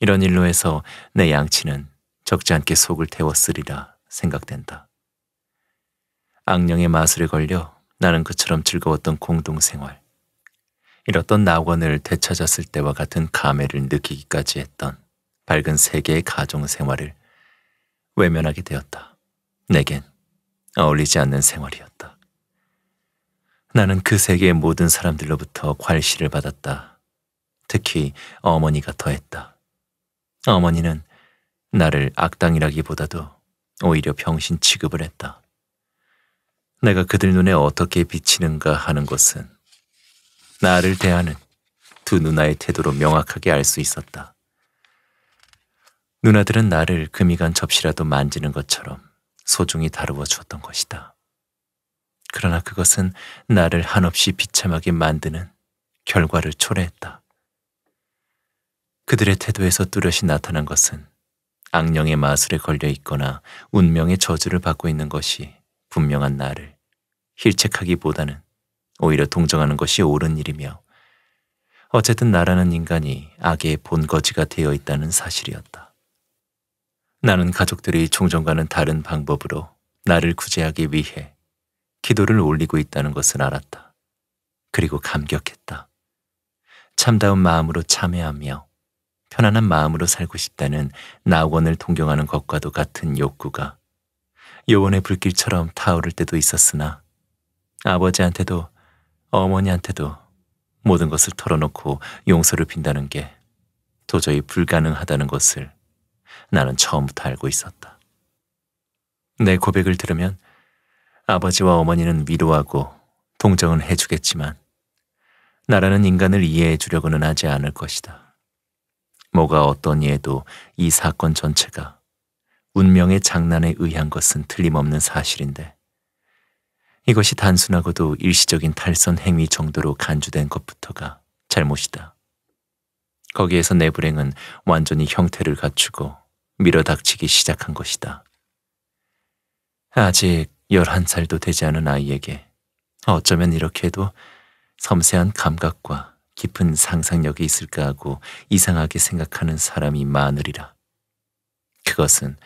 이런 일로 해서 내 양치는 적지 않게 속을 태웠으리라 생각된다. 악령의 마술에 걸려 나는 그처럼 즐거웠던 공동생활, 이렇던 낙원을 되찾았을 때와 같은 감회를 느끼기까지 했던 밝은 세계의 가정생활을 외면하게 되었다. 내겐 어울리지 않는 생활이었다. 나는 그 세계의 모든 사람들로부터 괄시를 받았다. 특히 어머니가 더했다. 어머니는 나를 악당이라기보다도 오히려 병신 취급을 했다. 내가 그들 눈에 어떻게 비치는가 하는 것은 나를 대하는 두 누나의 태도로 명확하게 알 수 있었다. 누나들은 나를 금이 간 접시라도 만지는 것처럼 소중히 다루어 주었던 것이다. 그러나 그것은 나를 한없이 비참하게 만드는 결과를 초래했다. 그들의 태도에서 뚜렷이 나타난 것은 악령의 마술에 걸려 있거나 운명의 저주를 받고 있는 것이 분명한 나를 힐책하기보다는 오히려 동정하는 것이 옳은 일이며 어쨌든 나라는 인간이 악의 본거지가 되어 있다는 사실이었다. 나는 가족들이 종종과는 다른 방법으로 나를 구제하기 위해 기도를 올리고 있다는 것을 알았다. 그리고 감격했다. 참다운 마음으로 참회하며 편안한 마음으로 살고 싶다는 낙원을 동경하는 것과도 같은 욕구가 요원의 불길처럼 타오를 때도 있었으나 아버지한테도 어머니한테도 모든 것을 털어놓고 용서를 빈다는 게 도저히 불가능하다는 것을 나는 처음부터 알고 있었다. 내 고백을 들으면 아버지와 어머니는 위로하고 동정은 해주겠지만 나라는 인간을 이해해 주려고는 하지 않을 것이다. 뭐가 어떠니에도 이 사건 전체가 운명의 장난에 의한 것은 틀림없는 사실인데 이것이 단순하고도 일시적인 탈선 행위 정도로 간주된 것부터가 잘못이다. 거기에서 내 불행은 완전히 형태를 갖추고 밀어닥치기 시작한 것이다. 아직 11살도 되지 않은 아이에게 어쩌면 이렇게 해도 섬세한 감각과 깊은 상상력이 있을까 하고 이상하게 생각하는 사람이 많으리라. 그것은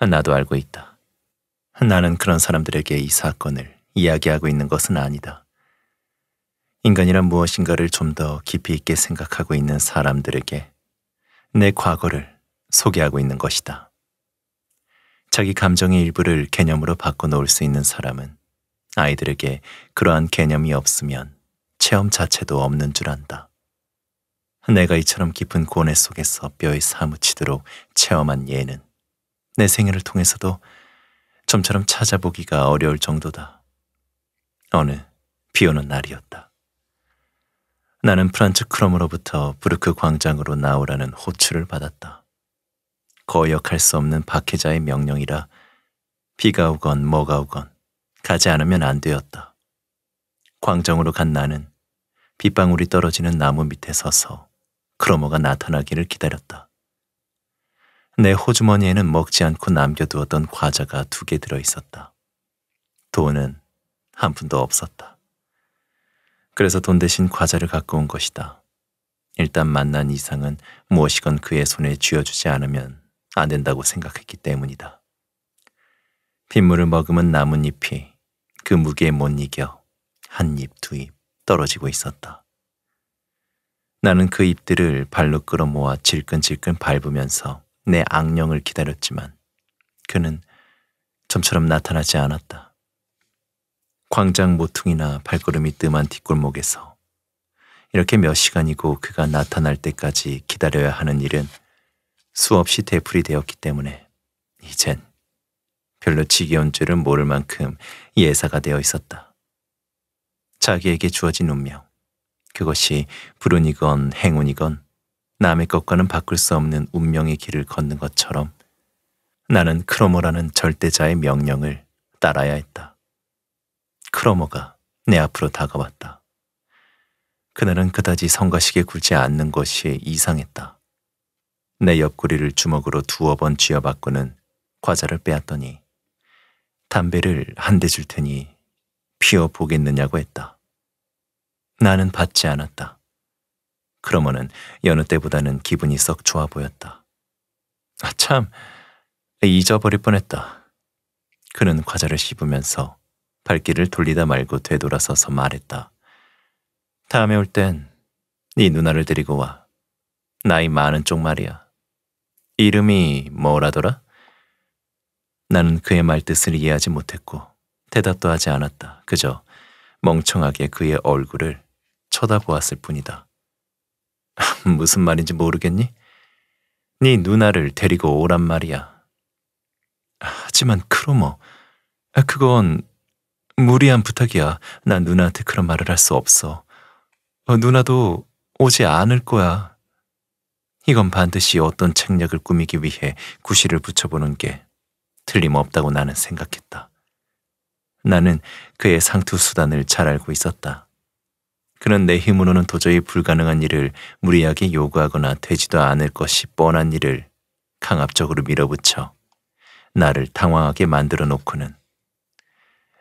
나도 알고 있다. 나는 그런 사람들에게 이 사건을 이야기하고 있는 것은 아니다. 인간이란 무엇인가를 좀 더 깊이 있게 생각하고 있는 사람들에게 내 과거를 소개하고 있는 것이다. 자기 감정의 일부를 개념으로 바꿔놓을 수 있는 사람은 아이들에게 그러한 개념이 없으면 체험 자체도 없는 줄 안다. 내가 이처럼 깊은 고뇌 속에서 뼈에 사무치도록 체험한 예는 내 생애를 통해서도 좀처럼 찾아보기가 어려울 정도다. 어느 비 오는 날이었다. 나는 프란츠 크롬으로부터 브루크 광장으로 나오라는 호출을 받았다. 거역할 수 없는 박해자의 명령이라 비가 오건 뭐가 오건 가지 않으면 안 되었다. 광정으로간 나는 빗방울이 떨어지는 나무 밑에 서서 크로머가 나타나기를 기다렸다. 내 호주머니에는 먹지 않고 남겨두었던 과자가 두 개 들어있었다. 돈은 한 푼도 없었다. 그래서 돈 대신 과자를 갖고 온 것이다. 일단 만난 이상은 무엇이건 그의 손에 쥐어주지 않으면 안 된다고 생각했기 때문이다. 빗물을 머금은 나뭇잎이 그 무게에 못 이겨 한 입, 두 입 떨어지고 있었다. 나는 그 잎들을 발로 끌어모아 질끈질끈 밟으면서 내 악령을 기다렸지만 그는 점처럼 나타나지 않았다. 광장 모퉁이나 발걸음이 뜸한 뒷골목에서 이렇게 몇 시간이고 그가 나타날 때까지 기다려야 하는 일은 수없이 되풀이 되었기 때문에 이젠 별로 지겨운 줄은 모를 만큼 예사가 되어 있었다. 자기에게 주어진 운명. 그것이 불운이건 행운이건 남의 것과는 바꿀 수 없는 운명의 길을 걷는 것처럼 나는 크로모라는 절대자의 명령을 따라야 했다. 크로모가 내 앞으로 다가왔다. 그날은 그다지 성가시게 굴지 않는 것이 이상했다. 내 옆구리를 주먹으로 두어 번 쥐어박고는 과자를 빼앗더니 담배를 한 대 줄 테니 피워 보겠느냐고 했다. 나는 받지 않았다. 그러면은 여느 때보다는 기분이 썩 좋아 보였다. 아, 참, 잊어버릴 뻔했다. 그는 과자를 씹으면서 발길을 돌리다 말고 되돌아서서 말했다. 다음에 올 땐 네 누나를 데리고 와. 나이 많은 쪽 말이야. 이름이 뭐라더라? 나는 그의 말뜻을 이해하지 못했고 대답도 하지 않았다. 그저 멍청하게 그의 얼굴을 쳐다보았을 뿐이다. 무슨 말인지 모르겠니? 네 누나를 데리고 오란 말이야. 하지만 크로머, 그건 무리한 부탁이야. 난 누나한테 그런 말을 할 수 없어. 어, 누나도 오지 않을 거야. 이건 반드시 어떤 책략을 꾸미기 위해 구실을 붙여보는 게 틀림없다고 나는 생각했다. 나는 그의 상투 수단을 잘 알고 있었다. 그는 내 힘으로는 도저히 불가능한 일을 무리하게 요구하거나 되지도 않을 것이 뻔한 일을 강압적으로 밀어붙여 나를 당황하게 만들어 놓고는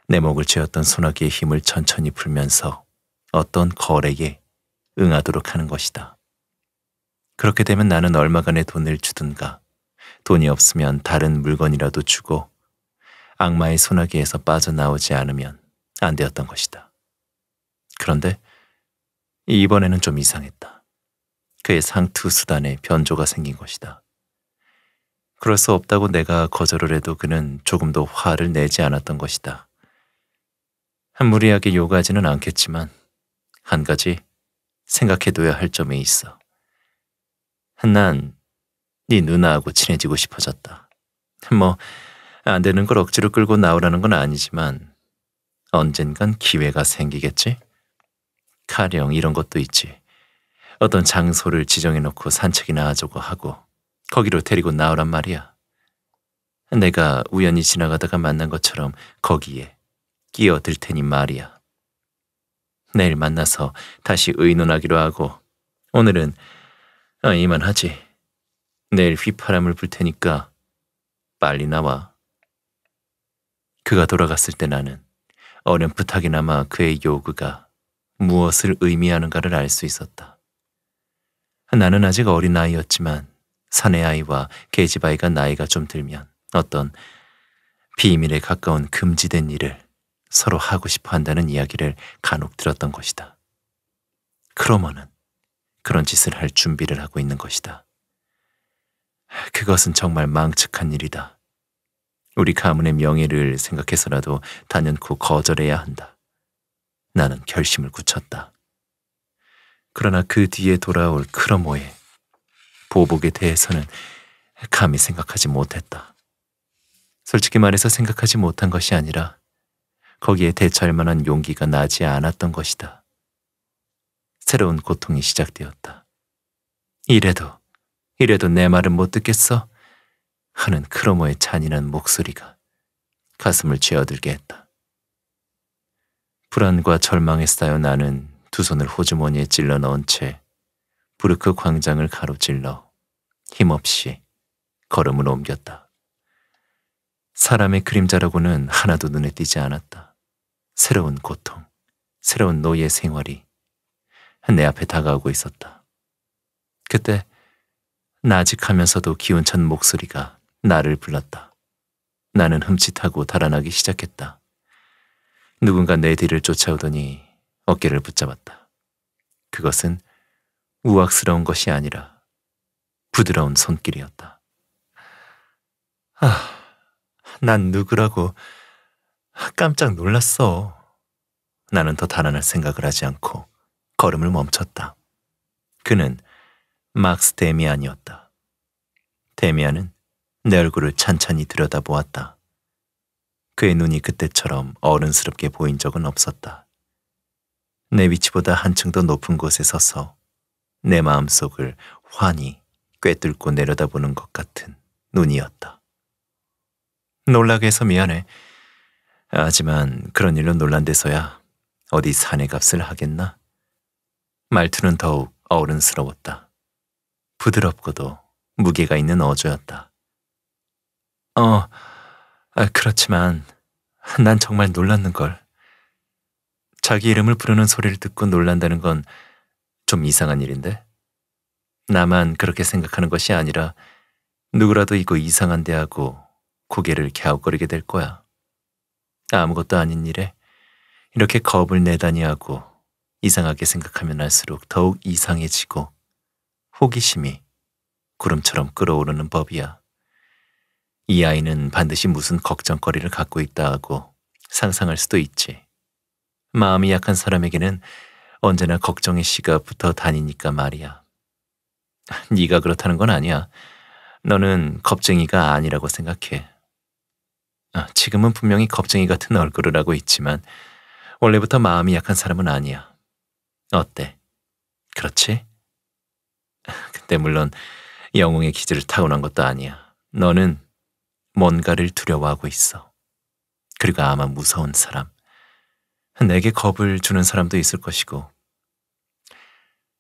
내 목을 쥐었던 소나기의 힘을 천천히 풀면서 어떤 거래에 응하도록 하는 것이다. 그렇게 되면 나는 얼마간의 돈을 주든가 돈이 없으면 다른 물건이라도 주고 악마의 소나기에서 빠져나오지 않으면 안 되었던 것이다. 그런데 이번에는 좀 이상했다. 그의 상투 수단에 변조가 생긴 것이다. 그럴 수 없다고 내가 거절을 해도 그는 조금도 화를 내지 않았던 것이다. 무리하게 요구하지는 않겠지만 한 가지 생각해둬야 할 점이 있어. 난 네 누나하고 친해지고 싶어졌다. 뭐 안 되는 걸 억지로 끌고 나오라는 건 아니지만 언젠간 기회가 생기겠지? 카령 이런 것도 있지. 어떤 장소를 지정해놓고 산책이나 하자고 하고 거기로 데리고 나오란 말이야. 내가 우연히 지나가다가 만난 것처럼 거기에 끼어들 테니 말이야. 내일 만나서 다시 의논하기로 하고 오늘은 아, 이만하지. 내일 휘파람을 불 테니까 빨리 나와. 그가 돌아갔을 때 나는 어렴풋하게나마 그의 요구가 무엇을 의미하는가를 알 수 있었다. 나는 아직 어린 나이였지만 사내 아이와 계집아이가 나이가 좀 들면 어떤 비밀에 가까운 금지된 일을 서로 하고 싶어 한다는 이야기를 간혹 들었던 것이다. 크로머는 그런 짓을 할 준비를 하고 있는 것이다. 그것은 정말 망측한 일이다. 우리 가문의 명예를 생각해서라도 단연코 거절해야 한다. 나는 결심을 굳혔다. 그러나 그 뒤에 돌아올 크러모의 보복에 대해서는 감히 생각하지 못했다. 솔직히 말해서 생각하지 못한 것이 아니라 거기에 대처할 만한 용기가 나지 않았던 것이다. 새로운 고통이 시작되었다. 이래도, 이래도 내 말은 못 듣겠어? 하는 크로모의 잔인한 목소리가 가슴을 죄어들게 했다. 불안과 절망에 쌓여 나는 두 손을 호주머니에 찔러 넣은 채 부르크 광장을 가로질러 힘없이 걸음을 옮겼다. 사람의 그림자라고는 하나도 눈에 띄지 않았다. 새로운 고통, 새로운 노예 생활이 내 앞에 다가오고 있었다. 그때 나직하면서도 기운찬 목소리가 나를 불렀다. 나는 흠칫하고 달아나기 시작했다. 누군가 내 뒤를 쫓아오더니 어깨를 붙잡았다. 그것은 우악스러운 것이 아니라 부드러운 손길이었다. 아, 난 누구라고 깜짝 놀랐어. 나는 더 달아날 생각을 하지 않고 걸음을 멈췄다. 그는 막스 데미안이었다. 데미안은 내 얼굴을 찬찬히 들여다보았다. 그의 눈이 그때처럼 어른스럽게 보인 적은 없었다. 내 위치보다 한층 더 높은 곳에 서서 내 마음속을 환히 꿰뚫고 내려다보는 것 같은 눈이었다. 놀라게 해서 미안해. 하지만 그런 일로 논란 돼서야 어디 사내 값을 하겠나? 말투는 더욱 어른스러웠다. 부드럽고도 무게가 있는 어조였다. 어, 아, 그렇지만 난 정말 놀랐는걸. 자기 이름을 부르는 소리를 듣고 놀란다는 건 좀 이상한 일인데? 나만 그렇게 생각하는 것이 아니라 누구라도 이거 이상한데 하고 고개를 갸웃거리게 될 거야. 아무것도 아닌 일에 이렇게 겁을 내다니 하고 이상하게 생각하면 할수록 더욱 이상해지고 호기심이 구름처럼 끌어오르는 법이야. 이 아이는 반드시 무슨 걱정거리를 갖고 있다고 상상할 수도 있지. 마음이 약한 사람에게는 언제나 걱정의 씨가 붙어 다니니까 말이야. 네가 그렇다는 건 아니야. 너는 겁쟁이가 아니라고 생각해. 아, 지금은 분명히 겁쟁이 같은 얼굴을 하고 있지만 원래부터 마음이 약한 사람은 아니야. 어때? 그렇지? 근데 물론 영웅의 기질을 타고난 것도 아니야. 너는 뭔가를 두려워하고 있어. 그리고 아마 무서운 사람. 내게 겁을 주는 사람도 있을 것이고.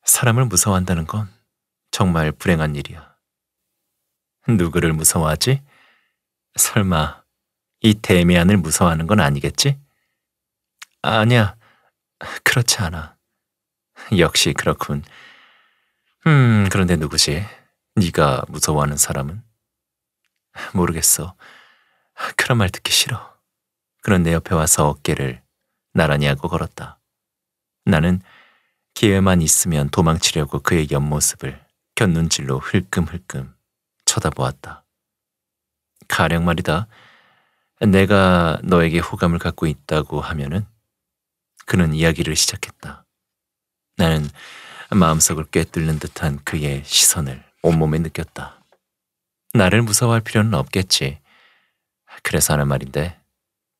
사람을 무서워한다는 건 정말 불행한 일이야. 누구를 무서워하지? 설마 이대미안을 무서워하는 건 아니겠지? 아니야, 그렇지 않아. 역시 그렇군. 음, 그런데 누구지? 네가 무서워하는 사람은? 모르겠어. 그런 말 듣기 싫어. 그는 내 옆에 와서 어깨를 나란히 하고 걸었다. 나는 기회만 있으면 도망치려고 그의 옆모습을 곁눈질로 흘끔흘끔 쳐다보았다. 가령 말이다. 내가 너에게 호감을 갖고 있다고 하면은 그는 이야기를 시작했다. 나는 마음속을 꿰뚫는 듯한 그의 시선을 온몸에 느꼈다. 나를 무서워할 필요는 없겠지. 그래서 하는 말인데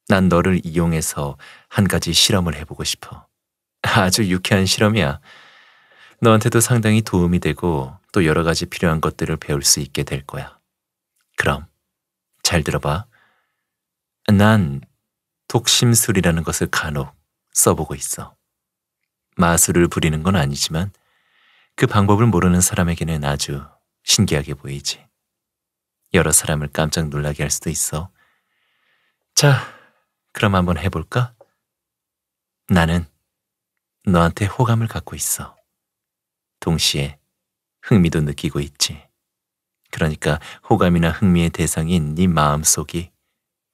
난 너를 이용해서 한 가지 실험을 해보고 싶어. 아주 유쾌한 실험이야. 너한테도 상당히 도움이 되고 또 여러 가지 필요한 것들을 배울 수 있게 될 거야. 그럼 잘 들어봐. 난 독심술이라는 것을 간혹 써보고 있어. 마술을 부리는 건 아니지만 그 방법을 모르는 사람에게는 아주 신기하게 보이지. 여러 사람을 깜짝 놀라게 할 수도 있어. 자, 그럼 한번 해볼까? 나는 너한테 호감을 갖고 있어. 동시에 흥미도 느끼고 있지. 그러니까 호감이나 흥미의 대상인 네 마음속이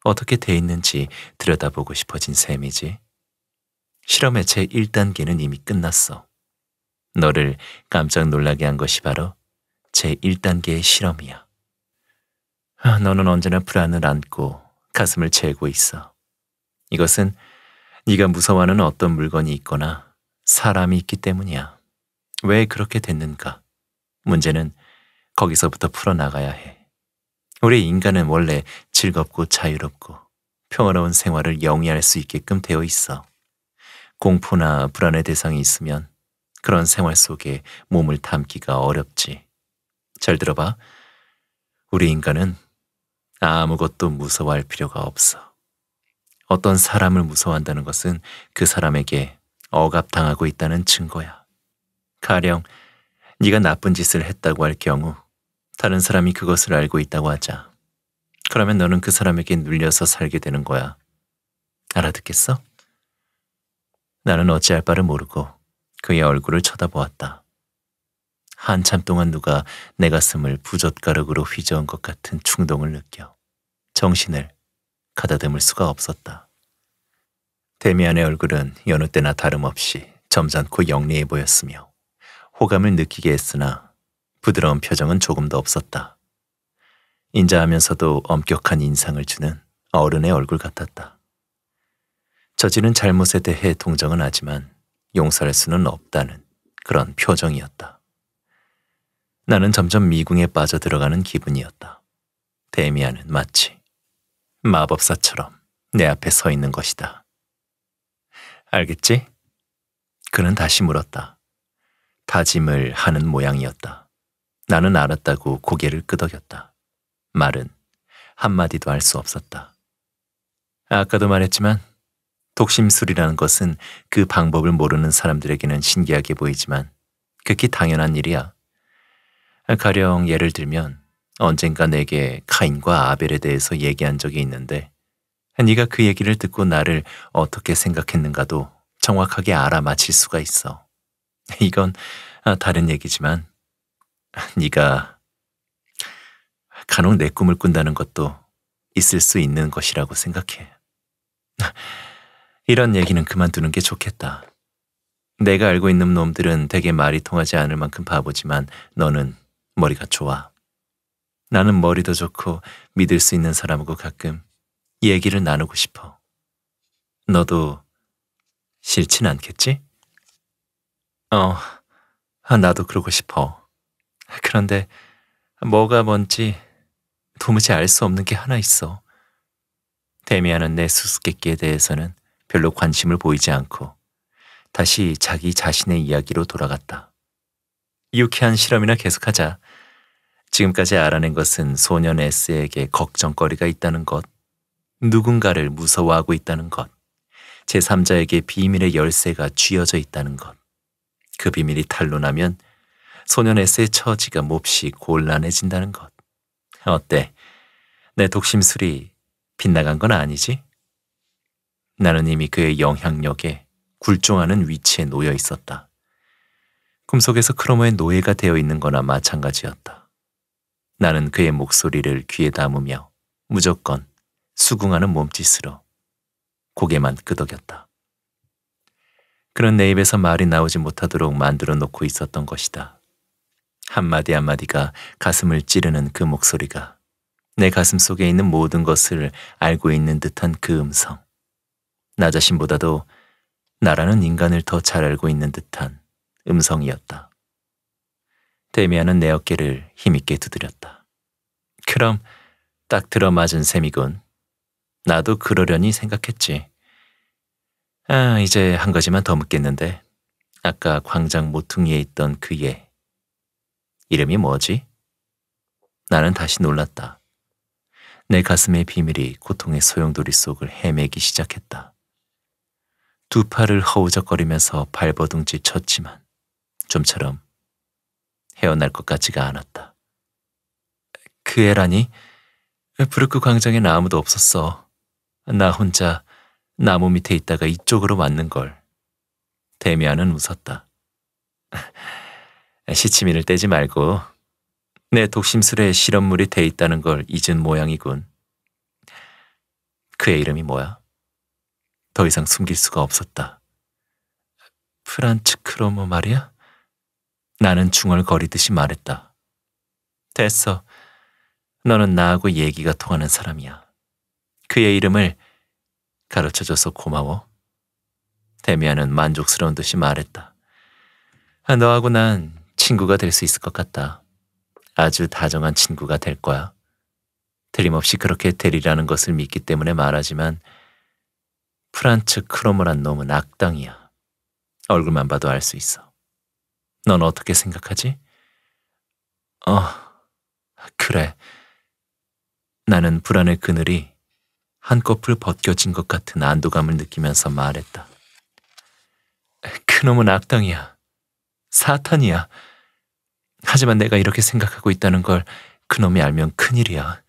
어떻게 돼 있는지 들여다보고 싶어진 셈이지. 실험의 제 1단계는 이미 끝났어. 너를 깜짝 놀라게 한 것이 바로 제 1단계의 실험이야. 너는 언제나 불안을 안고 가슴을 채우고 있어. 이것은 네가 무서워하는 어떤 물건이 있거나 사람이 있기 때문이야. 왜 그렇게 됐는가? 문제는 거기서부터 풀어나가야 해. 우리 인간은 원래 즐겁고 자유롭고 평화로운 생활을 영위할 수 있게끔 되어 있어. 공포나 불안의 대상이 있으면 그런 생활 속에 몸을 담기가 어렵지. 잘 들어봐. 우리 인간은 아무것도 무서워할 필요가 없어. 어떤 사람을 무서워한다는 것은 그 사람에게 억압당하고 있다는 증거야. 가령 네가 나쁜 짓을 했다고 할 경우 다른 사람이 그것을 알고 있다고 하자. 그러면 너는 그 사람에게 눌려서 살게 되는 거야. 알아듣겠어? 나는 어찌할 바를 모르고 그의 얼굴을 쳐다보았다. 한참 동안 누가 내 가슴을 부젓가락으로 휘저은 것 같은 충동을 느껴 정신을 가다듬을 수가 없었다. 데미안의 얼굴은 여느 때나 다름없이 점잖고 영리해 보였으며 호감을 느끼게 했으나 부드러운 표정은 조금도 없었다. 인자하면서도 엄격한 인상을 주는 어른의 얼굴 같았다. 저지른 잘못에 대해 동정은 하지만 용서할 수는 없다는 그런 표정이었다. 나는 점점 미궁에 빠져들어가는 기분이었다. 데미안은 마치 마법사처럼 내 앞에 서 있는 것이다. 알겠지? 그는 다시 물었다. 다짐을 하는 모양이었다. 나는 알았다고 고개를 끄덕였다. 말은 한마디도 할 수 없었다. 아까도 말했지만 독심술이라는 것은 그 방법을 모르는 사람들에게는 신기하게 보이지만 극히 당연한 일이야. 가령 예를 들면 언젠가 내게 카인과 아벨에 대해서 얘기한 적이 있는데 네가 그 얘기를 듣고 나를 어떻게 생각했는가도 정확하게 알아맞힐 수가 있어. 이건 아, 다른 얘기지만 네가 간혹 내 꿈을 꾼다는 것도 있을 수 있는 것이라고 생각해. 이런 얘기는 그만두는 게 좋겠다. 내가 알고 있는 놈들은 되게 말이 통하지 않을 만큼 바보지만 너는 머리가 좋아. 나는 머리도 좋고 믿을 수 있는 사람하고 가끔 얘기를 나누고 싶어. 너도 싫진 않겠지? 어, 아, 나도 그러고 싶어. 그런데 뭐가 뭔지 도무지 알 수 없는 게 하나 있어. 데미안은 내 수수께끼에 대해서는 별로 관심을 보이지 않고 다시 자기 자신의 이야기로 돌아갔다. 유쾌한 실험이나 계속하자. 지금까지 알아낸 것은 소년 S에게 걱정거리가 있다는 것, 누군가를 무서워하고 있다는 것, 제3자에게 비밀의 열쇠가 쥐어져 있다는 것. 그 비밀이 탄로나면 소년 S의 처지가 몹시 곤란해진다는 것. 어때? 내 독심술이 빗나간 건 아니지? 나는 이미 그의 영향력에 굴종하는 위치에 놓여 있었다. 꿈속에서 크로모의 노예가 되어 있는 거나 마찬가지였다. 나는 그의 목소리를 귀에 담으며 무조건 수긍하는 몸짓으로 고개만 끄덕였다. 그런내 입에서 말이 나오지 못하도록 만들어 놓고 있었던 것이다. 한마디 한마디가 가슴을 찌르는 그 목소리가 내 가슴 속에 있는 모든 것을 알고 있는 듯한 그 음성. 나 자신보다도 나라는 인간을 더 잘 알고 있는 듯한 음성이었다. 데미안은 내 어깨를 힘있게 두드렸다. 그럼 딱 들어맞은 셈이군. 나도 그러려니 생각했지. 아, 이제 한 가지만 더 묻겠는데. 아까 광장 모퉁이에 있던 그 애. 예. 이름이 뭐지? 나는 다시 놀랐다. 내 가슴의 비밀이 고통의 소용돌이 속을 헤매기 시작했다. 두 팔을 허우적거리면서 발버둥지 쳤지만 좀처럼 헤어날 것 같지가 않았다. 그 애라니? 브루크 광장엔 아무도 없었어. 나 혼자 나무 밑에 있다가 이쪽으로 왔는 걸. 데미안은 웃었다. 시치미를 떼지 말고 내 독심술에 실험물이 돼 있다는 걸 잊은 모양이군. 그의 이름이 뭐야? 더 이상 숨길 수가 없었다. 프란츠 크로모 말이야? 나는 중얼거리듯이 말했다. 됐어. 너는 나하고 얘기가 통하는 사람이야. 그의 이름을 가르쳐줘서 고마워. 데미안은 만족스러운 듯이 말했다. 아, 너하고 난 친구가 될 수 있을 것 같다. 아주 다정한 친구가 될 거야. 틀림없이 그렇게 되리라는 것을 믿기 때문에 말하지만 프란츠 크로머란 놈은 악당이야. 얼굴만 봐도 알 수 있어. 넌 어떻게 생각하지? 어, 그래. 나는 불안의 그늘이 한꺼풀 벗겨진 것 같은 안도감을 느끼면서 말했다. 그놈은 악당이야. 사탄이야. 하지만 내가 이렇게 생각하고 있다는 걸 그놈이 알면 큰일이야.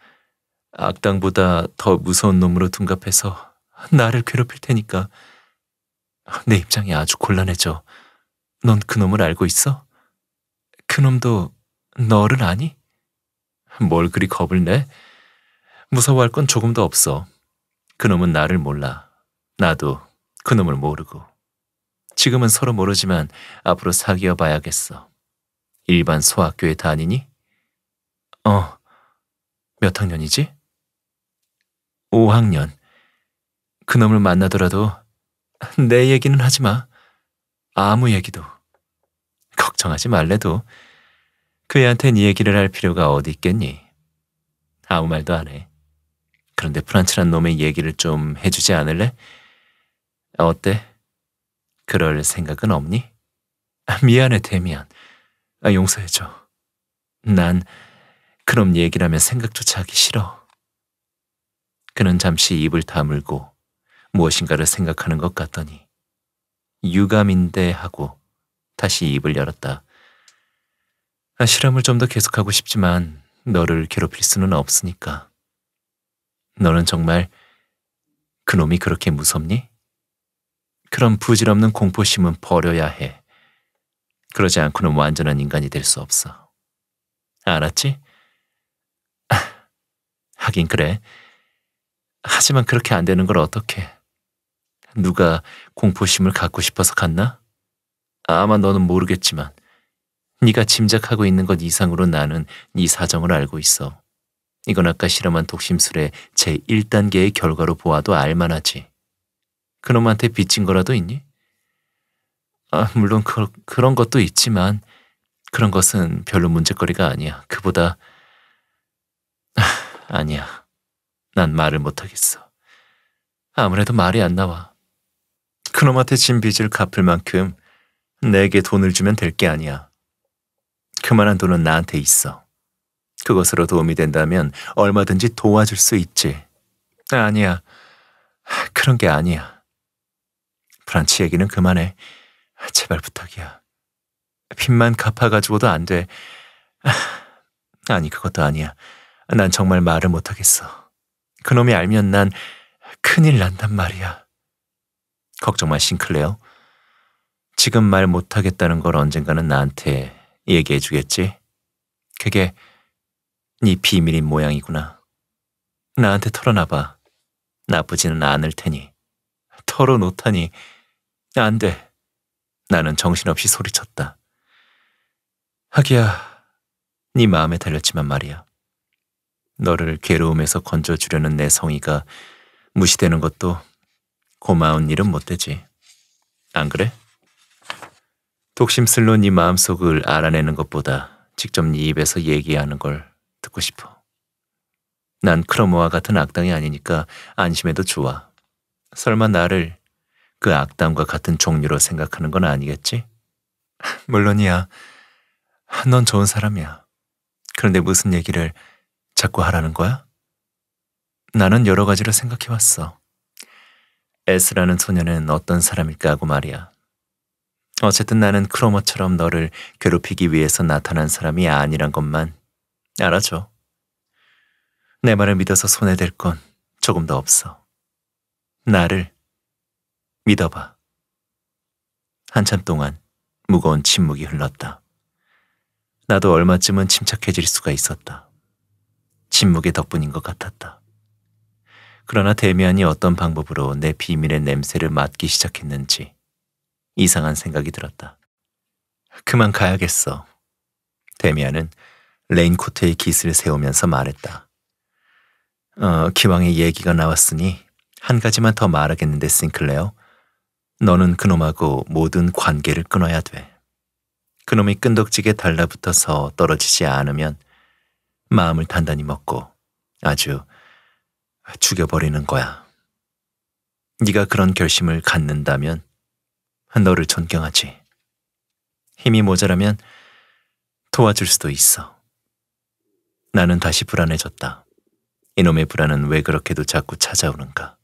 악당보다 더 무서운 놈으로 둔갑해서 나를 괴롭힐 테니까 내 입장이 아주 곤란해져. 넌 그놈을 알고 있어? 그놈도 너를 아니? 뭘 그리 겁을 내? 무서워할 건 조금도 없어. 그놈은 나를 몰라. 나도 그놈을 모르고. 지금은 서로 모르지만 앞으로 사귀어 봐야겠어. 일반 소학교에 다니니? 어, 몇 학년이지? 5학년. 그놈을 만나더라도 내 얘기는 하지 마. 아무 얘기도. 걱정하지 말래도 그애한테이 얘기를 할 필요가 어디 있겠니? 아무 말도 안 해. 그런데 프란츠란 놈의 얘기를 좀 해주지 않을래? 어때? 그럴 생각은 없니? 아, 미안해, 데미안. 아, 용서해줘. 난 그럼 얘기라면 생각조차 하기 싫어. 그는 잠시 입을 다물고 무엇인가를 생각하는 것 같더니 유감인데 하고 다시 입을 열었다. 아, 실험을 좀 더 계속하고 싶지만 너를 괴롭힐 수는 없으니까. 너는 정말 그놈이 그렇게 무섭니? 그런 부질없는 공포심은 버려야 해. 그러지 않고는 완전한 인간이 될 수 없어. 알았지? 하긴 그래. 하지만 그렇게 안 되는 걸 어떻게? 누가 공포심을 갖고 싶어서 갔나? 아마 너는 모르겠지만 네가 짐작하고 있는 것 이상으로 나는 네 사정을 알고 있어. 이건 아까 실험한 독심술의 제1단계의 결과로 보아도 알만하지. 그놈한테 빚진 거라도 있니? 아, 물론 그, 그런 것도 있지만 그런 것은 별로 문제거리가 아니야. 그보다 아, 아니야. 난 말을 못하겠어. 아무래도 말이 안 나와. 그놈한테 진 빚을 갚을 만큼 내게 돈을 주면 될 게 아니야. 그만한 돈은 나한테 있어. 그것으로 도움이 된다면 얼마든지 도와줄 수 있지. 아니야. 그런 게 아니야. 브란치 얘기는 그만해. 제발 부탁이야. 빚만 갚아가지고도 안 돼. 아니, 그것도 아니야. 난 정말 말을 못하겠어. 그놈이 알면 난 큰일 난단 말이야. 걱정 마, 싱클레어. 지금 말 못하겠다는 걸 언젠가는 나한테 얘기해 주겠지? 그게 네 비밀인 모양이구나. 나한테 털어놔봐. 나쁘지는 않을 테니. 털어놓다니. 안 돼. 나는 정신없이 소리쳤다. 하기야, 네 마음에 달렸지만 말이야. 너를 괴로움에서 건져주려는 내 성의가 무시되는 것도 고마운 일은 못 되지. 안 그래? 독심슬로 네 마음속을 알아내는 것보다 직접 네 입에서 얘기하는 걸 듣고 싶어. 난 크로모와 같은 악당이 아니니까 안심해도 좋아. 설마 나를 그 악당과 같은 종류로 생각하는 건 아니겠지? 물론이야. 넌 좋은 사람이야. 그런데 무슨 얘기를 자꾸 하라는 거야? 나는 여러 가지로 생각해왔어. S라는 소녀는 어떤 사람일까 하고 말이야. 어쨌든 나는 크로머처럼 너를 괴롭히기 위해서 나타난 사람이 아니란 것만 알아줘. 내 말을 믿어서 손해될 건 조금도 없어. 나를 믿어봐. 한참 동안 무거운 침묵이 흘렀다. 나도 얼마쯤은 침착해질 수가 있었다. 침묵의 덕분인 것 같았다. 그러나 데미안이 어떤 방법으로 내 비밀의 냄새를 맡기 시작했는지 이상한 생각이 들었다. 그만 가야겠어. 데미안은 레인코트의 깃을 세우면서 말했다. 어, 기왕의 얘기가 나왔으니 한 가지만 더 말하겠는데 싱클레어. 너는 그놈하고 모든 관계를 끊어야 돼. 그놈이 끈덕지게 달라붙어서 떨어지지 않으면 마음을 단단히 먹고 아주 죽여버리는 거야. 네가 그런 결심을 갖는다면 너를 존경하지. 힘이 모자라면 도와줄 수도 있어. 나는 다시 불안해졌다. 이놈의 불안은 왜 그렇게도 자꾸 찾아오는가.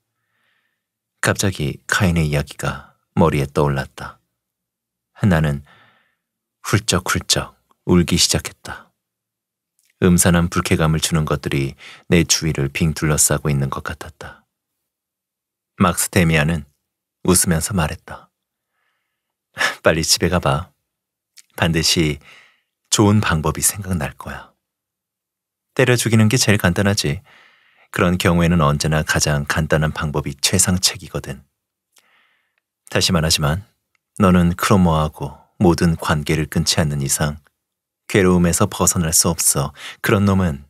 갑자기 카인의 이야기가 머리에 떠올랐다. 나는 훌쩍훌쩍 울기 시작했다. 음산한 불쾌감을 주는 것들이 내 주위를 빙 둘러싸고 있는 것 같았다. 막스 데미안은 웃으면서 말했다. 빨리 집에 가봐. 반드시 좋은 방법이 생각날 거야. 때려 죽이는 게 제일 간단하지. 그런 경우에는 언제나 가장 간단한 방법이 최상책이거든. 다시 말하지만 너는 크로머하고 모든 관계를 끊지 않는 이상 괴로움에서 벗어날 수 없어. 그런 놈은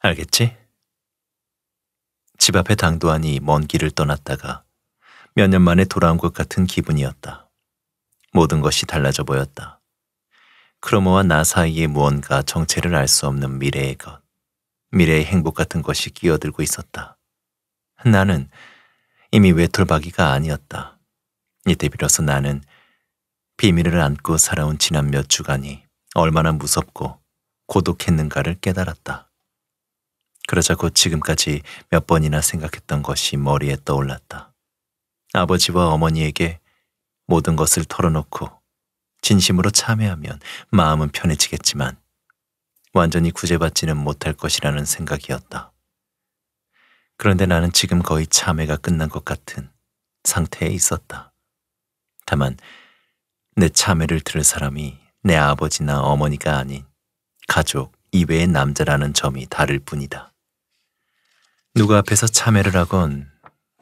알겠지? 집 앞에 당도하니 먼 길을 떠났다가 몇년 만에 돌아온 것 같은 기분이었다. 모든 것이 달라져 보였다. 크로머와 나 사이에 무언가 정체를 알 수 없는 미래의 것, 미래의 행복 같은 것이 끼어들고 있었다. 나는 이미 외톨박이가 아니었다. 이때 비로소 나는 비밀을 안고 살아온 지난 몇 주간이 얼마나 무섭고 고독했는가를 깨달았다. 그러자곧 지금까지 몇 번이나 생각했던 것이 머리에 떠올랐다. 아버지와 어머니에게 모든 것을 털어놓고 진심으로 참회하면 마음은 편해지겠지만 완전히 구제받지는 못할 것이라는 생각이었다. 그런데 나는 지금 거의 참회가 끝난 것 같은 상태에 있었다. 다만 내 참회를 들을 사람이 내 아버지나 어머니가 아닌 가족 이외의 남자라는 점이 다를 뿐이다. 누가 앞에서 참회를 하건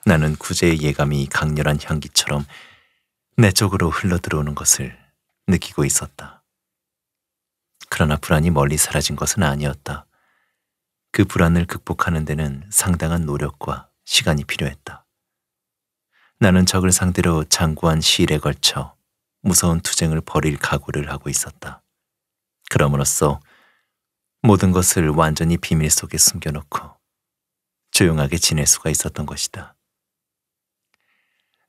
나는 구제의 예감이 강렬한 향기처럼 내 쪽으로 흘러들어오는 것을 느끼고 있었다. 그러나 불안이 멀리 사라진 것은 아니었다. 그 불안을 극복하는 데는 상당한 노력과 시간이 필요했다. 나는 적을 상대로 장구한 시일에 걸쳐 무서운 투쟁을 벌일 각오를 하고 있었다. 그럼으로써 모든 것을 완전히 비밀 속에 숨겨놓고 조용하게 지낼 수가 있었던 것이다.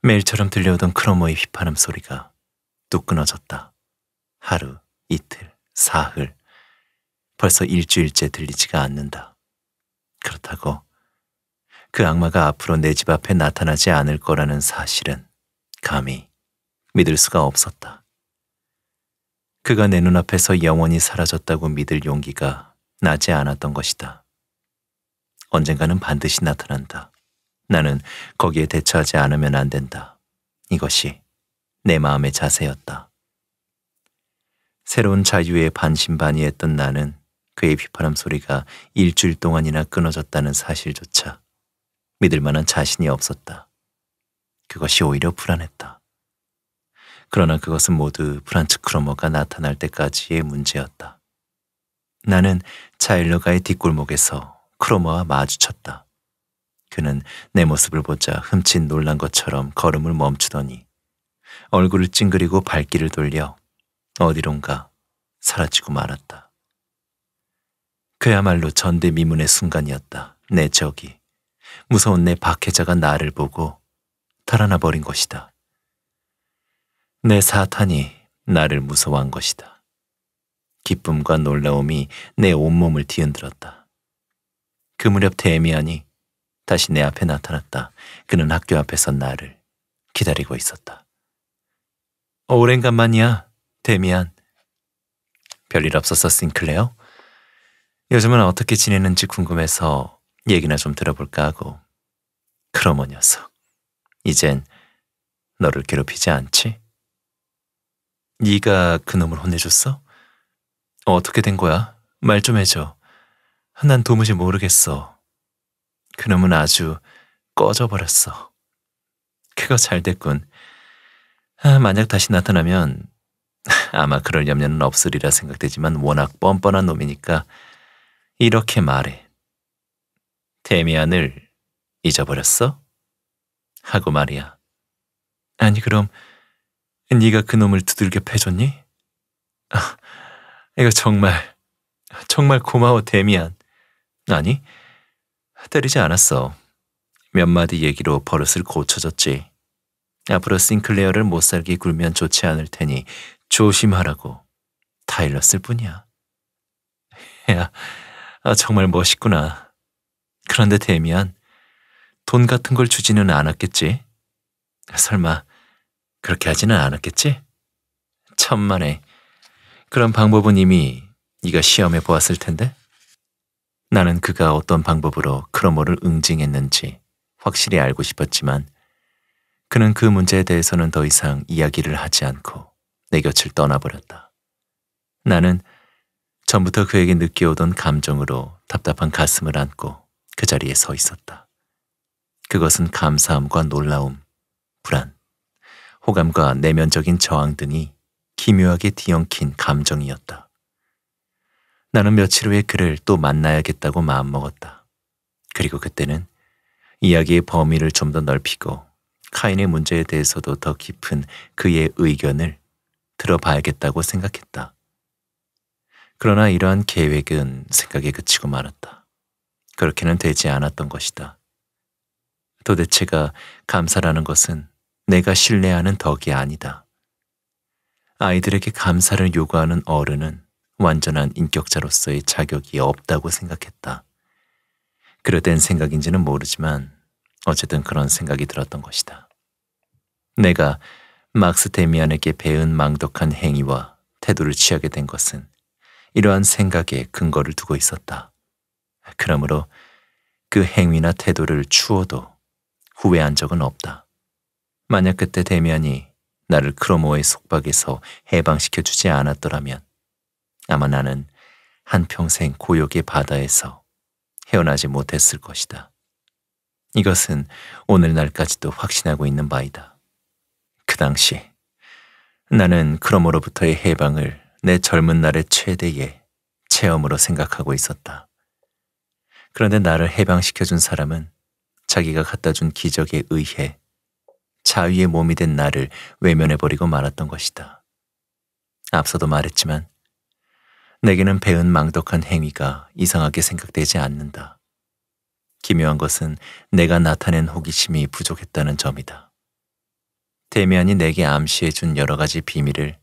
매일처럼 들려오던 크로머의 휘파람 소리가 뚝 끊어졌다. 하루, 이틀, 사흘. 벌써 일주일째 들리지가 않는다. 그렇다고 그 악마가 앞으로 내 집 앞에 나타나지 않을 거라는 사실은 감히 믿을 수가 없었다. 그가 내 눈앞에서 영원히 사라졌다고 믿을 용기가 나지 않았던 것이다. 언젠가는 반드시 나타난다. 나는 거기에 대처하지 않으면 안 된다. 이것이 내 마음의 자세였다. 새로운 자유에 반신반의했던 나는 그의 비바람 소리가 일주일 동안이나 끊어졌다는 사실조차 믿을 만한 자신이 없었다. 그것이 오히려 불안했다. 그러나 그것은 모두 프란츠 크로머가 나타날 때까지의 문제였다. 나는 차일러가의 뒷골목에서 크로머와 마주쳤다. 그는 내 모습을 보자 흠칫 놀란 것처럼 걸음을 멈추더니 얼굴을 찡그리고 발길을 돌려 어디론가 사라지고 말았다. 그야말로 전대미문의 순간이었다. 내 적이 무서운 내 박해자가 나를 보고 달아나 버린 것이다. 내 사탄이 나를 무서워한 것이다. 기쁨과 놀라움이 내 온몸을 뒤흔들었다. 그 무렵 데미안이 다시 내 앞에 나타났다. 그는 학교 앞에서 나를 기다리고 있었다. 어, 오랜간만이야, 데미안. 별일 없었어, 싱클레어? 요즘은 어떻게 지내는지 궁금해서 얘기나 좀 들어볼까 하고. 그러머 어, 녀석, 이젠 너를 괴롭히지 않지? 네가 그놈을 혼내줬어? 어, 어떻게 된 거야? 말 좀 해줘. 난 도무지 모르겠어. 그놈은 아주 꺼져버렸어. 그거 잘 됐군. 아, 만약 다시 나타나면 아마 그럴 염려는 없으리라 생각되지만 워낙 뻔뻔한 놈이니까 이렇게 말해. 데미안을 잊어버렸어? 하고 말이야. 아니 그럼 네가 그놈을 두들겨 패줬니? 아, 이거 정말 정말 고마워 데미안. 아니 때리지 않았어. 몇 마디 얘기로 버릇을 고쳐줬지. 앞으로 싱클레어를 못살게 굴면 좋지 않을 테니 조심하라고 타일렀을 뿐이야. 야, 아, 정말 멋있구나. 그런데 데미안, 돈 같은 걸 주지는 않았겠지? 설마 그렇게 하지는 않았겠지? 천만에 그런 방법은 이미 네가 시험해 보았을 텐데? 나는 그가 어떤 방법으로 크로모를 응징했는지 확실히 알고 싶었지만 그는 그 문제에 대해서는 더 이상 이야기를 하지 않고 내 곁을 떠나버렸다. 나는 전부터 그에게 느껴오던 감정으로 답답한 가슴을 안고 그 자리에 서 있었다. 그것은 감사함과 놀라움, 불안, 호감과 내면적인 저항 등이 기묘하게 뒤엉킨 감정이었다. 나는 며칠 후에 그를 또 만나야겠다고 마음먹었다. 그리고 그때는 이야기의 범위를 좀 더 넓히고 카인의 문제에 대해서도 더 깊은 그의 의견을 들어봐야겠다고 생각했다. 그러나 이러한 계획은 생각에 그치고 말았다. 그렇게는 되지 않았던 것이다. 도대체가 감사라는 것은 내가 신뢰하는 덕이 아니다. 아이들에게 감사를 요구하는 어른은 완전한 인격자로서의 자격이 없다고 생각했다. 그러된 생각인지는 모르지만 어쨌든 그런 생각이 들었던 것이다. 내가 막스 데미안에게 배은 망덕한 행위와 태도를 취하게 된 것은 이러한 생각에 근거를 두고 있었다. 그러므로 그 행위나 태도를 추워도 후회한 적은 없다. 만약 그때 데미안이 나를 크로모의 속박에서 해방시켜 주지 않았더라면 아마 나는 한평생 고역의 바다에서 헤어나지 못했을 것이다. 이것은 오늘날까지도 확신하고 있는 바이다. 그 당시 나는 그럼으로부터의 해방을 내 젊은 날의 최대의 체험으로 생각하고 있었다. 그런데 나를 해방시켜준 사람은 자기가 갖다 준 기적에 의해 자위의 몸이 된 나를 외면해버리고 말았던 것이다. 앞서도 말했지만 내게는 배은 망덕한 행위가 이상하게 생각되지 않는다. 기묘한 것은 내가 나타낸 호기심이 부족했다는 점이다. 데미안이 내게 암시해 준 여러 가지 비밀을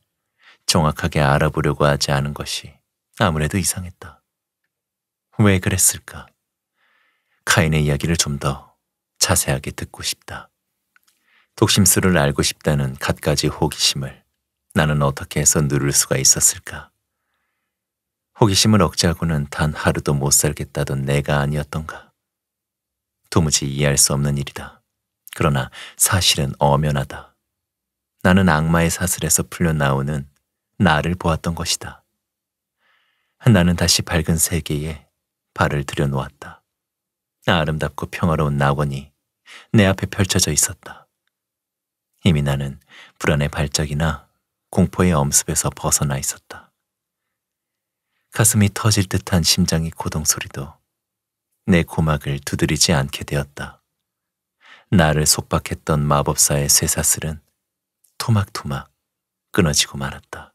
정확하게 알아보려고 하지 않은 것이 아무래도 이상했다. 왜 그랬을까? 카인의 이야기를 좀 더 자세하게 듣고 싶다. 독심술을 알고 싶다는 갖가지 호기심을 나는 어떻게 해서 누를 수가 있었을까? 호기심을 억제하고는 단 하루도 못 살겠다던 내가 아니었던가. 도무지 이해할 수 없는 일이다. 그러나 사실은 엄연하다. 나는 악마의 사슬에서 풀려 나오는 나를 보았던 것이다. 나는 다시 밝은 세계에 발을 들여놓았다. 아름답고 평화로운 낙원이 내 앞에 펼쳐져 있었다. 이미 나는 불안의 발작이나 공포의 엄습에서 벗어나 있었다. 가슴이 터질 듯한 심장의 고동 소리도 내 고막을 두드리지 않게 되었다. 나를 속박했던 마법사의 쇠사슬은 토막토막 끊어지고 말았다.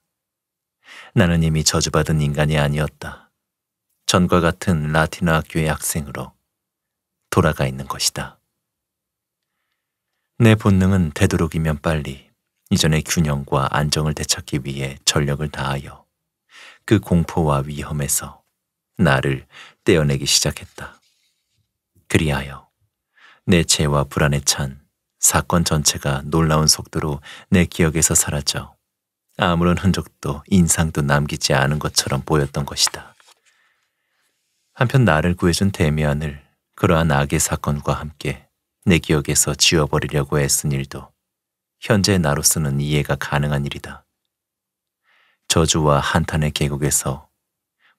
나는 이미 저주받은 인간이 아니었다. 전과 같은 라틴어 학교의 학생으로 돌아가 있는 것이다. 내 본능은 되도록이면 빨리 이전의 균형과 안정을 되찾기 위해 전력을 다하여 그 공포와 위험에서 나를 떼어내기 시작했다. 그리하여 내 죄와 불안에 찬 사건 전체가 놀라운 속도로 내 기억에서 사라져 아무런 흔적도 인상도 남기지 않은 것처럼 보였던 것이다. 한편 나를 구해준 데미안을 그러한 악의 사건과 함께 내 기억에서 지워버리려고 애쓴 일도 현재 나로서는 이해가 가능한 일이다. 저주와 한탄의 계곡에서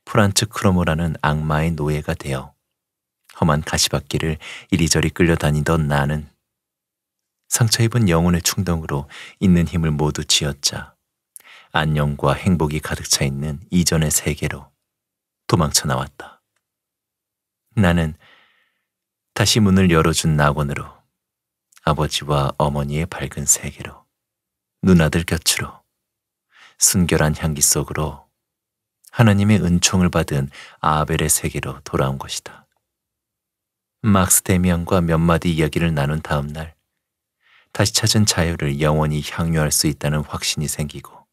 프란츠 크로모라는 악마의 노예가 되어 험한 가시밭길을 이리저리 끌려다니던 나는 상처 입은 영혼의 충동으로 있는 힘을 모두 쥐었자 안녕과 행복이 가득 차 있는 이전의 세계로 도망쳐 나왔다. 나는 다시 문을 열어준 낙원으로 아버지와 어머니의 밝은 세계로 누나들 곁으로 순결한 향기 속으로 하나님의 은총을 받은 아벨의 세계로 돌아온 것이다. 막스 데미안과 몇 마디 이야기를 나눈 다음 날 다시 찾은 자유를 영원히 향유할 수 있다는 확신이 생기고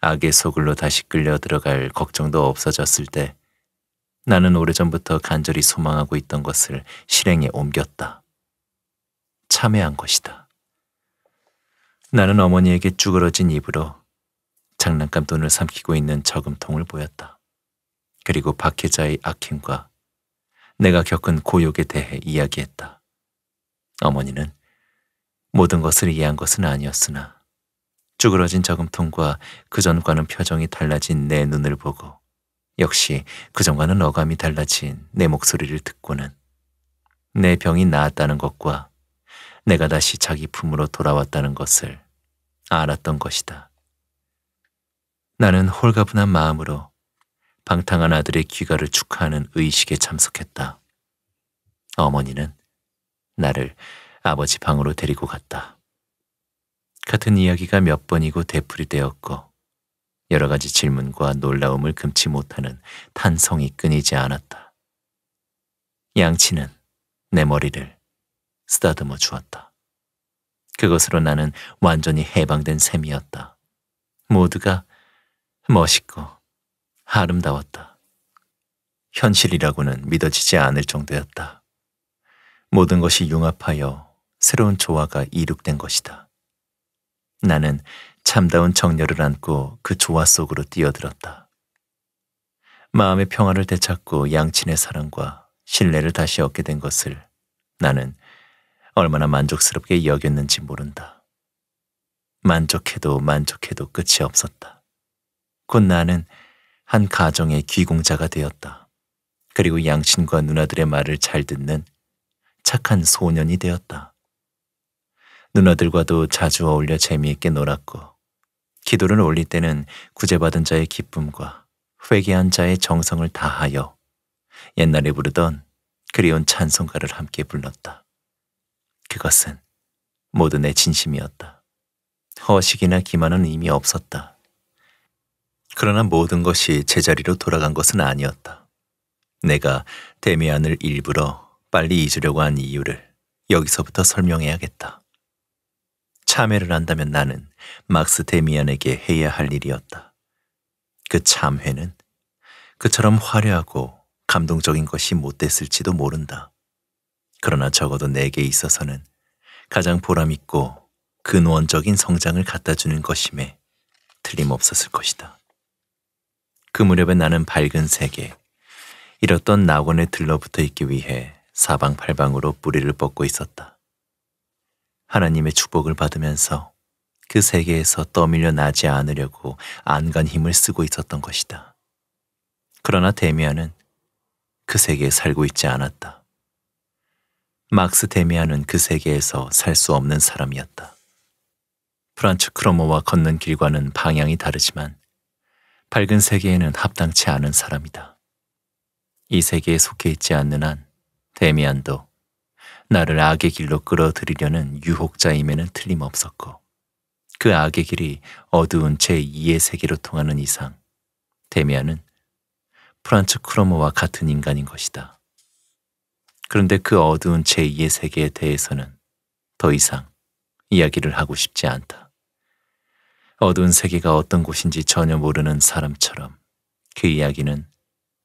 악의 소굴로 다시 끌려 들어갈 걱정도 없어졌을 때 나는 오래전부터 간절히 소망하고 있던 것을 실행에 옮겼다. 참회한 것이다. 나는 어머니에게 쭈그러진 입으로 장난감 돈을 삼키고 있는 저금통을 보였다. 그리고 박혜자의 악행과 내가 겪은 고욕에 대해 이야기했다. 어머니는 모든 것을 이해한 것은 아니었으나 쭈그러진 저금통과 그전과는 표정이 달라진 내 눈을 보고 역시 그전과는 어감이 달라진 내 목소리를 듣고는 내 병이 나았다는 것과 내가 다시 자기 품으로 돌아왔다는 것을 알았던 것이다. 나는 홀가분한 마음으로 방탕한 아들의 귀가를 축하하는 의식에 참석했다. 어머니는 나를 아버지 방으로 데리고 갔다. 같은 이야기가 몇 번이고 되풀이되었고 여러 가지 질문과 놀라움을 금치 못하는 탄성이 끊이지 않았다. 양치는 내 머리를 쓰다듬어 주었다. 그것으로 나는 완전히 해방된 셈이었다. 모두가 멋있고 아름다웠다. 현실이라고는 믿어지지 않을 정도였다. 모든 것이 융합하여 새로운 조화가 이룩된 것이다. 나는 참다운 정열을 안고 그 조화 속으로 뛰어들었다. 마음의 평화를 되찾고 양친의 사랑과 신뢰를 다시 얻게 된 것을 나는 얼마나 만족스럽게 여겼는지 모른다. 만족해도 만족해도 끝이 없었다. 곧 나는 한 가정의 귀공자가 되었다. 그리고 양친과 누나들의 말을 잘 듣는 착한 소년이 되었다. 누나들과도 자주 어울려 재미있게 놀았고 기도를 올릴 때는 구제받은 자의 기쁨과 회개한 자의 정성을 다하여 옛날에 부르던 그리운 찬송가를 함께 불렀다. 그것은 모든내 진심이었다. 허식이나 기만은 의미 없었다. 그러나 모든 것이 제자리로 돌아간 것은 아니었다. 내가 데미안을 일부러 빨리 잊으려고 한 이유를 여기서부터 설명해야겠다. 참회를 한다면 나는 막스 데미안에게 해야 할 일이었다. 그 참회는 그처럼 화려하고 감동적인 것이 못됐을지도 모른다. 그러나 적어도 내게 있어서는 가장 보람있고 근원적인 성장을 갖다 주는 것임에 틀림없었을 것이다. 그 무렵에 나는 밝은 세계. 이렇던 낙원에 들러붙어 있기 위해 사방팔방으로 뿌리를 뻗고 있었다. 하나님의 축복을 받으면서 그 세계에서 떠밀려 나지 않으려고 안간 힘을 쓰고 있었던 것이다. 그러나 데미안은 그 세계에 살고 있지 않았다. 막스 데미안은 그 세계에서 살 수 없는 사람이었다. 프란츠 크로모와 걷는 길과는 방향이 다르지만 밝은 세계에는 합당치 않은 사람이다. 이 세계에 속해 있지 않는 한 데미안도 나를 악의 길로 끌어들이려는 유혹자임에는 틀림없었고 그 악의 길이 어두운 제2의 세계로 통하는 이상 데미안은 프란츠 크로모와 같은 인간인 것이다. 그런데 그 어두운 제2의 세계에 대해서는 더 이상 이야기를 하고 싶지 않다. 어두운 세계가 어떤 곳인지 전혀 모르는 사람처럼 그 이야기는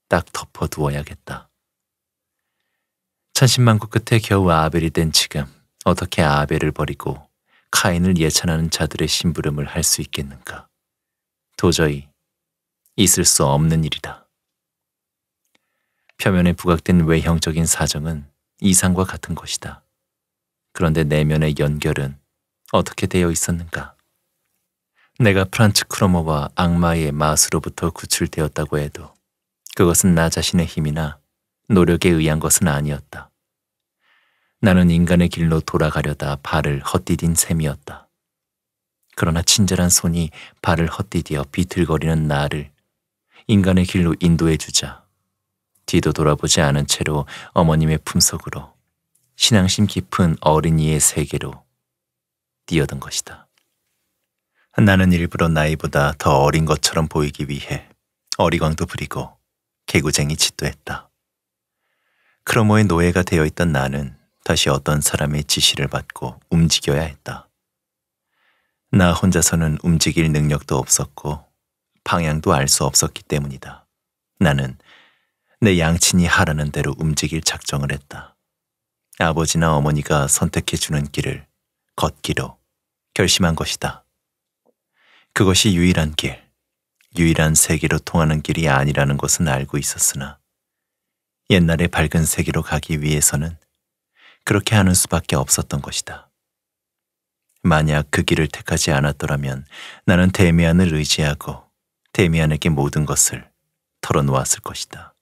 딱 덮어두어야겠다. 천신만고 끝에 겨우 아벨이 된 지금 어떻게 아벨을 버리고 카인을 예찬하는 자들의 심부름을 할 수 있겠는가. 도저히 있을 수 없는 일이다. 표면에 부각된 외형적인 사정은 이상과 같은 것이다. 그런데 내면의 연결은 어떻게 되어 있었는가? 내가 프란츠 크로머와 악마의 마술로부터 구출되었다고 해도 그것은 나 자신의 힘이나 노력에 의한 것은 아니었다. 나는 인간의 길로 돌아가려다 발을 헛디딘 셈이었다. 그러나 친절한 손이 발을 헛디디어 비틀거리는 나를 인간의 길로 인도해 주자. 뒤도 돌아보지 않은 채로 어머님의 품속으로 신앙심 깊은 어린이의 세계로 뛰어든 것이다. 나는 일부러 나이보다 더 어린 것처럼 보이기 위해 어리광도 부리고 개구쟁이 짓도 했다. 크로모의 노예가 되어 있던 나는 다시 어떤 사람의 지시를 받고 움직여야 했다. 나 혼자서는 움직일 능력도 없었고 방향도 알 수 없었기 때문이다. 나는 내 양친이 하라는 대로 움직일 작정을 했다. 아버지나 어머니가 선택해 주는 길을 걷기로 결심한 것이다. 그것이 유일한 길, 유일한 세계로 통하는 길이 아니라는 것은 알고 있었으나 옛날의 밝은 세계로 가기 위해서는 그렇게 하는 수밖에 없었던 것이다. 만약 그 길을 택하지 않았더라면 나는 데미안을 의지하고 데미안에게 모든 것을 털어놓았을 것이다.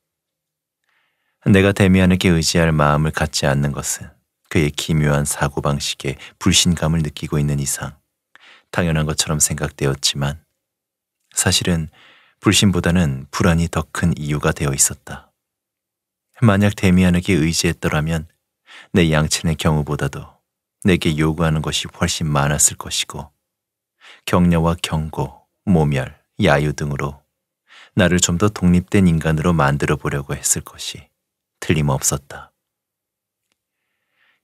내가 데미안에게 의지할 마음을 갖지 않는 것은 그의 기묘한 사고방식에 불신감을 느끼고 있는 이상 당연한 것처럼 생각되었지만 사실은 불신보다는 불안이 더 큰 이유가 되어 있었다. 만약 데미안에게 의지했더라면 내 양친의 경우보다도 내게 요구하는 것이 훨씬 많았을 것이고 격려와 경고, 모멸, 야유 등으로 나를 좀 더 독립된 인간으로 만들어 보려고 했을 것이 틀림없었다.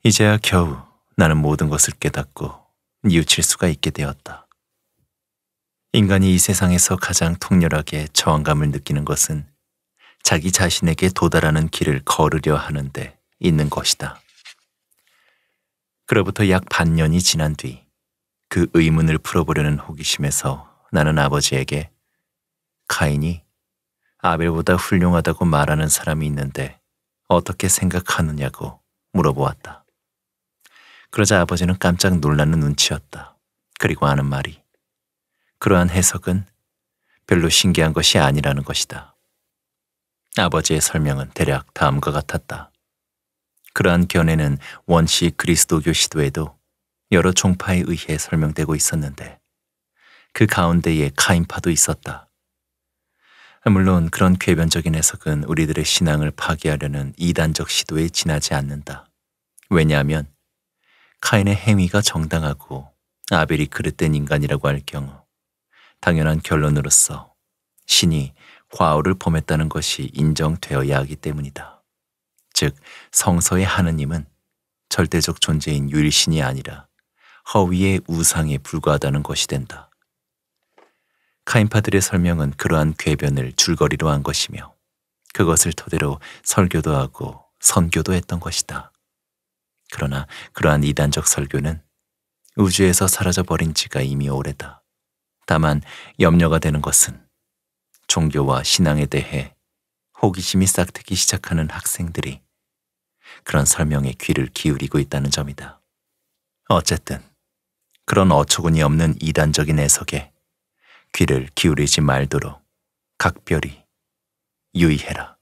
이제야 겨우 나는 모든 것을 깨닫고 뉘우칠 수가 있게 되었다. 인간이 이 세상에서 가장 통렬하게 저항감을 느끼는 것은 자기 자신에게 도달하는 길을 걸으려 하는데 있는 것이다. 그로부터 약 반년이 지난 뒤 그 의문을 풀어보려는 호기심에서 나는 아버지에게 카인이 아벨보다 훌륭하다고 말하는 사람이 있는데 어떻게 생각하느냐고 물어보았다. 그러자 아버지는 깜짝 놀라는 눈치였다. 그리고 하는 말이 그러한 해석은 별로 신기한 것이 아니라는 것이다. 아버지의 설명은 대략 다음과 같았다. 그러한 견해는 원시 그리스도교 시도에도 여러 종파에 의해 설명되고 있었는데 그 가운데에 카인파도 있었다. 물론 그런 괴변적인 해석은 우리들의 신앙을 파괴하려는 이단적 시도에 지나지 않는다. 왜냐하면 카인의 행위가 정당하고 아벨이 그릇된 인간이라고 할 경우 당연한 결론으로서 신이 과오를 범했다는 것이 인정되어야 하기 때문이다. 즉 성서의 하느님은 절대적 존재인 유일신이 아니라 허위의 우상에 불과하다는 것이 된다. 카인파들의 설명은 그러한 궤변을 줄거리로 한 것이며 그것을 토대로 설교도 하고 선교도 했던 것이다. 그러나 그러한 이단적 설교는 우주에서 사라져 버린 지가 이미 오래다. 다만 염려가 되는 것은 종교와 신앙에 대해 호기심이 싹트기 시작하는 학생들이 그런 설명에 귀를 기울이고 있다는 점이다. 어쨌든 그런 어처구니 없는 이단적인 해석에 귀를 기울이지 말도록 각별히 유의해라.